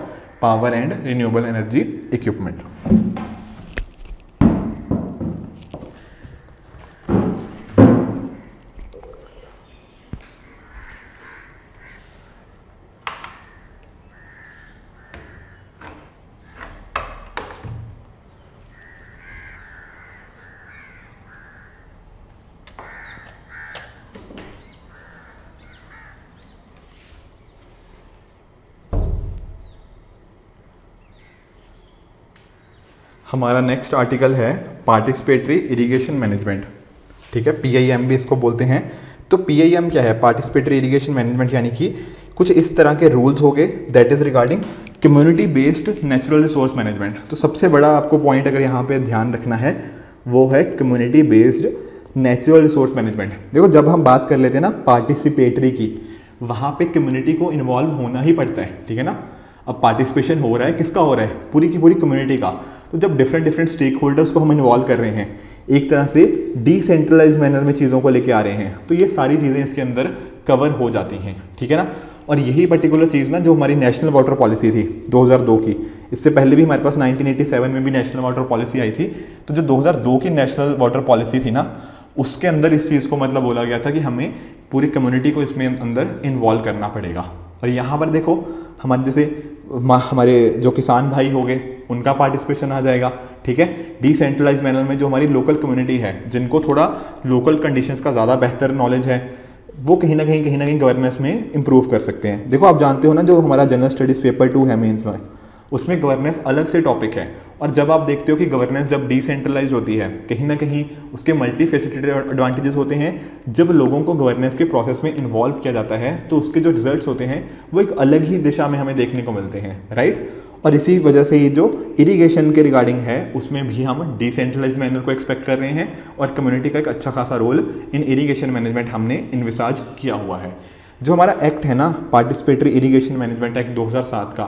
power and renewable energy equipment हमारा नेक्स्ट आर्टिकल है पार्टिसिपेटरी इरिगेशन मैनेजमेंट ठीक है पीआईएम भी इसको बोलते हैं तो पीआईएम क्या है पार्टिसिपेटरी इरिगेशन मैनेजमेंट यानी कि कुछ इस तरह के रूल्स हो गए that is regarding community based natural resource management तो सबसे बड़ा आपको पॉइंट अगर यहाँ पे ध्यान रखना है वो है community based natural resource management देखो जब हम बात कर लेते हैं ना पार्टिसिपेटरी की वहाँ पे कम्युनिटी को इन्वॉल्व होना ही पड़ता है ठीक है ना अब पार्टिसिपेशन हो रहा है किसका हो रहा है पूरी की पूरी कम्युनिटी का तो जब डिफरेंट डिफरेंट स्टेक होल्डर्स को हम इन्वॉल्व कर रहे हैं एक तरह से डिसेंट्रलाइज मैनर में चीज़ों को लेके आ रहे हैं तो ये सारी चीज़ें इसके अंदर कवर हो जाती हैं ठीक है ना और यही पर्टिकुलर चीज़ ना जो हमारी नेशनल वाटर पॉलिसी थी 2002 की इससे पहले भी हमारे पास 1987 में भी नेशनल वाटर पॉलिसी आई थी तो जो 2002 की नेशनल वाटर पॉलिसी थी ना उसके अंदर इस चीज़ को मतलब बोला गया था कि हमें पूरी कम्युनिटी को इसमें अंदर इन्वॉल्व करना पड़ेगा और यहाँ पर देखो हमारे जैसे हमारे जो किसान भाई हो गए उनका पार्टिसिपेशन आ जाएगा ठीक है डिसेंट्रलाइज मैनर में जो हमारी लोकल कम्युनिटी है जिनको थोड़ा लोकल कंडीशंस का ज़्यादा बेहतर नॉलेज है वो कहीं ना कहीं कहीं ना कहीं गवर्नेंस में इंप्रूव कर सकते हैं देखो आप जानते हो ना जो हमारा जनरल स्टडीज़ पेपर टू है मेन्स में उसमें गवर्नेंस अलग से टॉपिक है और जब आप देखते हो कि गवर्नेंस जब डिसेंट्रलाइज होती है कहीं ना कहीं उसके मल्टी फेसिटेड एडवांटेजेस होते हैं जब लोगों को गवर्नेंस के प्रोसेस में इन्वॉल्व किया जाता है तो उसके जो रिजल्ट्स होते हैं वो एक अलग ही दिशा में हमें देखने को मिलते हैं राइट और इसी वजह से ये जो इरिगेशन के रिगार्डिंग है उसमें भी हम डिसेंट्रलाइज मैनर को एक्सपेक्ट कर रहे हैं और कम्युनिटी का एक अच्छा खासा रोल इन इरिगेशन मैनेजमेंट हमने इन्विसाज किया हुआ है जो हमारा एक्ट है ना पार्टिसिपेटरी इरिगेशन मैनेजमेंट एक्ट 2007 का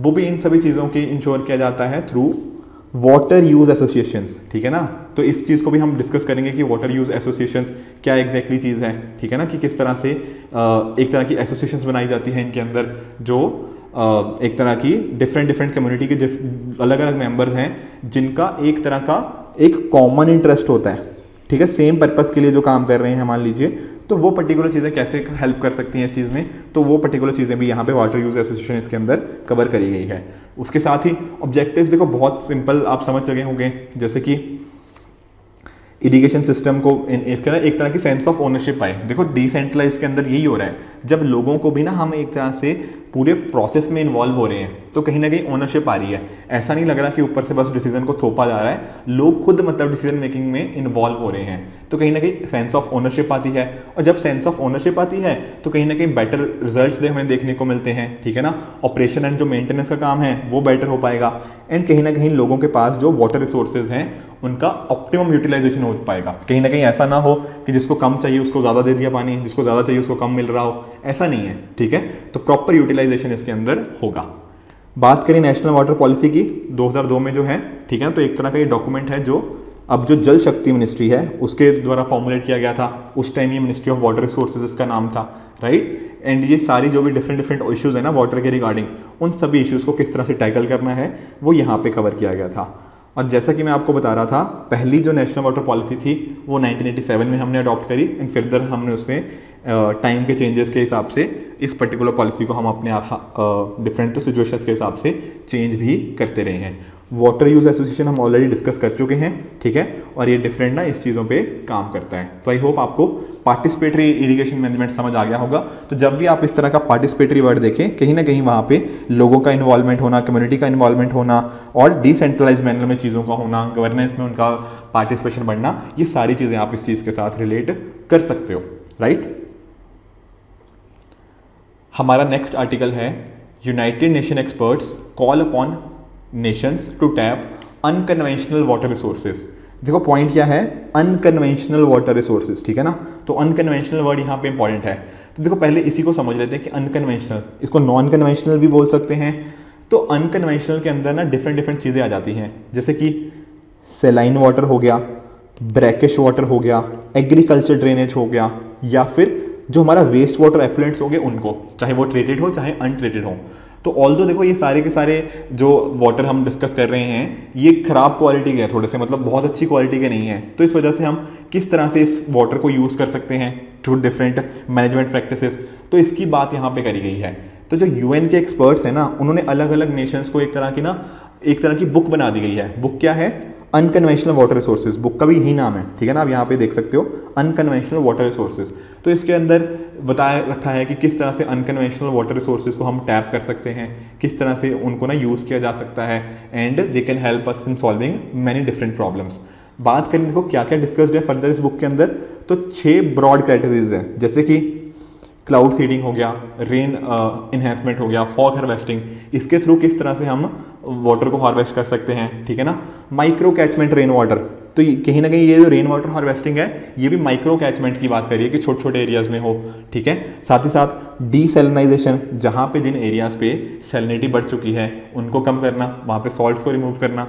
वो भी इन सभी चीज़ों के इंश्योर किया जाता है थ्रू वाटर यूज़ एसोसिएशंस ठीक है ना तो इस चीज़ को भी हम डिस्कस करेंगे कि वाटर यूज़ एसोसिएशंस क्या एग्जैक्टली exactly चीज़ है ठीक है ना कि किस तरह से एक तरह की एसोसिएशंस बनाई जाती हैं इनके अंदर जो एक तरह की डिफरेंट डिफरेंट कम्युनिटी के अलग अलग मेंबर्स हैं जिनका एक तरह का एक कॉमन इंटरेस्ट होता है ठीक है सेम पर्पज़ के लिए जो काम कर रहे हैं मान लीजिए तो वो पर्टिकुलर चीज़ें कैसे हेल्प कर सकती हैं इस चीज़ में तो वो पर्टिकुलर चीज़ें भी यहाँ पे वाटर यूज़ एसोसिएशन इसके अंदर कवर करी गई है उसके साथ ही ऑब्जेक्टिव्स देखो बहुत सिंपल आप समझ चुके होंगे जैसे कि इरीगेशन सिस्टम को इसके अंदर एक तरह की सेंस ऑफ ओनरशिप आए देखो डिसेंट्रलाइज के अंदर यही हो रहा है जब लोगों को भी ना हम एक तरह से पूरे प्रोसेस में इन्वॉल्व हो रहे हैं तो कहीं ना कहीं ओनरशिप आ रही है ऐसा नहीं लग रहा कि ऊपर से बस डिसीजन को थोपा जा रहा है लोग खुद मतलब डिसीजन मेकिंग में इन्वॉल्व हो रहे हैं तो कहीं ना कहीं सेंस ऑफ ओनरशिप आती है और जब सेंस ऑफ ओनरशिप आती है तो कहीं ना कहीं बेटर दे हमें देखने को मिलते हैं ठीक है ना ऑपरेशन एंड जो मेंटेनेंस का काम है वो बेटर हो पाएगा एंड कहीं ना कहीं लोगों के पास जो वाटर रिसोर्सेज हैं उनका ऑप्टिमम यूटिलाइजेशन हो पाएगा कहीं ना कहीं ऐसा ना हो कि जिसको कम चाहिए उसको ज़्यादा दे दिया पानी जिसको ज़्यादा चाहिए उसको कम मिल रहा हो ऐसा नहीं है ठीक है तो प्रॉपर यूटिलाइजेशन इसके अंदर होगा बात करें नेशनल वाटर पॉलिसी की 2002 में जो है ठीक है तो एक तरह का ये डॉक्यूमेंट है जो अब जो जल शक्ति मिनिस्ट्री है उसके द्वारा फॉर्मुलेट किया गया था उस टाइम ये मिनिस्ट्री ऑफ वाटर रिसोर्सेज इसका नाम था राइट एंड ये सारी जो भी डिफरेंट डिफरेंट इश्यूज़ है ना वाटर के रिगार्डिंग उन सभी इश्यूज़ को किस तरह से टैकल करना है वो यहाँ पे कवर किया गया था और जैसा कि मैं आपको बता रहा था पहली जो नेशनल वाटर पॉलिसी थी वो 1987 में हमने अडॉप्ट करी एंड फिरदर हमने उसमें टाइम के चेंजेस के हिसाब से इस पर्टिकुलर पॉलिसी को हम अपने डिफरेंट सिचुएशंस के हिसाब से चेंज भी करते रहे हैं वाटर यूज़ एसोसिएशन हम ऑलरेडी डिस्कस कर चुके हैं ठीक है और ये डिफरेंट ना इस चीज़ों पे काम करता है तो आई होप आपको पार्टिसिपेटरी इरिगेशन मैनेजमेंट समझ आ गया होगा तो जब भी आप इस तरह का पार्टिसिपेटरी वर्ड देखें कहीं ना कहीं वहाँ पे लोगों का इन्वॉल्वमेंट होना कम्युनिटी का इन्वॉल्वमेंट होना और डिसेंट्रलाइज मैनर में चीज़ों का होना गवर्नेंस में उनका पार्टिसिपेशन बढ़ना ये सारी चीज़ें आप इस चीज़ के साथ रिलेट कर सकते हो राइट हमारा नेक्स्ट आर्टिकल है United Nation experts call upon nations to tap unconventional water resources देखो पॉइंट क्या है अनकन्वेंशनल वाटर रिसोर्सेज ठीक है ना तो अनकन्वेंशनल वर्ड यहाँ पे इंपॉर्टेंट है तो देखो पहले इसी को समझ लेते हैं कि अनकन्वेंशनल इसको नॉन कन्वेंशनल भी बोल सकते हैं तो अनकन्वेंशनल के अंदर ना डिफरेंट डिफरेंट चीज़ें आ जाती हैं जैसे कि सेलाइन वाटर हो गया ब्रैकिश वाटर हो गया एग्रीकल्चर ड्रेनेज हो गया या फिर जो हमारा वेस्ट वाटर एफ्लुएंट्स हो गए उनको चाहे वो ट्रेटेड हो चाहे अनट्रेटेड हो तो ऑल दो देखो ये सारे के सारे जो वाटर हम डिस्कस कर रहे हैं ये ख़राब क्वालिटी के हैं थोड़े से मतलब बहुत अच्छी क्वालिटी के नहीं है तो इस वजह से हम किस तरह से इस वाटर को यूज़ कर सकते हैं थ्रू डिफरेंट मैनेजमेंट प्रैक्टिसेस तो इसकी बात यहाँ पे करी गई है तो जो यू के एक्सपर्ट्स हैं ना उन्होंने अलग अलग नेशंस को एक तरह की ना एक तरह की बुक बना दी गई है बुक क्या है अनकन्वेंशनल वाटर रिसोर्सेज बुक का भी यही नाम है ठीक है ना आप यहाँ पे देख सकते हो अनकन्वेंशनल वाटर रिसोर्सेज तो इसके अंदर बताया रखा है कि किस तरह से अनकन्वेंशनल वाटर रिसोर्सेज को हम टैप कर सकते हैं किस तरह से उनको ना यूज़ किया जा सकता है and they can help us in solving many different problems बात करें देखो क्या क्या डिस्कस्ड है फर्दर इस बुक के अंदर तो छः ब्रॉड कैटेगरीज हैं जैसे कि क्लाउड सीडिंग हो गया रेन इन्हेंसमेंट uh, हो गया फॉग हार्वेस्टिंग इसके थ्रू किस तरह से हम वाटर को हार्वेस्ट कर सकते हैं ठीक है ना माइक्रो कैचमेंट रेन वाटर तो कहीं ना कहीं ये जो रेन वाटर हार्वेस्टिंग है ये भी माइक्रो कैचमेंट की बात करिए कि छोटे छोटे एरियाज में हो ठीक है साथ ही साथ डीसेलनाइजेशन जहाँ पे जिन एरियाज पे सेलिनिटी बढ़ चुकी है उनको कम करना वहाँ पे सॉल्ट को रिमूव करना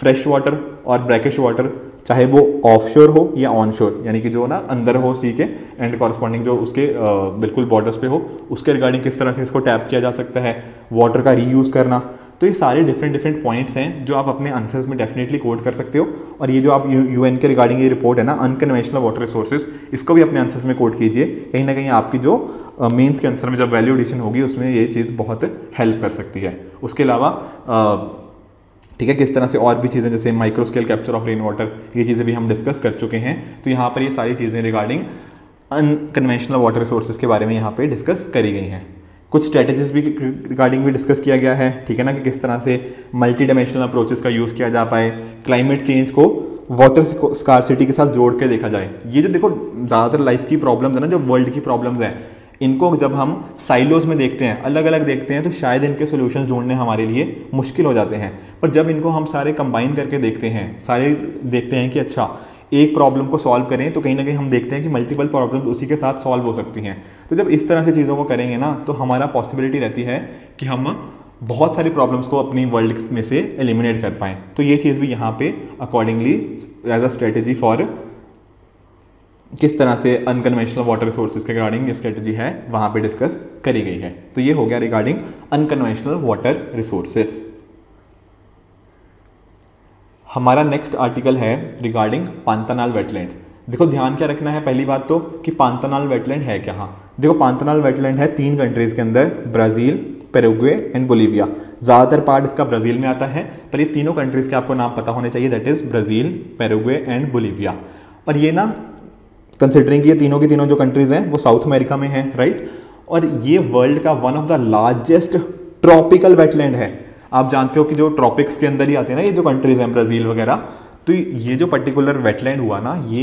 फ्रेश वाटर और ब्रैकिश वाटर चाहे वो ऑफशोर हो या ऑनशोर यानी कि जो ना अंदर हो सी के एंड कॉरस्पॉन्डिंग जो उसके आ, बिल्कुल बॉर्डर्स पे हो उसके रिगार्डिंग किस तरह से इसको टैप किया जा सकता है वाटर का रीयूज़ करना तो ये सारे डिफरेंट डिफरेंट पॉइंट्स हैं जो आप अपने आंसर्स में डेफिनेटली कोट कर सकते हो और ये जो आप यू के रिगार्डिंग ये रिपोर्ट है ना अनकन्वेंशनल वाटर रिसोर्सेज इसको भी अपने आंसर्स में कोट कीजिए कहीं ना कहीं आपकी जो मेंस के आंसर में जब वैल्यू एडिशन होगी उसमें ये चीज़ बहुत हेल्प कर सकती है उसके अलावा ठीक है किस तरह से और भी चीज़ें जैसे microscale capture of rain water ये चीज़ें भी हम डिस्कस कर चुके हैं तो यहाँ पर ये सारी चीज़ें रिगार्डिंग अनकन्वेंशनल वाटर रिसोर्सेज के बारे में यहाँ पर डिस्कस करी गई हैं कुछ स्ट्रेटजीज भी रिगार्डिंग भी डिस्कस किया गया है ठीक है ना कि किस तरह से मल्टी डायमेंशनल अप्रोचेस का यूज़ किया जा पाए क्लाइमेट चेंज को वाटर स्कॉर्सिटी के साथ जोड़ के देखा जाए ये जो देखो ज़्यादातर लाइफ की प्रॉब्लम्स है ना जो वर्ल्ड की प्रॉब्लम्स हैं इनको जब हम साइलोज में देखते हैं अलग अलग देखते हैं तो शायद इनके सोल्यूशन ढूंढने हमारे लिए मुश्किल हो जाते हैं पर जब इनको हम सारे कंबाइन करके देखते हैं सारे देखते हैं कि अच्छा एक प्रॉब्लम को सॉल्व करें तो कहीं ना कहीं हम देखते हैं कि मल्टीपल प्रॉब्लम उसी के साथ सॉल्व हो सकती हैं तो जब इस तरह से चीज़ों को करेंगे ना तो हमारा पॉसिबिलिटी रहती है कि हम बहुत सारी प्रॉब्लम्स को अपनी वर्ल्ड में से एलिमिनेट कर पाएँ तो ये चीज़ भी यहाँ पे accordingly as a strategy for किस तरह से अनकन्वेंशनल वाटर रिसोर्सेज के रिगार्डिंग स्ट्रेटजी है वहाँ पे डिस्कस करी गई है तो ये हो गया रिगार्डिंग अनकन्वेंशनल वाटर रिसोर्सेज हमारा नेक्स्ट आर्टिकल है रिगार्डिंग पांतानाल वेटलैंड देखो ध्यान क्या रखना है पहली बात तो कि पांतानाल वेटलैंड है क्या देखो पांतानाल वेटलैंड है तीन कंट्रीज़ के अंदर ब्राज़ील पेरोग्वे एंड बोलीविया ज़्यादातर पार्ट इसका ब्राज़ील में आता है पर ये तीनों कंट्रीज़ के आपको नाम पता होने चाहिए that is Brazil Paraguay and Bolivia और ये ना कंसिडरिंग ये तीनों की तीनों जो कंट्रीज़ हैं वो साउथ अमेरिका में हैं राइट और ये वर्ल्ड का one of the largest tropical wetland है आप जानते हो कि जो ट्रॉपिक्स के अंदर ही आते हैं ना ये जो कंट्रीज़ हैं ब्राज़ील वगैरह तो ये जो पर्टिकुलर वेटलैंड हुआ ना ये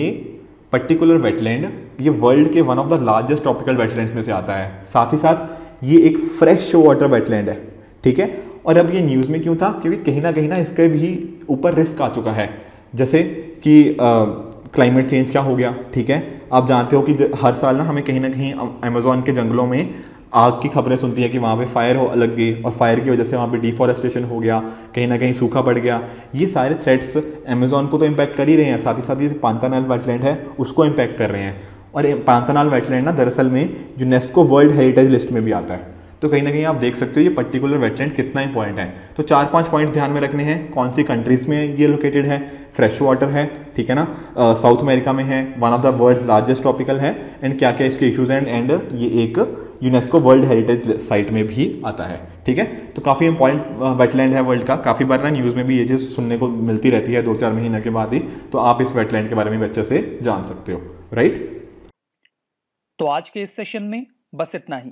पर्टिकुलर वेटलैंड ये वर्ल्ड के one of the largest tropical wetland में से आता है साथ ही साथ ये एक फ्रेश वाटर वेटलैंड है ठीक है और अब ये न्यूज़ में क्यों था क्योंकि कहीं ना कहीं ना इसके भी ऊपर रिस्क आ चुका है जैसे कि आ, क्लाइमेट चेंज क्या हो गया ठीक है आप जानते हो कि हर साल ना हमें कहीं ना कहीं अमेजोन के जंगलों में आग की खबरें सुनती है कि वहाँ पे फायर हो लग गई और फायर की वजह से वहाँ पे डिफॉरेस्टेशन हो गया कहीं ना कहीं सूखा पड़ गया ये सारे थ्रेट्स अमेजोन को तो इम्पैक्ट कर ही रहे हैं साथ ही साथ ये पांतानाल वेटलैंड है उसको इम्पैक्ट कर रहे हैं और पांतानाल वेटलैंड ना दरअसल में यूनेस्को वर्ल्ड हेरिटेज लिस्ट में भी आता है तो कहीं ना कहीं आप देख सकते हो ये पर्टिकुलर वेटलैंड कितना इंपॉर्टेंट है तो चार पांच पॉइंट ध्यान में रखने हैं कौन सी कंट्रीज में ये लोकेटेड है फ्रेश वाटर है ठीक है ना साउथ अमेरिका में है one of the world largest tropical है एंड क्या क्या इसके इश्यूज एंड एंड ये एक यूनेस्को वर्ल्ड हेरिटेज साइट में भी आता है ठीक है तो काफ़ी इंपॉर्टेंट वेटलैंड है वर्ल्ड का काफ़ी बार ना न्यूज़ में भी ये चीज़ सुनने को मिलती रहती है दो चार महीने के बाद ही तो आप इस वेटलैंड के बारे में बच्चे से जान सकते हो राइट तो आज के इस सेशन में बस इतना ही